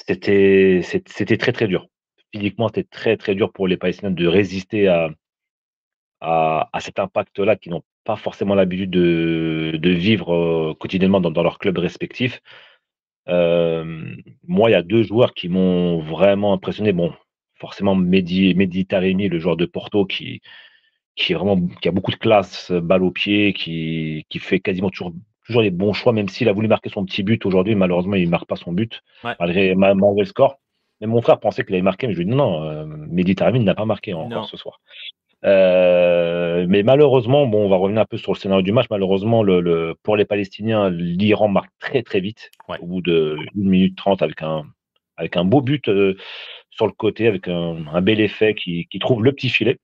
c'était c'était très très dur. Physiquement, c'était très très dur pour les Palestiniens de résister à, à, cet impact-là qui n'ont pas forcément l'habitude de, vivre euh, quotidiennement dans, dans leurs clubs respectifs. Euh, moi, il y a deux joueurs qui m'ont vraiment impressionné. Bon, forcément, Mehdi, le joueur de Porto, qui, qui, vraiment, a beaucoup de classe, balle au pied, qui, qui fait quasiment toujours toujours les bons choix, même s'il a voulu marquer son petit but aujourd'hui. Malheureusement, il ne marque pas son but, malgré malgré le score. Mais mon frère pensait qu'il avait marqué, mais je lui ai dit non, euh, Mehdi n'a pas marqué encore ce soir. Euh, mais malheureusement, bon, on va revenir un peu sur le scénario du match. Malheureusement, le, pour les Palestiniens, l'Iran marque très très vite, au bout de 1 minute trente, avec un, avec un beau but euh, sur le côté, avec un, bel effet qui, trouve le petit filet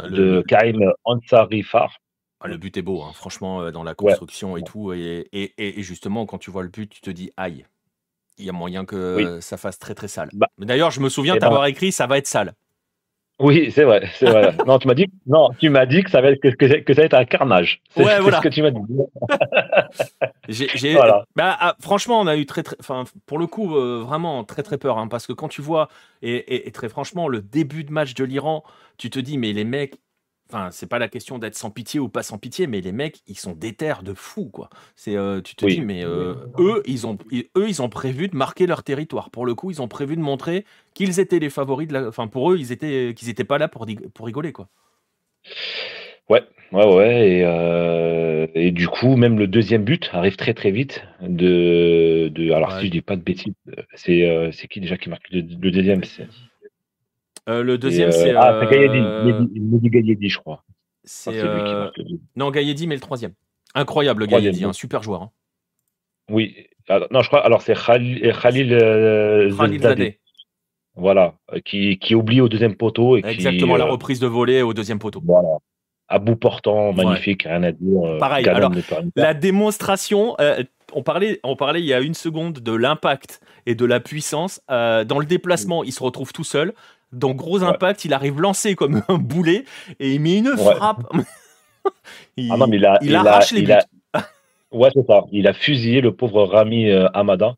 ah, de Karim Ansari Far. Ah, le but est beau, hein, franchement, euh, dans la construction et tout. Et, justement, quand tu vois le but, tu te dis aïe, il y a moyen que ça fasse très très sale. Bah d'ailleurs, je me souviens eh ben t'avoir écrit ça va être sale. Oui, c'est vrai, [LAUGHS] non, tu m'as dit, non, tu dit que ça va être que, ça va être un carnage. C'est ce que tu m'as dit. [LAUGHS] Bah, ah, franchement, on a eu très, très pour le coup, euh, vraiment très très peur, hein, parce que quand tu vois et, très franchement le début de match de l'Iran, tu te dis mais les mecs, Enfin, c'est pas la question d'être sans pitié ou pas sans pitié, mais les mecs, ils sont déterres de fou, quoi. C'est, euh, tu te dis, mais euh, eux, ils ont, eux, ils ont prévu de marquer leur territoire. Pour le coup, ils ont prévu de montrer qu'ils étaient les favoris de la. Enfin, pour eux, ils étaient, qu'ils étaient pas là pour, rigoler, quoi. Ouais, ouais, ouais. Euh, et, du coup, même le deuxième but arrive très très vite. De, de alors si je dis pas de bêtises, c'est qui déjà qui marque le, le deuxième C'est euh, le deuxième, euh, c'est. Ah, c'est euh, je crois. C'est Non, Gailledi, mais le troisième. Incroyable, Gailledi, un super joueur. Hein. Oui, non, je crois. Alors, c'est Khalil, Khalil, Voilà, qui, oublie au deuxième poteau. Et Exactement, la reprise de volée au deuxième poteau. Voilà. À bout portant, magnifique, rien à dire. Pareil, alors, la démonstration, on parlait, on parlait il y a une seconde de l'impact et de la puissance. dans le déplacement, il se retrouve tout seul. Dans Gros Impact, il arrive lancé comme un boulet et il met une frappe. [LAUGHS] il, ah non, il, a, il, arrache les buts. ouais, c'est ça. Il a fusillé le pauvre Rami euh, Hamada.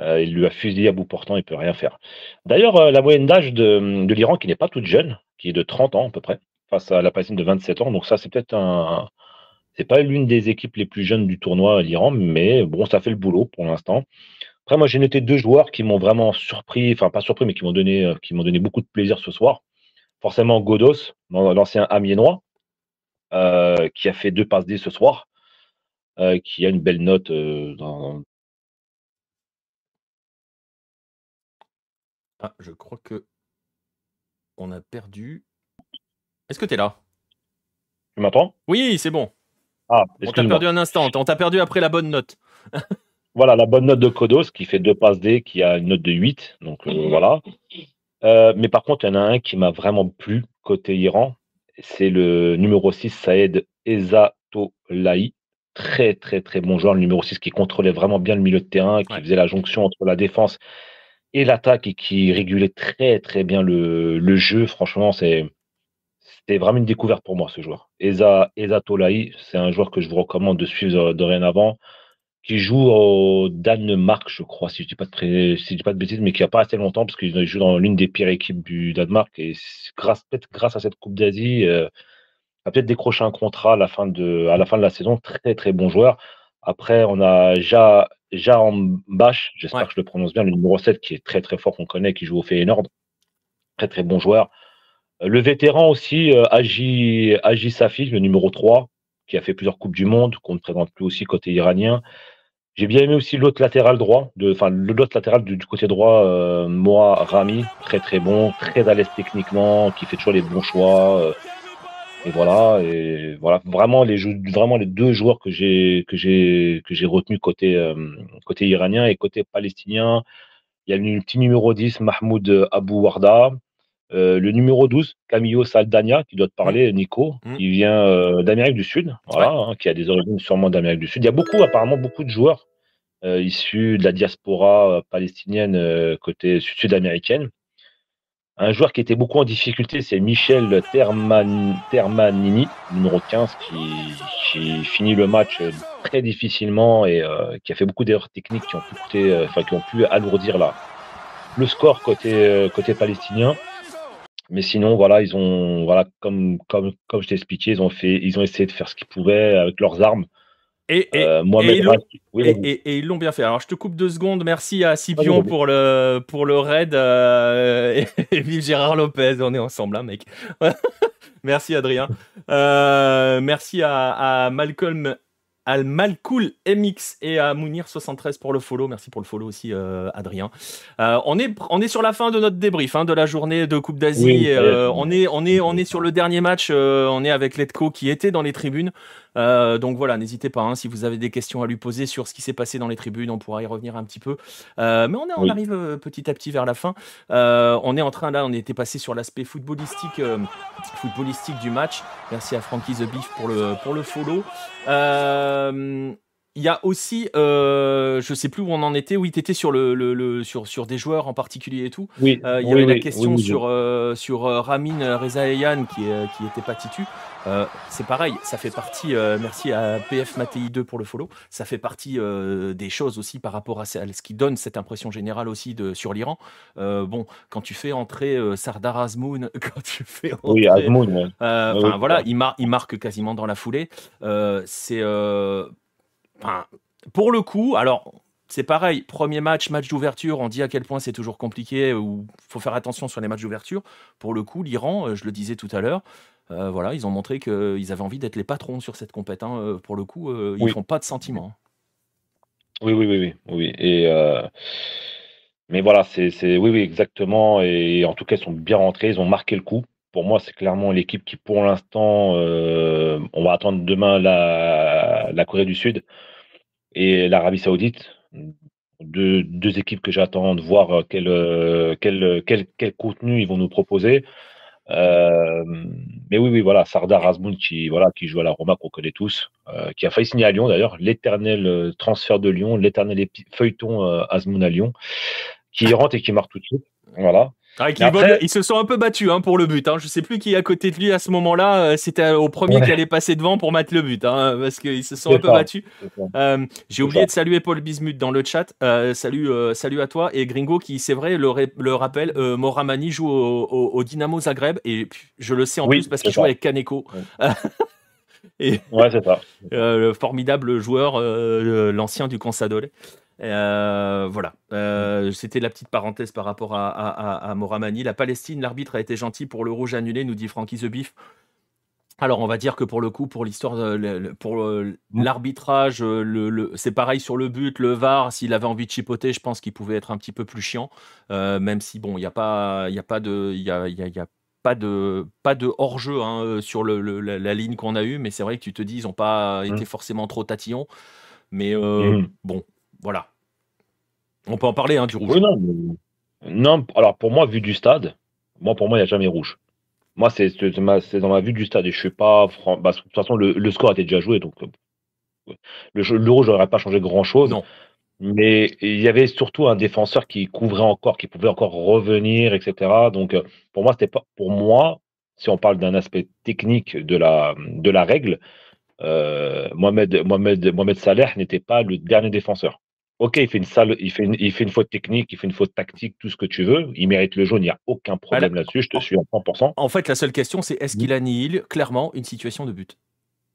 Euh, il lui a fusillé à bout portant, il ne peut rien faire. D'ailleurs, euh, la moyenne d'âge de, l'Iran, qui n'est pas toute jeune, qui est de 30 ans à peu près, face à la Palestine de 27 ans. Donc ça, c'est peut-être un... C'est pas l'une des équipes les plus jeunes du tournoi, l'Iran, mais bon, ça fait le boulot pour l'instant. Après, moi, j'ai noté deux joueurs qui m'ont vraiment surpris, enfin pas surpris, mais qui m'ont donné, euh, qui m'ont donné beaucoup de plaisir ce soir. Forcément, Godos, l'ancien Amiénois, euh, qui a fait deux passes D ce soir, euh, qui a une belle note dans. Ah, je crois que on a perdu. Est-ce que tu es là Tu m'attends Oui, c'est bon. Ah, on t'a perdu un instant. On t'a perdu après la bonne note. [LAUGHS] voilà, la bonne note de Kodos qui fait deux passes D, qui a une note de 8. Donc euh, voilà. Euh, mais par contre, il y en a un qui m'a vraiment plu côté Iran. C'est le numéro 6, Saed Ezatolahi. Très, très, très bon joueur, le numéro 6 qui contrôlait vraiment bien le milieu de terrain, qui faisait la jonction entre la défense et l'attaque et qui régulait très, très bien le, jeu. Franchement, c'est. C'était vraiment une découverte pour moi ce joueur. Eza, c'est un joueur que je vous recommande de suivre euh, dorénavant qui joue au Danemark, je crois, si je ne pas si dis pas de bêtises, mais qui n'a pas assez longtemps parce qu'il joue dans l'une des pires équipes du Danemark. Et grâce, peut-être grâce à cette Coupe d'Asie, euh, a peut-être décroché un contrat à la fin de, à la, fin de la saison. Très, très bon joueur. Après, on a Ja, j'espère que je le prononce bien, le numéro 7 qui est très, très fort, qu'on connaît, qui joue au Feyenoord. Très, très bon joueur. Euh, le vétéran aussi, euh, Agi, Agi Safi, le numéro 3, qui a fait plusieurs Coupes du Monde, qu'on ne présente plus aussi côté iranien. J'ai bien aimé aussi l'autre latéral droit, enfin l'autre latéral du, côté droit, euh, Rami, très très bon, très à l'aise techniquement, qui fait toujours les bons choix. Euh, et voilà, et voilà, vraiment les vraiment les deux joueurs que j'ai que j'ai que j'ai retenu côté euh, côté iranien et côté palestinien. Il y a le petit numéro 10, Mahmoud Abu Warda, euh, le numéro 12, Camillo Saldania, qui doit te mm. parler, Nico, mm. il qui vient euh, d'Amérique du Sud, voilà, hein, qui a des origines sûrement d'Amérique du Sud. Il y a beaucoup, apparemment, beaucoup de joueurs euh, issus de la diaspora palestinienne côté sud-américaine. Un joueur qui était beaucoup en difficulté, c'est Michel Termanini, numéro 15, qui, finit le match très difficilement et qui a fait beaucoup d'erreurs techniques qui ont pu, qui ont pu alourdir là, le score côté palestinien. Mais sinon, voilà, ils ont, voilà, comme, comme, comme je t'ai expliqué, ils ont, fait, ils ont essayé de faire ce qu'ils pouvaient avec leurs armes. Et, et, euh, et, ils l'ont bien fait. Alors, je te coupe deux secondes. Merci à ah, Sipion pour le, pour le raid. Euh, [LAUGHS] et vive Gérard Lopez. On est ensemble, hein, mec. [LAUGHS] merci, Adrien. Euh, merci à, à Malcolm Al Malcool MX et à Mounir73 pour le follow. Merci pour le follow aussi, euh, Adrien. Euh, on, est, on est sur la fin de notre débrief hein, de la journée de Coupe d'Asie. Euh, on, est, on, est, on est sur le dernier match. on est avec Letko qui était dans les tribunes. Euh, donc voilà, n'hésitez pas, hein, si vous avez des questions à lui poser sur ce qui s'est passé dans les tribunes, on pourra y revenir un petit peu. Euh, mais on, arrive euh, petit à petit vers la fin. on est en train, là, on était passé sur l'aspect footballistique, footballistique du match. Merci à Frankie The Beef pour le, pour le follow il y a aussi, euh, je sais plus où on en était. Oui, tu étais sur le, sur, sur des joueurs en particulier et tout. Oui. Euh, il y avait la question sur euh, sur euh, Ramin Rezaeyan qui qui était pas titu. c'est pareil, ça fait partie. merci à PF Matei 2 pour le follow. Ça fait partie des choses aussi par rapport à, ce qui donne cette impression générale aussi de sur l'Iran. bon, quand tu fais entrer Sardar Azmoun, [LAUGHS] quand tu fais entrer, Azmoun, ah voilà, il, il marque quasiment dans la foulée. c'est pour le coup, alors c'est pareil, premier match, match d'ouverture, on dit à quel point c'est toujours compliqué ou faut faire attention sur les matchs d'ouverture. Pour le coup, l'Iran, euh, je le disais tout à l'heure, euh, voilà, ils ont montré qu'ils avaient envie d'être les patrons sur cette compète. Hein. Euh, pour le coup, ils oui. font pas de sentiments. Hein. Oui, oui, oui, oui, oui. Et mais voilà, c'est oui, oui, exactement. Et en tout cas, ils sont bien rentrés, ils ont marqué le coup. Pour moi, c'est clairement l'équipe qui, pour l'instant, on va attendre demain la, la, Corée du Sud et l'Arabie Saoudite. Deux, deux, équipes que j'attends de voir euh, euh, euh, quel, quel, contenu ils vont nous proposer. mais oui, oui, voilà, Sardar Azmoun qui, voilà, qui joue à la Roma, qu'on connaît tous, qui a failli signer à Lyon d'ailleurs, l'éternel transfert de Lyon, l'éternel feuilleton Azmoun à Lyon, qui rentre et qui marque tout de suite. Voilà. Ah, ils, se sont un peu battus hein, pour le but. je hein. Je sais plus qui est à côté de lui à ce moment-là. Euh, c'était euh, au premier qui allait passer devant pour mettre le but. Hein, parce qu'ils se sont un peu battus. Euh, j'ai oublié de saluer Paul Bismuth dans le chat. salut, salut à toi. Et Gringo, qui, c'est vrai, le, rappelle, Moramani joue au, Dynamo Zagreb. Et je le sais en plus parce qu'il joue avec Kaneko. ouais, [LAUGHS] c'est ça. [LAUGHS] le formidable joueur, l'ancien du Consadole. Euh, voilà, euh, mm. c'était la petite parenthèse par rapport à, Moramani. La Palestine, l'arbitre a été gentil pour le rouge annulé, nous dit Frankie The Alors, on va dire que pour le coup, pour l'histoire, pour mm. l'arbitrage, le, c'est pareil sur le but, le VAR. S'il avait envie de chipoter, je pense qu'il pouvait être un petit peu plus chiant, euh, même si bon, il n'y a pas, il y a pas de, il y a, pas de, pas de hors-jeu hein, sur la, ligne qu'on a eue, mais c'est vrai que tu te dis, ils n'ont pas mm. été forcément trop tatillons. Mais bon, voilà. On peut en parler hein, du rouge. non, non, alors pour moi, vu du stade, moi, pour moi, il n'y a jamais rouge. Moi, c'est dans ma vue du stade je suis pas. Bah, de toute façon, le, score était déjà joué, donc euh, le, le rouge n'aurait pas changé grand chose. Mais il y avait surtout un défenseur qui couvrait encore, qui pouvait encore revenir, etc. Donc euh, pour moi, c'était pas pour moi, si on parle d'un aspect technique de la, de la règle, euh, Mohamed, Mohamed, Mohamed Saleh n'était pas le dernier défenseur. Ok, il fait une faute technique, il fait une faute tactique, tout ce que tu veux. Il mérite le jaune, il n'y a aucun problème là-dessus, je te suis à 100%. En fait, la seule question, c'est est-ce qu'il mm. annihile clairement une situation de but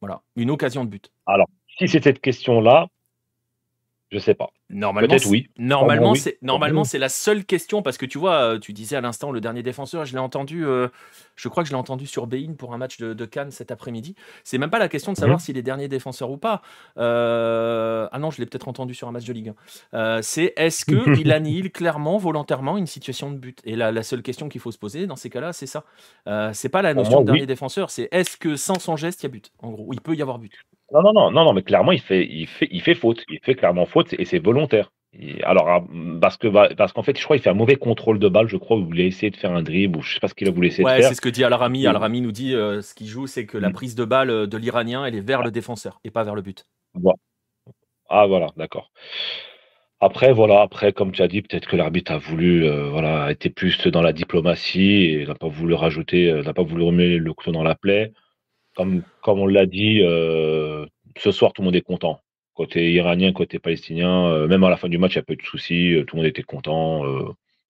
Voilà, une occasion de but. Alors, si c'est cette question-là, je sais pas. Normalement, oui. Normalement, oui. c'est normalement c'est la seule question parce que tu vois, euh, tu disais à l'instant le dernier défenseur, je l'ai entendu, euh, je crois que je l'ai entendu sur Bein pour un match de, Cannes cet après-midi. C'est même pas la question de savoir mhm. s'il est dernier défenseur ou pas. Euh, ah non, je l'ai peut-être entendu sur un match de Ligue 1. c'est est-ce que [LAUGHS] il annihile clairement, volontairement une situation de but Et la, seule question qu'il faut se poser dans ces cas-là, c'est ça. c'est pas la notion de dernier défenseur, c'est est-ce que sans son geste il y a but En gros, il peut y avoir but. Non, non, non, non, mais clairement, il fait, il fait, il fait faute. Il fait clairement faute et c'est volontaire. alors, ah, parce que bah, parce qu'en fait, je crois qu'il fait un mauvais contrôle de balle, je crois, où il a essayé de faire un dribble, ou je sais pas ce qu'il a voulu essayer de faire. c'est ce que dit Al-Rami. Al-Rami nous dit euh, ce qu'il joue, c'est que la mm. prise de balle euh, de l'Iranien, elle est vers le défenseur et pas vers le but. Ah, voilà, d'accord. Après, voilà, après, comme tu as dit, peut-être que l'arbitre a voulu, euh, voilà, plus dans la diplomatie et n'a pas voulu rajouter, n'a pas voulu remettre le couteau dans la plaie comme, on l'a dit, euh, ce soir, tout le monde est content. Côté iranien, côté palestinien, euh, même à la fin du match, il n'y a pas eu de soucis, euh, tout le monde était content.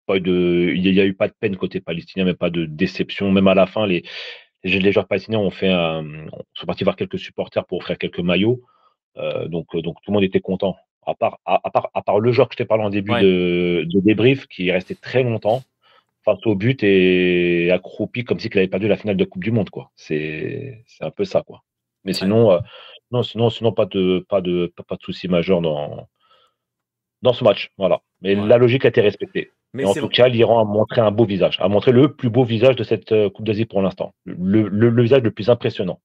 pas de, il n'y a, eu pas de peine côté palestinien, mais pas de déception. Même à la fin, les, joueurs palestiniens ont fait un, sont partis voir quelques supporters pour offrir quelques maillots. donc, donc tout le monde était content. À part, à, part, à part le joueur que je t'ai parlé en début de, de débrief, qui est resté très longtemps, face au but et accroupi comme si qu'il avait perdu la finale de Coupe du Monde. quoi. C'est un peu ça. quoi. Mais sinon, euh, non, sinon, sinon pas de pas de pas, de souci majeur dans dans ce match. Voilà. Mais la logique a été respectée. Mais en tout cas, l'Iran a montré un beau visage, a montré le plus beau visage de cette euh, Coupe d'Asie pour l'instant, le, le, visage le plus impressionnant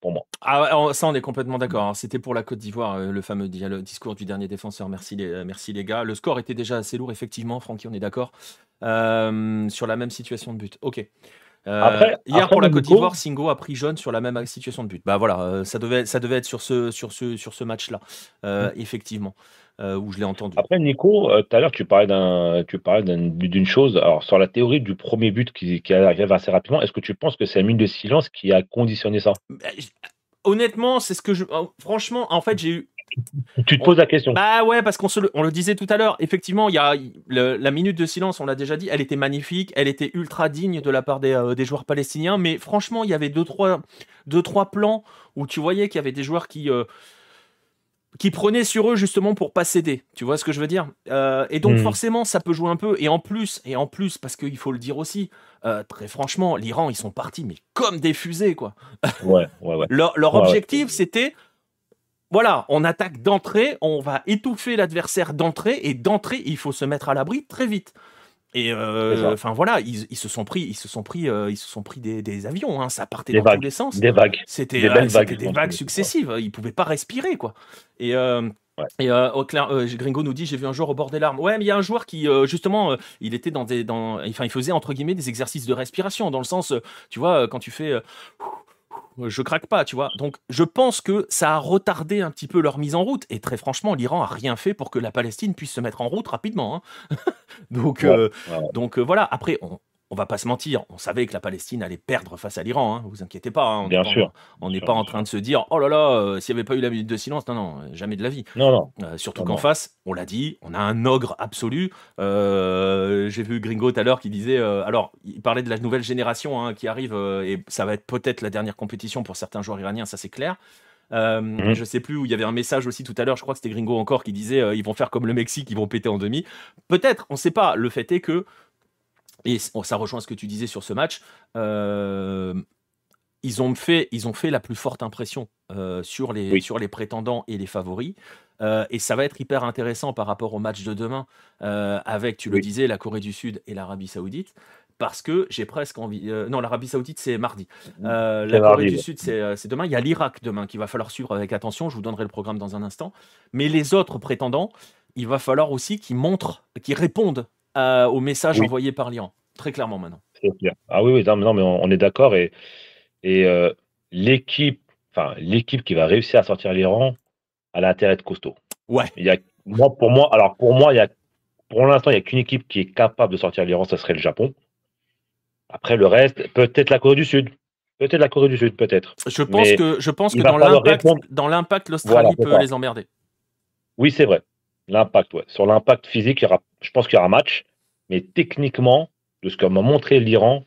pour moi. Ah, ça, on est complètement d'accord. Hein. C'était pour la Côte d'Ivoire, euh, le fameux discours du dernier défenseur. Merci les, euh, merci les gars. Le score était déjà assez lourd, effectivement, Francky, on est d'accord. Euh, sur la même situation de but. Ok. Après, euh, hier pour la Côte d'Ivoire, Singo a pris jaune sur la même situation de but. Bah voilà, euh, ça devait, ça devait être sur ce, sur ce, sur ce match-là, euh, mm. effectivement. où je l'ai entendu. Après, Nico, tout à l'heure, tu parlais d'un, tu d'une chose. Alors, sur la théorie du premier but qui, arrive assez rapidement, est-ce que tu penses que c'est la mine de silence qui a conditionné ça bah, Honnêtement, c'est ce que je. Oh, franchement, en fait, j'ai eu tu te poses la question. Bah ouais, parce qu'on on le disait tout à l'heure. Effectivement, il y a la minute de silence, on l'a déjà dit, elle était magnifique, elle était ultra digne de la part euh, des, joueurs palestiniens. Mais franchement, il y avait deux trois, deux, trois plans où tu voyais qu'il y avait des joueurs qui. Euh, qui prenaient sur eux justement pour pas céder. Tu vois ce que je veux dire euh, Et donc hmm. forcément, ça peut jouer un peu. Et en plus, et en plus, parce qu'il faut le dire aussi, très franchement, l'Iran, ils sont partis mais comme des fusées quoi. Ouais, ouais, ouais. [LAUGHS] leur, objectif, c'était voilà, on attaque d'entrée, on va étouffer l'adversaire d'entrée, et d'entrée, il faut se mettre à l'abri très vite. Et euh, enfin voilà, ils, se sont pris, ils se sont pris, euh, ils se sont pris des, avions. Hein, ça partait dans tous les sens. Des vagues. C'était des, vagues, euh, successives. Ils pouvaient pas respirer quoi. Et Et Gringo nous dit j'ai vu un joueur au bord des larmes. Ouais, mais il y a un joueur qui justement, il était dans des, dans, il faisait entre guillemets des exercices de respiration dans le sens, tu vois, quand tu fais euh, je craque pas, tu vois. Donc, je pense que ça a retardé un petit peu leur mise en route. Et très franchement, l'Iran a rien fait pour que la Palestine puisse se mettre en route rapidement. Hein. [LAUGHS] donc, euh, donc euh, voilà. Après, on, on va pas se mentir, on savait que la Palestine allait perdre face à l'Iran. Hein, vous inquiétez pas. Hein, on Bien sûr. on n'est pas en train de se dire oh là là, euh, s'il n'y avait pas eu la minute de silence, non non, jamais de la vie. Non non. Euh, surtout qu'en face, on l'a dit, on a un ogre absolu. Euh, j'ai vu Gringo tout à l'heure qui disait, alors il parlait de la nouvelle génération hein, qui arrive et ça va être peut-être la dernière compétition pour certains joueurs iraniens, ça c'est clair. Je ne mhm. Je sais plus où il y avait un message aussi tout à l'heure, je crois que c'était Gringo encore qui disait ils vont faire comme le Mexique, ils vont péter en demi. Peut-être, on ne sait pas. Le fait est que et oh, ça rejoint ce que tu disais sur ce match. Euh, ils ont fait, ils ont fait la plus forte impression euh, sur, les, prétendants et les favoris. Euh, et ça va être hyper intéressant par rapport au match de demain avec, tu le disais, la Corée du Sud et l'Arabie Saoudite. Parce que j'ai presque envie. non, l'Arabie Saoudite, c'est mardi. Mmh. la Corée du Sud, c'est demain. Il y a l'Irak demain qu'il va falloir suivre avec attention. Je vous donnerai le programme dans un instant. Mais les autres prétendants, il va falloir aussi qu'ils montrent, qu'ils répondent euh, au message envoyé par l'Iran, très clairement maintenant. Ah oui, oui non, mais on, est d'accord. Et, et euh, l'équipe, enfin l'équipe qui va réussir à sortir l'Iran, a l'intérêt de costaud. Ouais. Il y a, moi, pour moi, alors pour moi, il y a, pour l'instant, il n'y a qu'une équipe qui est capable de sortir l'Iran, ce serait le Japon. Après le reste, peut-être la Corée du Sud. Peut-être la Corée du Sud, peut-être. Je pense que, je pense que dans l'impact, dans l'impact, l'Australie peut les emmerder. Oui, c'est vrai. L'impact, Sur l'impact physique, il y aura, je pense qu'il y aura un match, mais techniquement, de ce m'a montré l'Iran,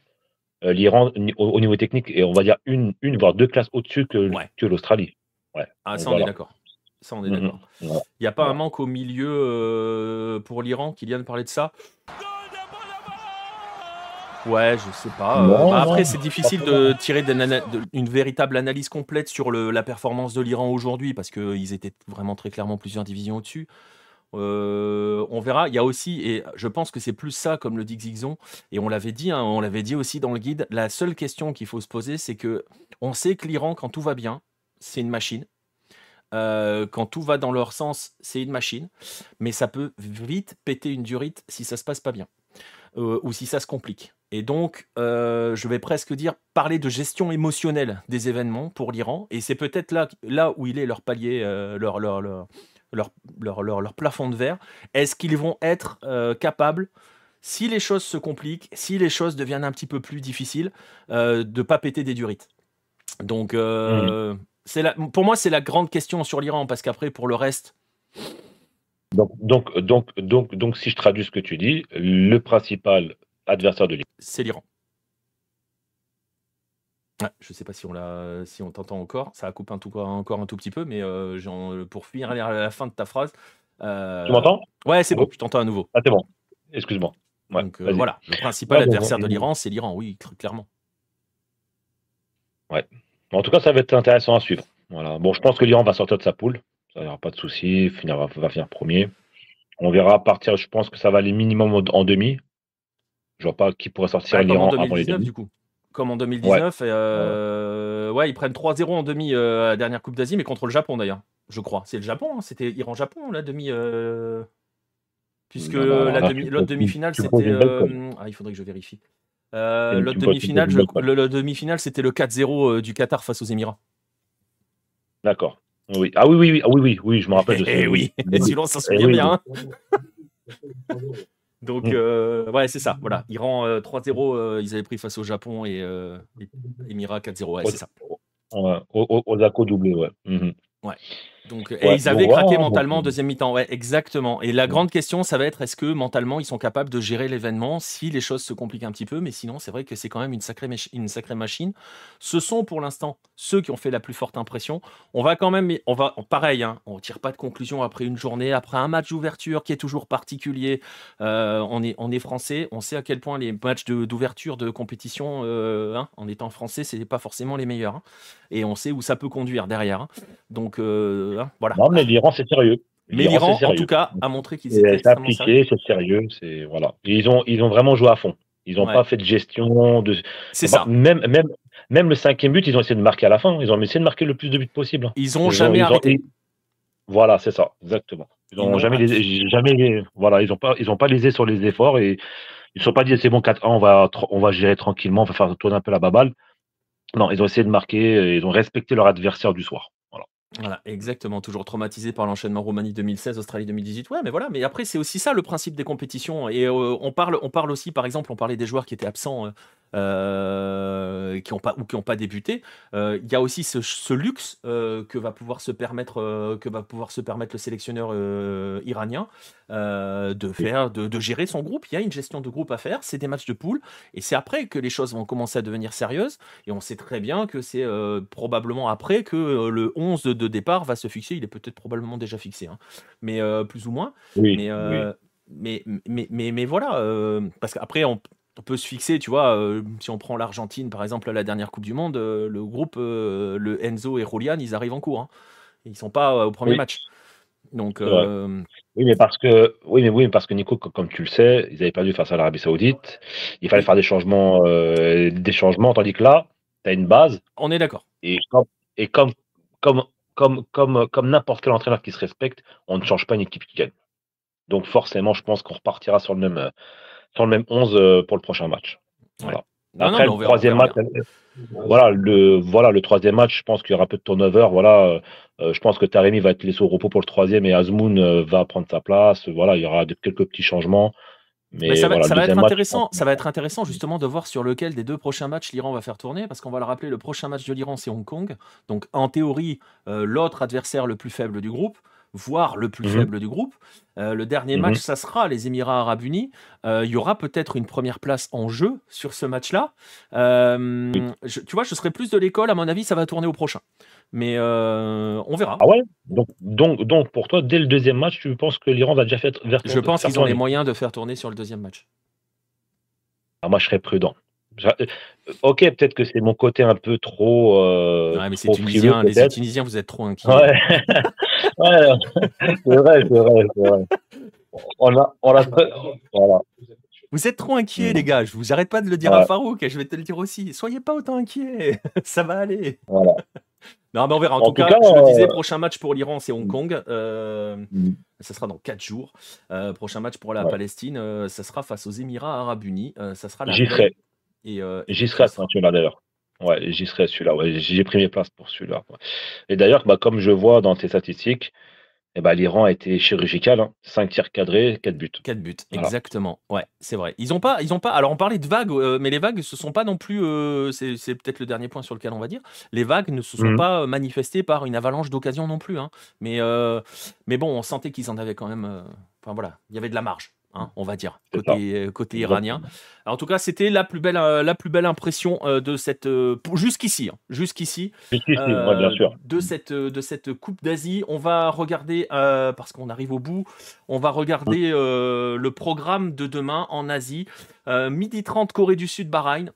euh, l'Iran au, niveau technique et on va dire une, voire deux classes au-dessus que, l'Australie. Ouais. Ah, ça, on est d'accord. Ça, on est mm-hmm. d'accord. Il y n'y a pas un manque au milieu euh, pour l'Iran, Kylian vient de ça Ouais, je sais pas. Euh, bah, après, c'est difficile de tirer une véritable analyse complète sur la performance de l'Iran aujourd'hui parce qu'ils étaient vraiment très clairement plusieurs divisions au-dessus. Euh, on verra. Il y a aussi, et je pense que c'est plus ça, comme le dit Xixon, et on l'avait dit, hein, on l'avait dit aussi dans le guide. La seule question qu'il faut se poser, c'est que on sait que l'Iran, quand tout va bien, c'est une machine. Euh, quand tout va dans leur sens, c'est une machine, mais ça peut vite péter une durite si ça se passe pas bien euh, ou si ça se complique. Et donc, je vais presque dire parler de gestion émotionnelle des événements pour l'Iran. Et c'est peut-être là, là où il est leur palier, leur, leur, leur, plafond de verre. Est-ce qu'ils vont être euh, capables si les choses se compliquent, si les choses deviennent un petit peu plus difficiles, euh, de pas péter des durites. Donc, euh, mhm. la, pour moi, c'est la grande question sur l'Iran, parce qu'après, pour le reste. Donc, donc, donc, donc, donc, si je traduis ce que tu dis, le principal adversaire de l'Iran. C'est l'Iran. Je ne sais pas si on l'a, si on t'entend encore. Ça coupe un tout, encore un tout petit peu, mais euh, pour finir à la fin de ta phrase. Euh, tu m'entends Ouais, c'est bon, je t'entends à nouveau. Ah, c'est bon. Excuse-moi. Donc euh, voilà, le principal adversaire de l'Iran, c'est l'Iran, oui, clairement. Ouais. En tout cas, ça va être intéressant à suivre. Voilà. Bon, je pense que l'Iran va sortir de sa poule. Ça aura pas de souci. il va finir premier. On verra à partir. Je pense que ça va aller minimum en demi. Je vois pas qui pourrait sortir ouais, l'Iran avant les demi. Du coup comme en 2019. Euh, ouais. ils prennent 3-0 en demi euh, à la dernière Coupe d'Asie, mais contre le Japon d'ailleurs, je crois. C'est le Japon, hein, c'était Iran-Japon, la demi. Euh, puisque bah, la demi, l'autre demi-finale, c'était. Ah, il faudrait que je vérifie. finale le, demi c'était le 4-0 du Qatar face aux Émirats. D'accord. Oui. Ah oui, oui, oui, ah oui, oui, je me rappelle de [LAUGHS] ça. Et eh oui, sinon ça se souvient bien. Hein. [LAUGHS] Donc, mmh. euh ouais, c'est ça. Voilà. Iran 3-0, euh, euh, ils avaient pris face au Japon et euh, Émirat 4-0. Ouais, c'est ça. Ouais, au, mmh doublé, ouais. Ouais et ils avaient craqué mentalement en deuxième mi-temps, ouais, exactement. Et la grande question, ça va être est-ce que mentalement ils sont capables de gérer l'événement si les choses se compliquent un petit peu, mais sinon c'est vrai que c'est quand même une sacrée, une sacrée machine. Ce sont pour l'instant ceux qui ont fait la plus forte impression. On va quand même, on va, pareil, hein, on ne tire pas de conclusion après une journée, après un match d'ouverture qui est toujours particulier. Euh, on, est, on est français, on sait à quel point les matchs d'ouverture de, compétition, euh, hein, en étant français, ce n'est pas forcément les meilleurs. Hein. et on sait où ça peut conduire derrière. Donc, euh, Hein. Non, mais l'Iran, c'est sérieux. Mais l'Iran, en tout cas, a montré qu'ils étaient. C'est appliqué, c'est sérieux. voilà. ils ont, ils ont vraiment joué à fond. Ils n'ont pas fait de gestion. De... Même, même, même le cinquième but, ils ont essayé de marquer à la fin. Ils ont essayé de marquer le plus de buts possible. Ils n'ont jamais arrêté. Voilà, c'est ça, exactement. Ils n'ont jamais, jamais, voilà, ils pas, ils pas lésé sur les efforts et ils ne sont pas dit c'est bon 4-1, on va, on va gérer tranquillement, on va faire tourner un peu la baballe. Non, ils ont essayé de marquer, ils ont respecté leur adversaire du soir. Voilà, exactement. Toujours traumatisé par l'enchaînement Roumanie 2016, Australie 2018. Ouais, mais voilà. Mais après, c'est aussi ça le principe des compétitions. Et euh, on parle, on parle aussi, par exemple, on parlait des joueurs qui étaient absents euh, euh, qui ont pas ou qui n'ont pas débuté. Euh, il y a aussi ce, luxe euh, que va pouvoir se permettre que va pouvoir se permettre le sélectionneur iranien de faire de, gérer son groupe. Il y a une gestion de groupe à faire. C'est des matchs de poule et c'est après que les choses vont commencer à devenir sérieuses. Et on sait très bien que c'est probablement après que le 11 de départ va se fixer. Il est peut-être probablement déjà fixé, hein. mais plus ou moins. mais, mais, mais, mais, mais, voilà, parce qu'après, on, on peut se fixer, tu vois, euh, si on prend l'Argentine, par exemple, à la dernière Coupe du Monde, euh, le groupe, euh, le Enzo et Rolian, ils arrivent en cours. Ils hein. Ils sont pas au premier match. Donc, oui, mais parce que, oui, mais oui, parce que Nico, comme tu le sais, ils avaient perdu face à l'Arabie Saoudite. Il fallait faire des changements, des changements, tandis que là, tu as une base. On est d'accord. Et et comme, comme, comme, comme, comme n'importe quel entraîneur qui se respecte, on ne change pas une équipe qui gagne. Donc forcément, je pense qu'on repartira sur le même le même 11 euh, pour le prochain match. Voilà. Après, le troisième match, euh, voilà, le, voilà, le troisième match, je pense qu'il y aura peu de turnover. Voilà, euh, je pense que Taremi va être laissé au repos pour le troisième et Azmoun va prendre sa place. Voilà, il y aura quelques petits changements. Mais, ça, va, être intéressant, ça va être intéressant justement de voir sur lequel des deux prochains matchs l'Iran va faire tourner, parce qu'on va le rappeler, le prochain match de l'Iran c'est Hong Kong, donc en théorie l'autre adversaire le plus faible du groupe voire le plus mhm. faible du groupe. Euh, le dernier mhm. match, ça sera les Émirats arabes unis. Euh, il y aura peut-être une première place en jeu sur ce match-là. Euh, tu vois, je serai plus de l'école, à mon avis, ça va tourner au prochain. Mais on verra. Ah ouais donc, donc, donc, pour toi, dès le deuxième match, tu penses que l'Iran va déjà faire, tourner Je pense qu'ils ont les moyens de faire tourner sur le deuxième match. Ah, moi, je serais prudent. Ok, peut-être que c'est mon côté un peu trop. mais trop Tunisien, les Tunisiens, vous êtes trop inquiets. Ouais. [LAUGHS] c'est vrai, c'est vrai, c'est On a, Voilà. Vous êtes trop inquiets, mm. les gars. Je vous arrête pas de le dire à Farouk et je vais te le dire aussi. Soyez pas autant inquiets. [LAUGHS] Ça va aller. Voilà. [LAUGHS] Non, mais on verra. En, tout, cas, je le euh, disais, prochain match pour l'Iran, c'est Hong mm. Kong. Euh, mm. Ça sera dans 4 jours. Euh, prochain match pour la Palestine, euh, ça sera face aux Émirats Arabes Unis. ça sera la J'y serai. J'y serai à ce là d'ailleurs. Ouais, j'y serai celui-là. Ouais. J'ai pris mes places pour celui-là. Et d'ailleurs, bah, comme je vois dans tes statistiques, eh bah, l'Iran a été chirurgical. 5 hein. tirs cadrés, 4 buts. 4 buts, exactement. Ouais, c'est vrai. Ils ont pas, ils ont pas. Alors on parlait de vagues, euh, mais les vagues ne se sont pas non plus. Euh, c'est peut-être le dernier point sur lequel on va dire. Les vagues ne se sont mmh. pas euh, manifestées par une avalanche d'occasions non plus. Hein. Mais bon, on sentait qu'ils en avaient quand même. Enfin voilà, il y avait de la marge. Hein, mm. on va dire, côté, euh, iranien. en tout cas, c'était la, plus belle, euh, la plus belle impression euh, de cette. Hein, jusqu'ici, jusqu'ici. De cette, de cette Coupe d'Asie. On va regarder, parce qu'on arrive au bout, on va regarder le programme de demain en Asie. midi 30, Corée du Sud, Bahreïn.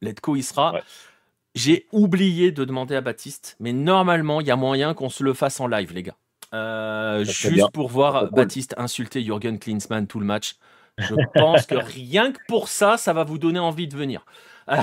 Let's sera. J'ai oublié de demander à Baptiste, mais normalement, il y a moyen qu'on se le fasse en live, les gars. Euh, juste pour voir Baptiste insulter Jürgen Klinsmann tout le match. Je pense que rien que pour ça, ça va vous donner envie de venir. [LAUGHS]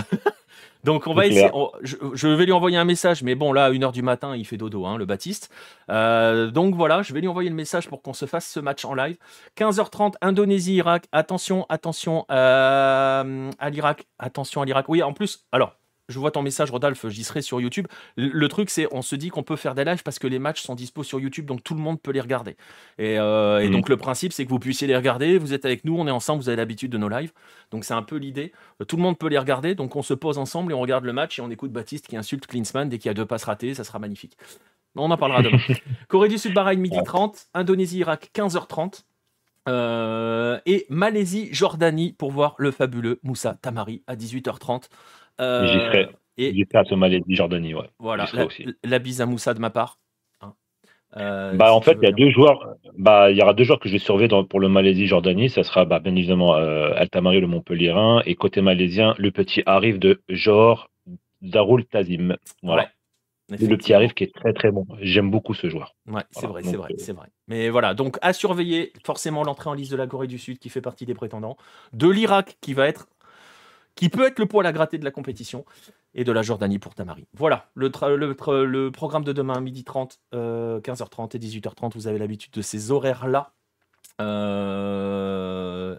Donc on va essayer. je, vais lui envoyer un message, mais bon là, à 1h du matin, il fait dodo, hein, le Baptiste. Euh, donc voilà, je vais lui envoyer le message pour qu'on se fasse ce match en live. 15h30, Indonésie-Irak. Attention, attention euh, à l'Irak. Attention à l'Irak. Oui, en plus, alors je vois ton message, Rodolphe, j'y serai sur YouTube. Le, truc, c'est on se dit qu'on peut faire des lives parce que les matchs sont dispo sur YouTube, donc tout le monde peut les regarder. Et, euh, mhm. donc le principe, c'est que vous puissiez les regarder. Vous êtes avec nous, on est ensemble, vous avez l'habitude de nos lives. Donc c'est un peu l'idée. Euh, tout le monde peut les regarder, donc on se pose ensemble et on regarde le match et on écoute Baptiste qui insulte Klinsmann dès qu'il y a deux passes ratées, ça sera magnifique. On en parlera demain. [LAUGHS] Corée du Sud, Bahreïn, midi 30. Indonésie, Irak, 15h30. Euh, et Malaisie, Jordanie pour voir le fabuleux Moussa Tamari à 18h30. J'y serai. Euh, j'y serai à Somalie Jordanie, Voilà, la, bise à Moussa de ma part. Hein. Euh, bah, en fait, il y a deux joueurs. Bah, il y aura deux joueurs que je vais surveiller pour le Malaisie-Jordanie. Ça sera bah, bien évidemment euh, Altamari, le Montpellierin, et côté malaisien, le petit arrive de Jor Darul Tazim. Voilà. Le petit arrive qui est très très bon. J'aime beaucoup ce joueur. Ouais, c'est vrai, c'est vrai, c'est vrai. Mais voilà, donc à surveiller forcément l'entrée en liste de la Corée du Sud qui fait partie des prétendants, de l'Irak qui va être qui peut être le poil à gratter de la compétition et de la Jordanie pour Tamari. Voilà, le, le, programme de demain, midi 30, 15h30 euh, et 18h30, vous avez l'habitude de ces horaires-là. Euh...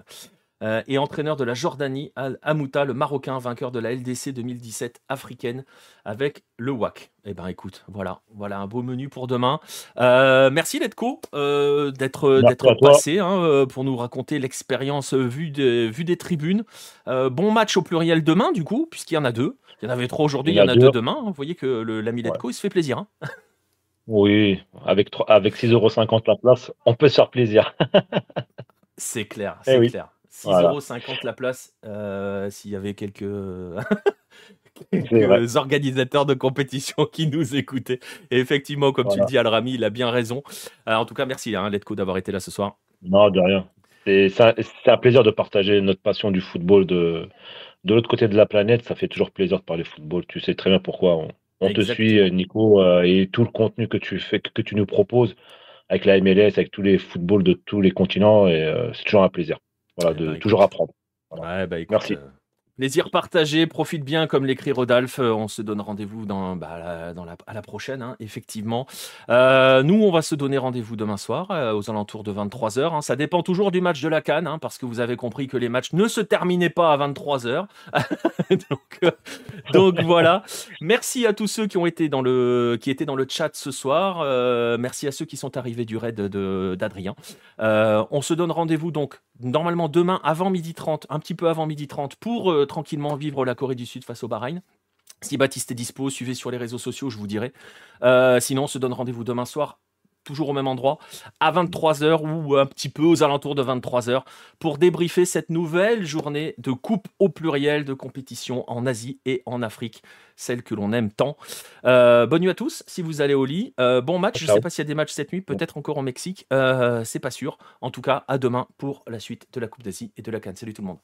Euh, et entraîneur de la Jordanie, Al le Marocain, vainqueur de la LDC 2017 africaine avec le WAC. Eh ben écoute, voilà, voilà un beau menu pour demain. Euh, merci Letko euh, d'être passé hein, pour nous raconter l'expérience vue, des tribunes. bon match au pluriel demain du coup, puisqu'il y en a deux. Il y en avait trois aujourd'hui, il y en a, deux, demain. Vous voyez que l'ami ouais. il se fait plaisir. Hein. oui, avec, avec 6,50€ la place, on peut se faire plaisir. c'est clair, eh c'est clair. 6,50€ la place euh, s'il y avait [LAUGHS] quelques, organisateurs de compétition qui nous écoutaient. Et effectivement, comme tu le dis, Rami, il a bien raison. Euh, en tout cas, merci hein, Letko d'avoir été là ce soir. Non, de rien. C'est un plaisir de partager notre passion du football de, de l'autre côté de la planète. Ça fait toujours plaisir de parler football. Tu sais très bien pourquoi on, te suit, Nico, euh, et tout le contenu que tu fais, que tu nous proposes avec la MLS, avec tous les footballs de tous les continents. Et c'est toujours un plaisir. Voilà, eh de ben, toujours apprendre. Bah, Merci. Euh, Plaisir partagé, profite bien, comme l'écrit Rodolphe. Euh, on se donne rendez-vous dans, bah, dans à la prochaine, hein, effectivement. Euh, nous, on va se donner rendez-vous demain soir, euh, aux alentours de 23h. Hein. Ça dépend toujours du match de la Cannes, hein, parce que vous avez compris que les matchs ne se terminaient pas à 23h. [LAUGHS] donc, voilà. Merci à tous ceux qui, ont été dans le, qui étaient dans le chat ce soir. merci à ceux qui sont arrivés du raid d'Adrien. on se donne rendez-vous donc normalement demain avant 12h30, un petit peu avant 12h30 pour tranquillement vivre la Corée du Sud face au Bahreïn. Si Baptiste est dispo, suivez sur les réseaux sociaux, je vous dirai. Euh, sinon, on se donne rendez-vous demain soir, toujours au même endroit, à 23h ou un petit peu aux alentours de 23h, pour débriefer cette nouvelle journée de coupe au pluriel de compétition en Asie et en Afrique, celle que l'on aime tant. Euh, bonne nuit à tous, si vous allez au lit. Euh, bon match, je ne sais pas s'il y a des matchs cette nuit, peut-être encore au Mexique, c'est pas sûr. En tout cas, à demain pour la suite de la Coupe d'Asie et de la Cannes. Salut tout le monde.